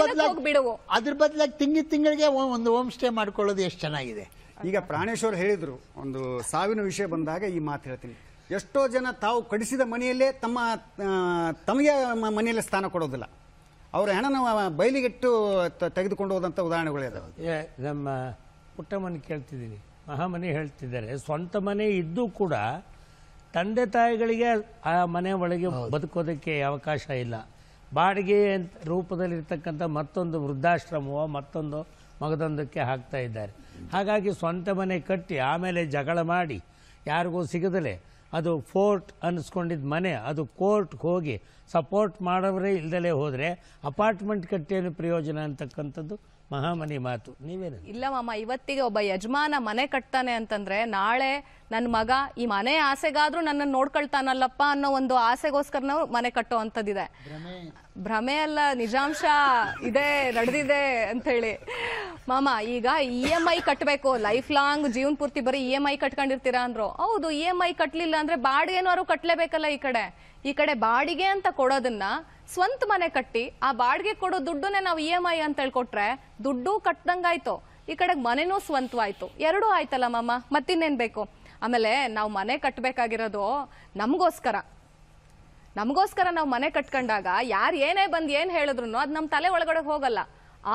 ಬದಲಾಗಿ ತಿಂಗಳ ತಿಂಗಿ ತಿಂಗಳಿಗೆ ಒಂದು ಹೋಮ್ ಸ್ಟೇ ಮಾಡ್ಕೊಳ್ಳೋದು ಎಷ್ಟು ಚೆನ್ನಾಗಿದೆ ಈಗ ಪ್ರಾಣೇಶ್ವರ್ ಹೇಳಿದ್ರು ಒಂದು ಸಾವಿನ ವಿಷಯ ಬಂದಾಗ ಈ ಮಾತು ಹೇಳ್ತೀನಿ ಎಷ್ಟೋ ಜನ ತಾವು ಕಡಿಸಿದ ಮನೆಯಲ್ಲೇ ತಮ್ಮ ತಮಗೆ ಮನೆಯಲ್ಲೇ ಸ್ಥಾನ ಕೊಡೋದಿಲ್ಲ ಅವರ ಹೆಣನ ಬಯಲಿಗೆಟ್ಟು ತೆಗೆದುಕೊಂಡು ಹೋದಂತ ಉದಾಹರಣೆಗಳು ನಮ್ಮ ಪುಟ್ಟ ಮನೆ ಕೇಳ್ತಿದ್ದೀನಿ ಮಹಾಮನೆ ಹೇಳ್ತಿದ್ದಾರೆ ಸ್ವಂತ ಮನೆ ಇದ್ದು ಕೂಡ ತಂದೆ ತಾಯಿಗಳಿಗೆ ಆ ಮನೆ ಒಳಗೆ ಬದುಕೋದಕ್ಕೆ ಅವಕಾಶ ಇಲ್ಲ ಬಾಡಿಗೆ ರೂಪದಲ್ಲಿರ್ತಕ್ಕಂಥ ಮತ್ತೊಂದು ವೃದ್ಧಾಶ್ರಮವೋ ಮತ್ತೊಂದು ಮಗದೊಂದಕ್ಕೆ ಹಾಕ್ತಾ ಇದ್ದಾರೆ ಹಾಗಾಗಿ ಸ್ವಂತ ಮನೆ ಕಟ್ಟಿ ಆಮೇಲೆ ಜಗಳ ಮಾಡಿ ಯಾರಿಗೂ ಸಿಗದಲೆ ಅದು ಫೋರ್ಟ್ ಅನ್ನಿಸ್ಕೊಂಡಿದ್ದ ಮನೆ ಅದು ಕೋರ್ಟ್ಗೆ ಹೋಗಿ ಸಪೋರ್ಟ್ ಮಾಡೋರೇ ಇಲ್ಲದಲೇ ಹೋದರೆ ಅಪಾರ್ಟ್ಮೆಂಟ್ ಕಟ್ಟೇನು ಪ್ರಯೋಜನ ಅಂತಕ್ಕಂಥದ್ದು ಮಹಾಮನಿ ಮಾತು ನೀವೇನು ಇಲ್ಲ ಮಾಮ ಇವತ್ತಿಗೆ ಒಬ್ಬ ಯಜಮಾನ ಮನೆ ಕಟ್ತಾನೆ ಅಂತಂದ್ರೆ ನಾಳೆ ನನ್ನ ಮಗ ಈ ಮನೆ ಆಸೆಗಾದ್ರೂ ನನ್ನ ನೋಡ್ಕೊಳ್ತಾನಲ್ಲಪ್ಪ ಅನ್ನೋ ಒಂದು ನಾವು ಮನೆ ಕಟ್ಟೋ ಅಂಥದ್ದಿದೆ ಭ್ರಮೆ ಅಲ್ಲ ನಿಜಾಂಶ ಇದೆ ನಡೆದಿದೆ ಅಂತ ಹೇಳಿ ಮಾಮ ಈಗ ಇ ಎಂ ಐ ಕಟ್ಟಬೇಕು ಲೈಫ್ ಲಾಂಗ್ ಜೀವನ ಪೂರ್ತಿ ಬರೀ ಇ ಎಂ ಐ ಕಟ್ಕೊಂಡಿರ್ತೀರಾ ಅಂದ್ರು ಹೌದು ಇ ಎಂ ಐ ಕಟ್ಲಿಲ್ಲ ಅಂದ್ರೆ ಬಾಡಿಗೆನೋರು ಕಟ್ಟಲೇಬೇಕಲ್ಲ ಈ ಕಡೆ ಈ ಕಡೆ ಬಾಡಿಗೆ ಅಂತ ಕೊಡೋದನ್ನ ಸ್ವಂತ ಮನೆ ಕಟ್ಟಿ ಆ ಬಾಡಿಗೆ ಕೊಡೋ ದುಡ್ಡನ್ನೇ ನಾವು ಇ ಎಮ್ ಐ ಅಂತ ಹೇಳ್ಕೊಟ್ರೆ ದುಡ್ಡು ಕಟ್ಟದಂಗಾಯ್ತು ಈ ಕಡೆಗೆ ಮನೆನೂ ಸ್ವಂತವಾಯ್ತು ಎರಡೂ ಆಯ್ತಲ್ಲ ಮಾಮ ಮತ್ತಿನ್ನೇನ್ ಬೇಕು ಆಮೇಲೆ ನಾವು ಮನೆ ಕಟ್ಟಬೇಕಾಗಿರೋದು ನಮಗೋಸ್ಕರ ನಮಗೋಸ್ಕರ ನಾವು ಮನೆ ಕಟ್ಕೊಂಡಾಗ ಯಾರು ಏನೇ ಬಂದು ಏನು ಹೇಳಿದ್ರು ಅದು ನಮ್ಮ ತಲೆ ಒಳಗಡೆ ಹೋಗಲ್ಲ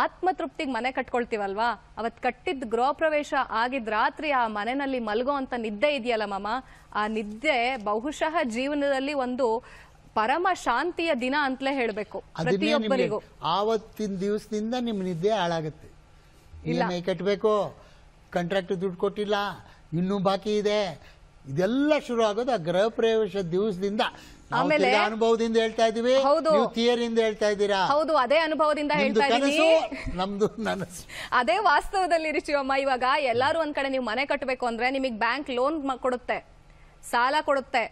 ಆತ್ಮತೃಪ್ತಿಗೆ ಮನೆ ಕಟ್ಕೊಳ್ತೀವಲ್ವಾ ಅವತ್ತು ಕಟ್ಟಿದ್ದ ಗೃಹ ಪ್ರವೇಶ ಆಗಿದ್ದ ರಾತ್ರಿ ಆ ಮನೆಯಲ್ಲಿ ಮಲ್ಗೋ ಅಂತ ನಿದ್ದೆ ಇದೆಯಲ್ಲ ಮಾಮ ಆ ನಿದ್ದೆ ಬಹುಶಃ ಜೀವನದಲ್ಲಿ ಒಂದು ಪರಮ ಶಾಂತಿಯ ದಿನ ಅಂತಲೇ ಹೇಳಬೇಕು ಪ್ರತಿಯೊಬ್ಬರಿಗೂ ಆವತ್ತಿನ ದಿವಸದಿಂದ ನಿಮ್ ನಿದ್ದೆ ಹಾಳಾಗುತ್ತೆ ಇಲ್ಲ ಕಟ್ಟಬೇಕು ಕಾಂಟ್ರಾಕ್ಟ್ ದುಡ್ಡು ಕೊಟ್ಟಿಲ್ಲ ಇನ್ನೂ ಬಾಕಿ ಇದೆ ಇದೆಲ್ಲ ಶುರು ಆಗೋದು ಆ ಗೃಹ ಪ್ರವೇಶ ದಿವಸದಿಂದ ಆಮೇಲೆ ಅನುಭವದಿಂದ ಹೇಳ್ತಾ ಇದೀವಿ ಹೌದು ಥಿಯರಿಂದ ಹೇಳ್ತಾ ಇದ್ದೀರಾ ಹೌದು ಅದೇ ಅನುಭವದಿಂದ ಹೇಳ್ತಾ ಇದ್ದೀವಿ ನಮ್ದು ನನಸು ಅದೇ ವಾಸ್ತವದಲ್ಲಿ ಶಿವಮ್ಮ ಇವಾಗ ಎಲ್ಲಾರು ಒಂದ್ ಕಡೆ ನೀವು ಮನೆ ಕಟ್ಟಬೇಕು ಅಂದ್ರೆ ನಿಮಗೆ ಬ್ಯಾಂಕ್ ಲೋನ್ ಕೊಡುತ್ತೆ ಸಾಲ ಕೊಡುತ್ತೆ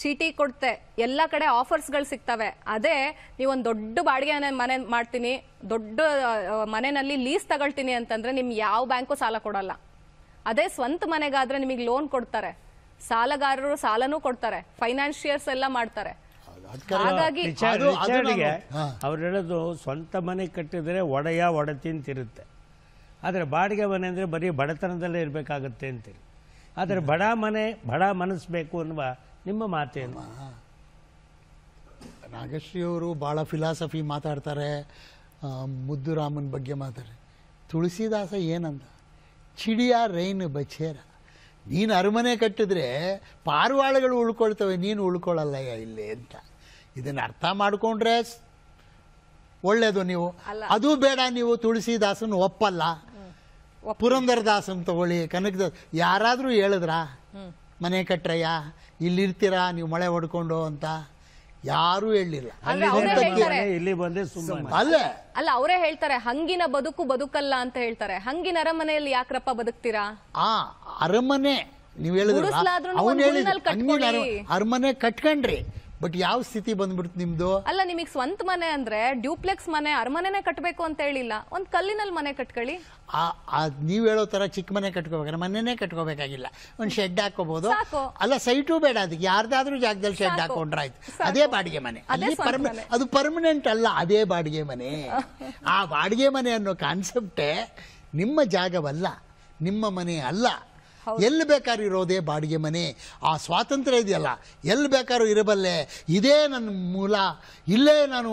ಚೀಟಿ ಕೊಡುತ್ತೆ ಎಲ್ಲ ಕಡೆ ಆಫರ್ಸ್ಗಳು ಸಿಗ್ತವೆ ಅದೇ ನೀವೊಂದು ದೊಡ್ಡ ಬಾಡಿಗೆ ಮನೆ ಮಾಡ್ತೀನಿ ದೊಡ್ಡ ಮನೆಯಲ್ಲಿ ಲೀಸ್ ತಗೊಳ್ತೀನಿ ಅಂತಂದ್ರೆ ನಿಮ್ಗೆ ಯಾವ ಬ್ಯಾಂಕು ಸಾಲ ಕೊಡಲ್ಲ ಅದೇ ಸ್ವಂತ ಮನೆಗಾದ್ರೆ ನಿಮಗೆ ಲೋನ್ ಕೊಡ್ತಾರೆ ಸಾಲಗಾರರು ಸಾಲನೂ ಕೊಡ್ತಾರೆ ಫೈನಾನ್ಷಿಯರ್ಸ್ ಎಲ್ಲ ಮಾಡ್ತಾರೆ ಹಾಗಾಗಿ ಅವ್ರು ಹೇಳೋದು ಸ್ವಂತ ಮನೆ ಕಟ್ಟಿದ್ರೆ ಒಡೆಯ ಒಡತಿ ತಿಂತಿರುತ್ತೆ ಆದರೆ ಬಾಡಿಗೆ ಮನೆ ಅಂದರೆ ಬರೀ ಬಡತನದಲ್ಲೇ ಇರ್ಬೇಕಾಗತ್ತೆ ಅಂತೀರಿ ಆದರೆ ಬಡ ಮನೆ ಬಡ ಮನಸ್ಸು ಬೇಕು ಅನ್ನುವ ನಿಮ್ಮ ಮಾತೇನು ನಾಗಶ್ರೀ ಅವರು ಭಾಳ ಫಿಲಾಸಫಿ ಮಾತಾಡ್ತಾರೆ ಮುದ್ದುರಾಮನ ಬಗ್ಗೆ ಮಾತಾಡ್ರಿ ತುಳಸಿದಾಸ ಏನಂದ ಚಿಡಿಯ ರೈನ್ ಬಚೇರ ನೀನು ಅರಮನೆ ಕಟ್ಟಿದ್ರೆ ಪಾರಿವಾಳಗಳು ಉಳ್ಕೊಳ್ತವೆ ನೀನು ಉಳ್ಕೊಳ್ಳಲ್ಲಯ್ಯ ಇಲ್ಲಿ ಅಂತ ಇದನ್ನು ಅರ್ಥ ಮಾಡಿಕೊಂಡ್ರೆ ಒಳ್ಳೆಯದು ನೀವು ಅದು ಬೇಡ ನೀವು ತುಳಸಿದಾಸನ ಒಪ್ಪಲ್ಲ ಪುರಂದರದಾಸನ್ ತಗೊಳ್ಳಿ ಕನಕದಾಸ್ ಯಾರಾದರೂ ಹೇಳಿದ್ರಾ ಮನೆ ಕಟ್ಟ್ರಯ್ಯ ಇಲ್ಲಿರ್ತೀರಾ ನೀವು ಮಳೆ ಹೊಡ್ಕೊಂಡು ಅಂತ ಯಾರು ಹೇಳಿಲ್ಲ ಇಲ್ಲಿ ಬಂದ್ರೆ ಅಲ್ಲೇ ಅಲ್ಲ ಅವರೇ ಹೇಳ್ತಾರೆ ಹಂಗಿನ ಬದುಕು ಬದುಕಲ್ಲ ಅಂತ ಹೇಳ್ತಾರೆ ಹಂಗಿನ ಅರಮನೆಯಲ್ಲಿ ಯಾಕ್ರಪ್ಪ ಬದುಕ್ತೀರಾ ಆ ಅರಮನೆ ನೀವ್ ಹೇಳಿದ್ರು ಅರಮನೆ ಕಟ್ಕಂಡ್ರಿ ಬಟ್ ಯಾವ ಸ್ಥಿತಿ ಬಂದ್ಬಿಡ್ತು ನಿಮ್ದು ಅಲ್ಲ ನಿಮಗೆ ಸ್ವಂತ ಮನೆ ಅಂದ್ರೆ ಡ್ಯೂಪ್ಲೆಕ್ಸ್ ಮನೆ ಅರಮನೆ ಕಟ್ಟಬೇಕು ಅಂತ ಹೇಳಿಲ್ಲ ಒಂದ್ ಕಲ್ಲಿನಲ್ಲಿ ಮನೆ ಕಟ್ಕೊಳ್ಳಿ ನೀವ್ ಹೇಳೋ ತರ ಚಿಕ್ಕ ಮನೆ ಕಟ್ಕೋಬೇಕಾದ್ರೆ ಮನೆನೇ ಕಟ್ಕೋಬೇಕಾಗಿಲ್ಲ ಒಂದ್ ಶೆಡ್ ಹಾಕೋಬಹುದು ಅಲ್ಲ ಸೈಟು ಬೇಡ ಅದಕ್ಕೆ ಯಾರ್ದಾದ್ರೂ ಜಾಗದಲ್ಲಿ ಶೆಡ್ ಹಾಕೊಂಡ್ರೆ ಆಯ್ತು ಅದೇ ಬಾಡಿಗೆ ಮನೆ ಅಲ್ಲಿ ಅದು ಪರ್ಮನೆಂಟ್ ಅಲ್ಲ ಅದೇ ಬಾಡಿಗೆ ಮನೆ ಆ ಬಾಡಿಗೆ ಮನೆ ಅನ್ನೋ ಕಾನ್ಸೆಪ್ಟೇ ನಿಮ್ಮ ಜಾಗವಲ್ಲ ನಿಮ್ಮ ಮನೆ ಅಲ್ಲ ಎಲ್ಲಿ ಬೇಕಾದ್ರೂ ಇರೋದೇ ಬಾಡಿಗೆ ಮನೆ ಆ ಸ್ವಾತಂತ್ರ್ಯ ಇದೆಯಲ್ಲ ಎಲ್ಲಿ ಬೇಕಾದ್ರೂ ಇರಬಲ್ಲೆ ಇದೇ ನನ್ನ ಮೂಲ ಇಲ್ಲೇ ನಾನು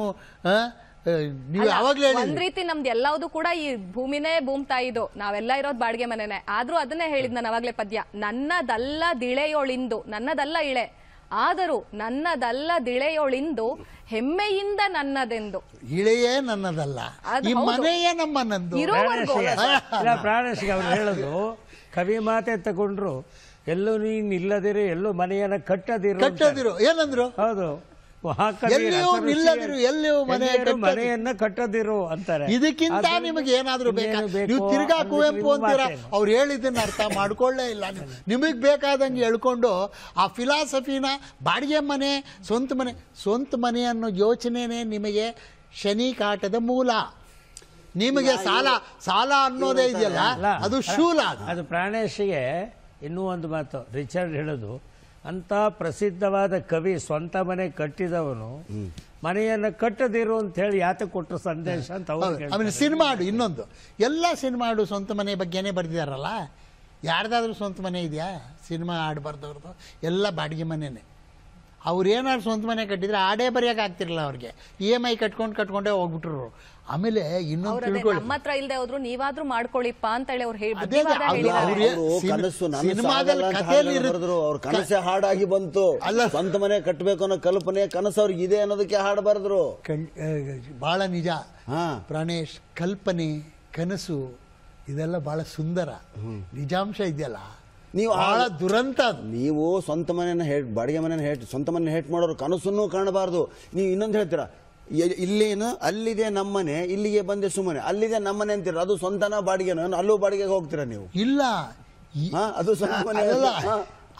ನೀವು ಯಾವಾಗಲೇ ಒಂದ್ ರೀತಿ ನಮ್ದು ಎಲ್ಲವೂ ಕೂಡ ಈ ಭೂಮಿನೇ ಭೂಮ್ತಾಯಿದು ನಾವೆಲ್ಲ ಇರೋದು ಬಾಡಿಗೆ ಮನೆನೆ ಆದ್ರೂ ಅದನ್ನೇ ಹೇಳಿದ್ ನಾನು ಅವಾಗ್ಲೇ ಪದ್ಯ ನನ್ನದಲ್ಲ ದಿಳೆಯೋಳಿಂದು ನನ್ನದಲ್ಲ ಇಳೆ ಆದರೂ ನನ್ನದಲ್ಲ ದಿಳೆಯೋಳಿಂದು ಹೆಮ್ಮೆಯಿಂದ ನನ್ನದೆಂದು ಇಳೆಯೇ ನನ್ನದಲ್ಲ ಈ ಮನೆಯೇ ಹೇಳೋದು ಕವಿ ಮಾತೆ ತಗೊಂಡ್ರು ಎಲ್ಲೂ ನೀನು ಇಲ್ಲದಿರೋ ಎಲ್ಲೂ ಮನೆಯನ್ನ ಕಟ್ಟದಿರು ಕಟ್ಟದಿರು ಏನಂದ್ರು ಹೌದು ಮನೆಯನ್ನ ಕಟ್ಟದಿರು ಅಂತಾರೆ ಇದಕ್ಕಿಂತ ನಿಮಗೆ ಏನಾದ್ರೂ ನೀವು ತಿರ್ಗಾ ಕುವೆಂಪು ಅಂತೀರಾ ಅವ್ರು ಹೇಳಿದ್ದನ್ನ ಅರ್ಥ ಮಾಡ್ಕೊಳ್ಳೇ ಇಲ್ಲ ನಿಮಗ್ ಬೇಕಾದಂಗೆ ಹೇಳ್ಕೊಂಡು ಆ ಫಿಲಾಸಫಿನ ಬಾಡಿಗೆ ಮನೆ ಸ್ವಂತ ಮನೆ ಸ್ವಂತ ಮನೆ ಅನ್ನೋ ಯೋಚನೆನೇ ನಿಮಗೆ ಶನಿ ಕಾಟದ ಮೂಲ ನಿಮಗೆ ಸಾಲ ಸಾಲ ಅನ್ನೋದೇ ಇದೆಯಲ್ಲ ಅದು ಶೂಲ ಅದು ಪ್ರಾಣೇಶಿಗೆ ಇನ್ನೂ ಒಂದು ಮಾತು ರಿಚರ್ಡ್ ಹೇಳೋದು ಅಂತ ಪ್ರಸಿದ್ಧವಾದ ಕವಿ ಸ್ವಂತ ಮನೆ ಕಟ್ಟಿದವನು ಮನೆಯನ್ನು ಕಟ್ಟದಿರು ಅಂತ ಹೇಳಿ ಯಾತ ಕೊಟ್ಟರು ಸಂದೇಶ ಅಂತ ಆಮೇಲೆ ಸಿನಿಮಾಡು ಇನ್ನೊಂದು ಎಲ್ಲ ಸಿನಿಮಾಡು ಸ್ವಂತ ಮನೆ ಬಗ್ಗೆನೇ ಬರೆದಿದಾರಲ್ಲ ಯಾರ್ದಾದ್ರೂ ಸ್ವಂತ ಮನೆ ಇದೆಯಾ ಸಿನಿಮಾ ಹಾಡು ಬರ್ದವ್ರದ್ದು ಎಲ್ಲ ಬಾಡಿಗೆ ಮನೆಯೇ ಅವ್ರು ಏನಾದ್ರು ಸ್ವಂತ ಮನೆ ಕಟ್ಟಿದ್ರೆ ಆಡೇ ಬರೆಯಕ್ಕೆ ಆಗ್ತಿರಲಿಲ್ಲ ಅವ್ರಿಗೆ ಇ e ಎಮ್ ಐ ಕಟ್ಕೊಂಡು ಕಟ್ಕೊಂಡೇ ಹೋಗ್ಬಿಟ್ರು ಆಮೇಲೆ ಇನ್ನೊಂದು ಇಲ್ಲದೆ ಹೋದ್ರು ನೀವಾದ್ರೂ ಮಾಡ್ಕೊಳ್ಳಿಪ್ಪ ಅಂತ ಹೇಳಿ ಅವ್ರು ಹೇಳಿ ಅವ್ರ ಕನಸೆ ಹಾಡಾಗಿ ಬಂತು ಅಲ್ಲ ಸ್ವಂತ ಮನೆ ಕಟ್ಟಬೇಕು ಅನ್ನೋ ಕಲ್ಪನೆ ಕನಸು ಅವ್ರಿಗೆ ಇದೆ ಅನ್ನೋದಕ್ಕೆ ಹಾಡು ಬಹಳ ನಿಜ ಪ್ರಾಣೇಶ್ ಕಲ್ಪನೆ ಕನಸು ಇದೆಲ್ಲ ಬಹಳ ಸುಂದರ ನಿಜಾಂಶ ಇದೆಯಲ್ಲ ನೀವು ಆಳ ದುರಂತ ನೀವು ಸ್ವಂತ ಮನೆನ ಹೇಟ್ ಬಾಡಿಗೆ ಮನೆಯ ಹೇಳಿ ಸ್ವಂತ ಮನೆ ಹೇಟ್ ಮಾಡೋರು ಕನಸನ್ನು ಕಾಣಬಾರ್ದು ನೀವು ಇನ್ನೊಂದು ಹೇಳ್ತೀರಾ ಇಲ್ಲೇನು ಅಲ್ಲಿದೆ ನಮ್ಮನೆ ಇಲ್ಲಿಗೆ ಬಂದೆ ಸುಮ್ಮನೆ ಅಲ್ಲಿದೆ ನಮ್ಮನೆ ಅಂತೀರ ಅದು ಸ್ವಂತನ ಬಾಡಿಗೆನ ಅಲ್ಲೂ ಬಾಡಿಗೆಗೆ ಹೋಗ್ತೀರಾ ನೀವು ಇಲ್ಲ ಅದು ಸ್ವಂತ ಮನೆ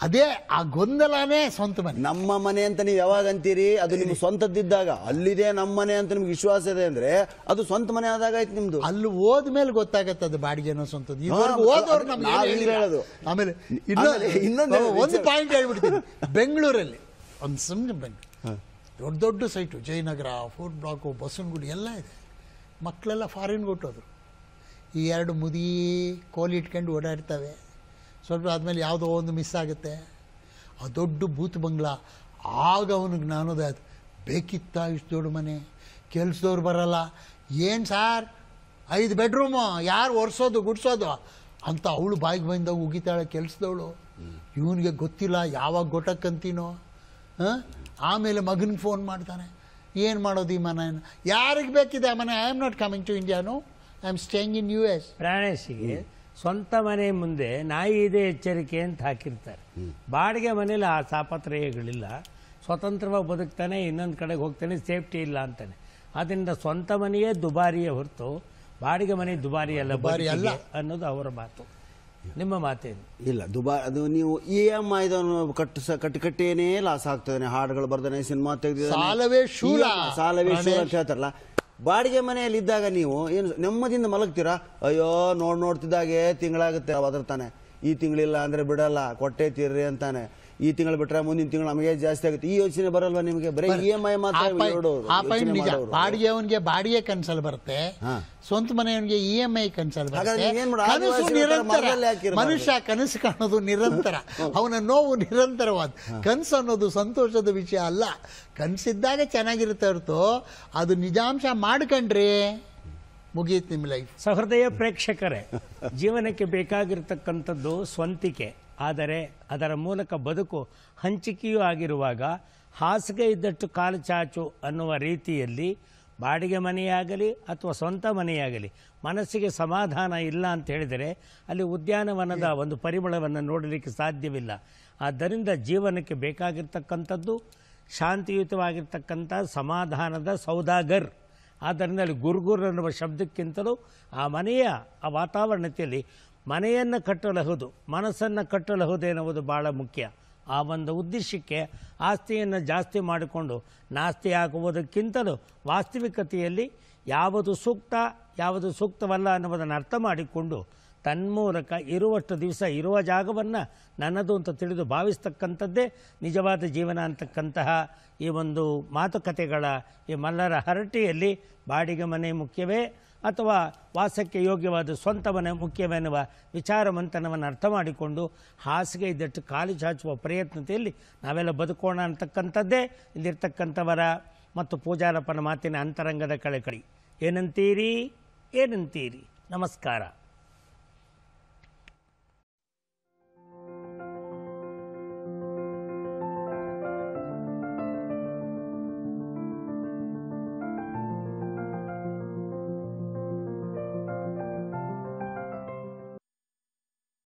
ಅದೇ ಆ ಗೊಂದಲನೇ ಸ್ವಂತ ಮನೆ ನಮ್ಮ ಮನೆ ಅಂತ ನೀವು ಯಾವಾಗ ಅಂತೀರಿ ಅದು ನಿಮ್ಗೆ ಸ್ವಂತದ್ದಿದ್ದಾಗ ಅಲ್ಲಿದೆ ನಮ್ಮ ಮನೆ ಅಂತ ನಿಮ್ಗೆ ವಿಶ್ವಾಸ ಇದೆ ಅಂದ್ರೆ ಅದು ಸ್ವಂತ ಮನೆ ಆದಾಗ ಆಯ್ತು ನಿಮ್ದು ಅಲ್ಲಿ ಹೋದ್ಮೇಲೆ ಗೊತ್ತಾಗತ್ತೆ ಅದು ಬಾಡಿಗೆನೋ ಸ್ವಂತದ್ದು ಹೋದವ್ರು ಆಮೇಲೆ ಒಂದು ಪಾಯಿಂಟ್ ಹೇಳ್ಬಿಡ್ತೀನಿ ಬೆಂಗಳೂರಲ್ಲಿ ಒಂದು ಸುಮ್ಮನೆ ಬೆಂಗ್ ದೊಡ್ಡ ದೊಡ್ಡ site Jayanagar fourth block Basavanagudi ಎಲ್ಲ ಇದೆ ಮಕ್ಕಳೆಲ್ಲ ಫಾರಿನ್ ಕೊಟ್ಟೋದ್ರು ಈ ಎರಡು ಮುದಿ ಕೋಲಿ ಇಟ್ಕೊಂಡು ಓಡಾಡ್ತವೆ ಸ್ವಲ್ಪ ಆದಮೇಲೆ ಯಾವುದೋ ಒಂದು ಮಿಸ್ ಆಗುತ್ತೆ ಆ ದೊಡ್ಡ ಭೂತ್ ಬಂಗ್ಲ ಆಗ ಅವನಿಗೆ ನಾನೋದು ಬೇಕಿತ್ತ ಇಷ್ಟು ದೊಡ್ಡ ಮನೆ ಕೆಲಸದವ್ರು ಬರಲ್ಲ ಏನು ಸಾರ್ ಐದು ಬೆಡ್ರೂಮು ಯಾರು ಒರೆಸೋದು ಗುಡಿಸೋದು ಅಂತ ಅವಳು ಬಾಯಿಗೆ ಬಂದಾಗ ಉಗಿತಾಳೆ ಕೆಲಸದವಳು ಇವನಿಗೆ ಗೊತ್ತಿಲ್ಲ ಯಾವಾಗ ಗೊಟ್ಟಕ್ಕಂತೀನೋ ಹಾಂ ಆಮೇಲೆ ಮಗನಿಗೆ ಫೋನ್ ಮಾಡ್ತಾನೆ ಏನು ಮಾಡೋದು ಈ ಮನೆ ಯಾರಿಗೆ ಬೇಕಿದೆ ಆ ಮನೆ I am not coming to ಇಂಡಿಯಾನು I am staying in U S ಪ್ರಾಣೇಶಿಗೆ ಸ್ವಂತ ಮನೆ ಮುಂದೆ ನಾಯಿ ಇದೆ ಎಚ್ಚರಿಕೆ ಅಂತ ಹಾಕಿರ್ತಾರೆ ಬಾಡಿಗೆ ಮನೇಲಿ ಆ ತಾಪತ್ರಯಗಳಿಲ್ಲ ಸ್ವತಂತ್ರವಾಗಿ ಬದುಕ್ತಾನೆ ಇನ್ನೊಂದು ಕಡೆಗೆ ಹೋಗ್ತಾನೆ ಸೇಫ್ಟಿ ಇಲ್ಲ ಅಂತಾನೆ ಆದ್ದರಿಂದ ಸ್ವಂತ ಮನೆಯೇ ದುಬಾರಿಯೇ ಹೊರತು ಬಾಡಿಗೆ ಮನೆ ದುಬಾರಿ ಅಲ್ಲ ದುಬಾರಿ ಅಲ್ಲ ಅನ್ನೋದು ಅವರ ಮಾತು ನಿಮ್ಮ ಮಾತೇನು ಇಲ್ಲ ದುಬಾರಿ ಅದು ನೀವು ಇ e ಎಮ್ ಐ ಕಟ್ಟು ಕಟ್ಟಿ ಕಟ್ಟೇನೇ ಲಾಸ್ ಆಗ್ತದೆ ಹಾಡುಗಳು ಬರ್ದಾನೆ ಸಿನಿಮಾ ತೆಗೆದ ಸಾಲವೇ ಶೂಲ e ಸಾಲವೇ ಶೂಲ ಅಂತ ಹೇಳ್ತಾರಲ್ಲ ಬಾಡಿಗೆ ಮನೆಯಲ್ಲಿ ಇದ್ದಾಗ ನೀವು ಏನು ನೆಮ್ಮದಿಯಿಂದ ಮಲಗ್ತೀರಾ ಅಯ್ಯೋ ನೋಡ್ ನೋಡ್ತಿದ್ದಾಗೆ ತಿಂಗಳಾಗುತ್ತೆ ಅದ್ರ ತಾನೆ ಈ ತಿಂಗಳಿಲ್ಲ ಅಂದರೆ ಬಿಡಲ್ಲ ಕೊಟ್ಟೆ ತೀರ್ರಿ ಅಂತಾನೆ ಈ ತಿಂಗಳು ಬಿಟ್ರೆ ಮುಂದಿನ ತಿಂಗಳು ನಮಗೆ ಜಾಸ್ತಿ ಆಗುತ್ತೆ ಈ ಯೋಚನೆ ಬರಲ್ವಾ ನಿಮಗೆ ಬರೀ ಇ ಎಂ e ಆ ನಿಜ ಬಾಡಿಗೆ ಅವನಿಗೆ ಬಾಡಿಗೆ ಕನ್ಸಲ್ ಬರುತ್ತೆ ಸ್ವಂತ ಮನೆಯವನಿಗೆ ಇ e ಎಂ ಐ ಕನ್ಸಲ್ ಬರುತ್ತೆ ಮನುಷ್ಯ ಕನಸು ಕಾಣೋದು ನಿರಂತರ ಅವನ ನೋವು ನಿರಂತರವಾದ ಕನಸು ಅನ್ನೋದು ಸಂತೋಷದ ವಿಷಯ ಅಲ್ಲ ಕನಸಿದ್ದಾಗ ಚೆನ್ನಾಗಿರುತ್ತೆ ಹೊರತು ಅದು ನಿಜಾಂಶ ಮಾಡ್ಕಂಡ್ರಿ ಮುಗಿಯುತ್ತೆ ನಿಮ್ಮ ಲೈಫ್ ಸಹೃದಯ ಪ್ರೇಕ್ಷಕರೇ ಜೀವನಕ್ಕೆ ಬೇಕಾಗಿರ್ತಕ್ಕಂಥದ್ದು ಸ್ವಂತಿಕೆ ಆದರೆ ಅದರ ಮೂಲಕ ಬದುಕು ಹಂಚಿಕೆಯೂ ಆಗಿರುವಾಗ ಹಾಸಿಗೆ ಇದ್ದಷ್ಟು ಕಾಲು ಚಾಚು ಅನ್ನುವ ರೀತಿಯಲ್ಲಿ ಬಾಡಿಗೆ ಮನೆಯಾಗಲಿ ಅಥವಾ ಸ್ವಂತ ಮನೆಯಾಗಲಿ ಮನಸ್ಸಿಗೆ ಸಮಾಧಾನ ಇಲ್ಲ ಅಂತ ಹೇಳಿದರೆ ಅಲ್ಲಿ ಉದ್ಯಾನವನದ ಒಂದು ಪರಿಮಳವನ್ನು ನೋಡಲಿಕ್ಕೆ ಸಾಧ್ಯವಿಲ್ಲ ಆದ್ದರಿಂದ ಜೀವನಕ್ಕೆ ಬೇಕಾಗಿರ್ತಕ್ಕಂಥದ್ದು ಶಾಂತಿಯುತವಾಗಿರ್ತಕ್ಕಂಥ ಸಮಾಧಾನದ ಸೌದಾಗರ್ ಆದ್ದರಿಂದ ಅಲ್ಲಿ ಗುರುಗುರ್ ಅನ್ನುವ ಶಬ್ದಕ್ಕಿಂತಲೂ ಆ ಮನೆಯ ಆ ವಾತಾವರಣತೆಯಲ್ಲಿ ಮನೆಯನ್ನು ಕಟ್ಟಲಹುದು ಮನಸ್ಸನ್ನು ಕಟ್ಟಲಹುದು ಎನ್ನುವುದು ಭಾಳ ಮುಖ್ಯ ಆ ಒಂದು ಉದ್ದೇಶಕ್ಕೆ ಆಸ್ತಿಯನ್ನು ಜಾಸ್ತಿ ಮಾಡಿಕೊಂಡು ನಾಸ್ತಿ ಆಗುವುದಕ್ಕಿಂತಲೂ ವಾಸ್ತವಿಕತೆಯಲ್ಲಿ ಯಾವುದು ಸೂಕ್ತ ಯಾವುದು ಸೂಕ್ತವಲ್ಲ ಅನ್ನುವುದನ್ನು ಅರ್ಥ ಮಾಡಿಕೊಂಡು ತನ್ಮೂಲಕ ಇರುವಷ್ಟು ದಿವಸ ಇರುವ ಜಾಗವನ್ನು ನನ್ನದು ಅಂತ ತಿಳಿದು ಭಾವಿಸ್ತಕ್ಕಂಥದ್ದೇ ನಿಜವಾದ ಜೀವನ ಅಂತಕ್ಕಂತಹ ಈ ಒಂದು ಮಾತುಕತೆಗಳ ಈ ಮಲ್ಲರ ಹರಟೆಯಲ್ಲಿ ಬಾಡಿಗೆ ಮನೆ ಮುಖ್ಯವೇ ಅಥವಾ ವಾಸಕ್ಕೆ ಯೋಗ್ಯವಾದ ಮನೆ ಮುಖ್ಯವೆನ್ನುವ ಮಂಥನವನ್ನು ಅರ್ಥ ಮಾಡಿಕೊಂಡು ಹಾಸಿಗೆ ಇದ್ದಷ್ಟು ಕಾಲು ಚಾಚುವ ಪ್ರಯತ್ನದಲ್ಲಿ ನಾವೆಲ್ಲ ಬದುಕೋಣ ಅಂತಕ್ಕಂಥದ್ದೇ ಇಲ್ಲಿರ್ತಕ್ಕಂಥವರ ಮತ್ತು ಪೂಜಾರಪ್ಪನ ಮಾತಿನ ಅಂತರಂಗದ ಕಳೆಕಳಿ ಏನಂತೀರಿ ಏನಂತೀರಿ ನಮಸ್ಕಾರ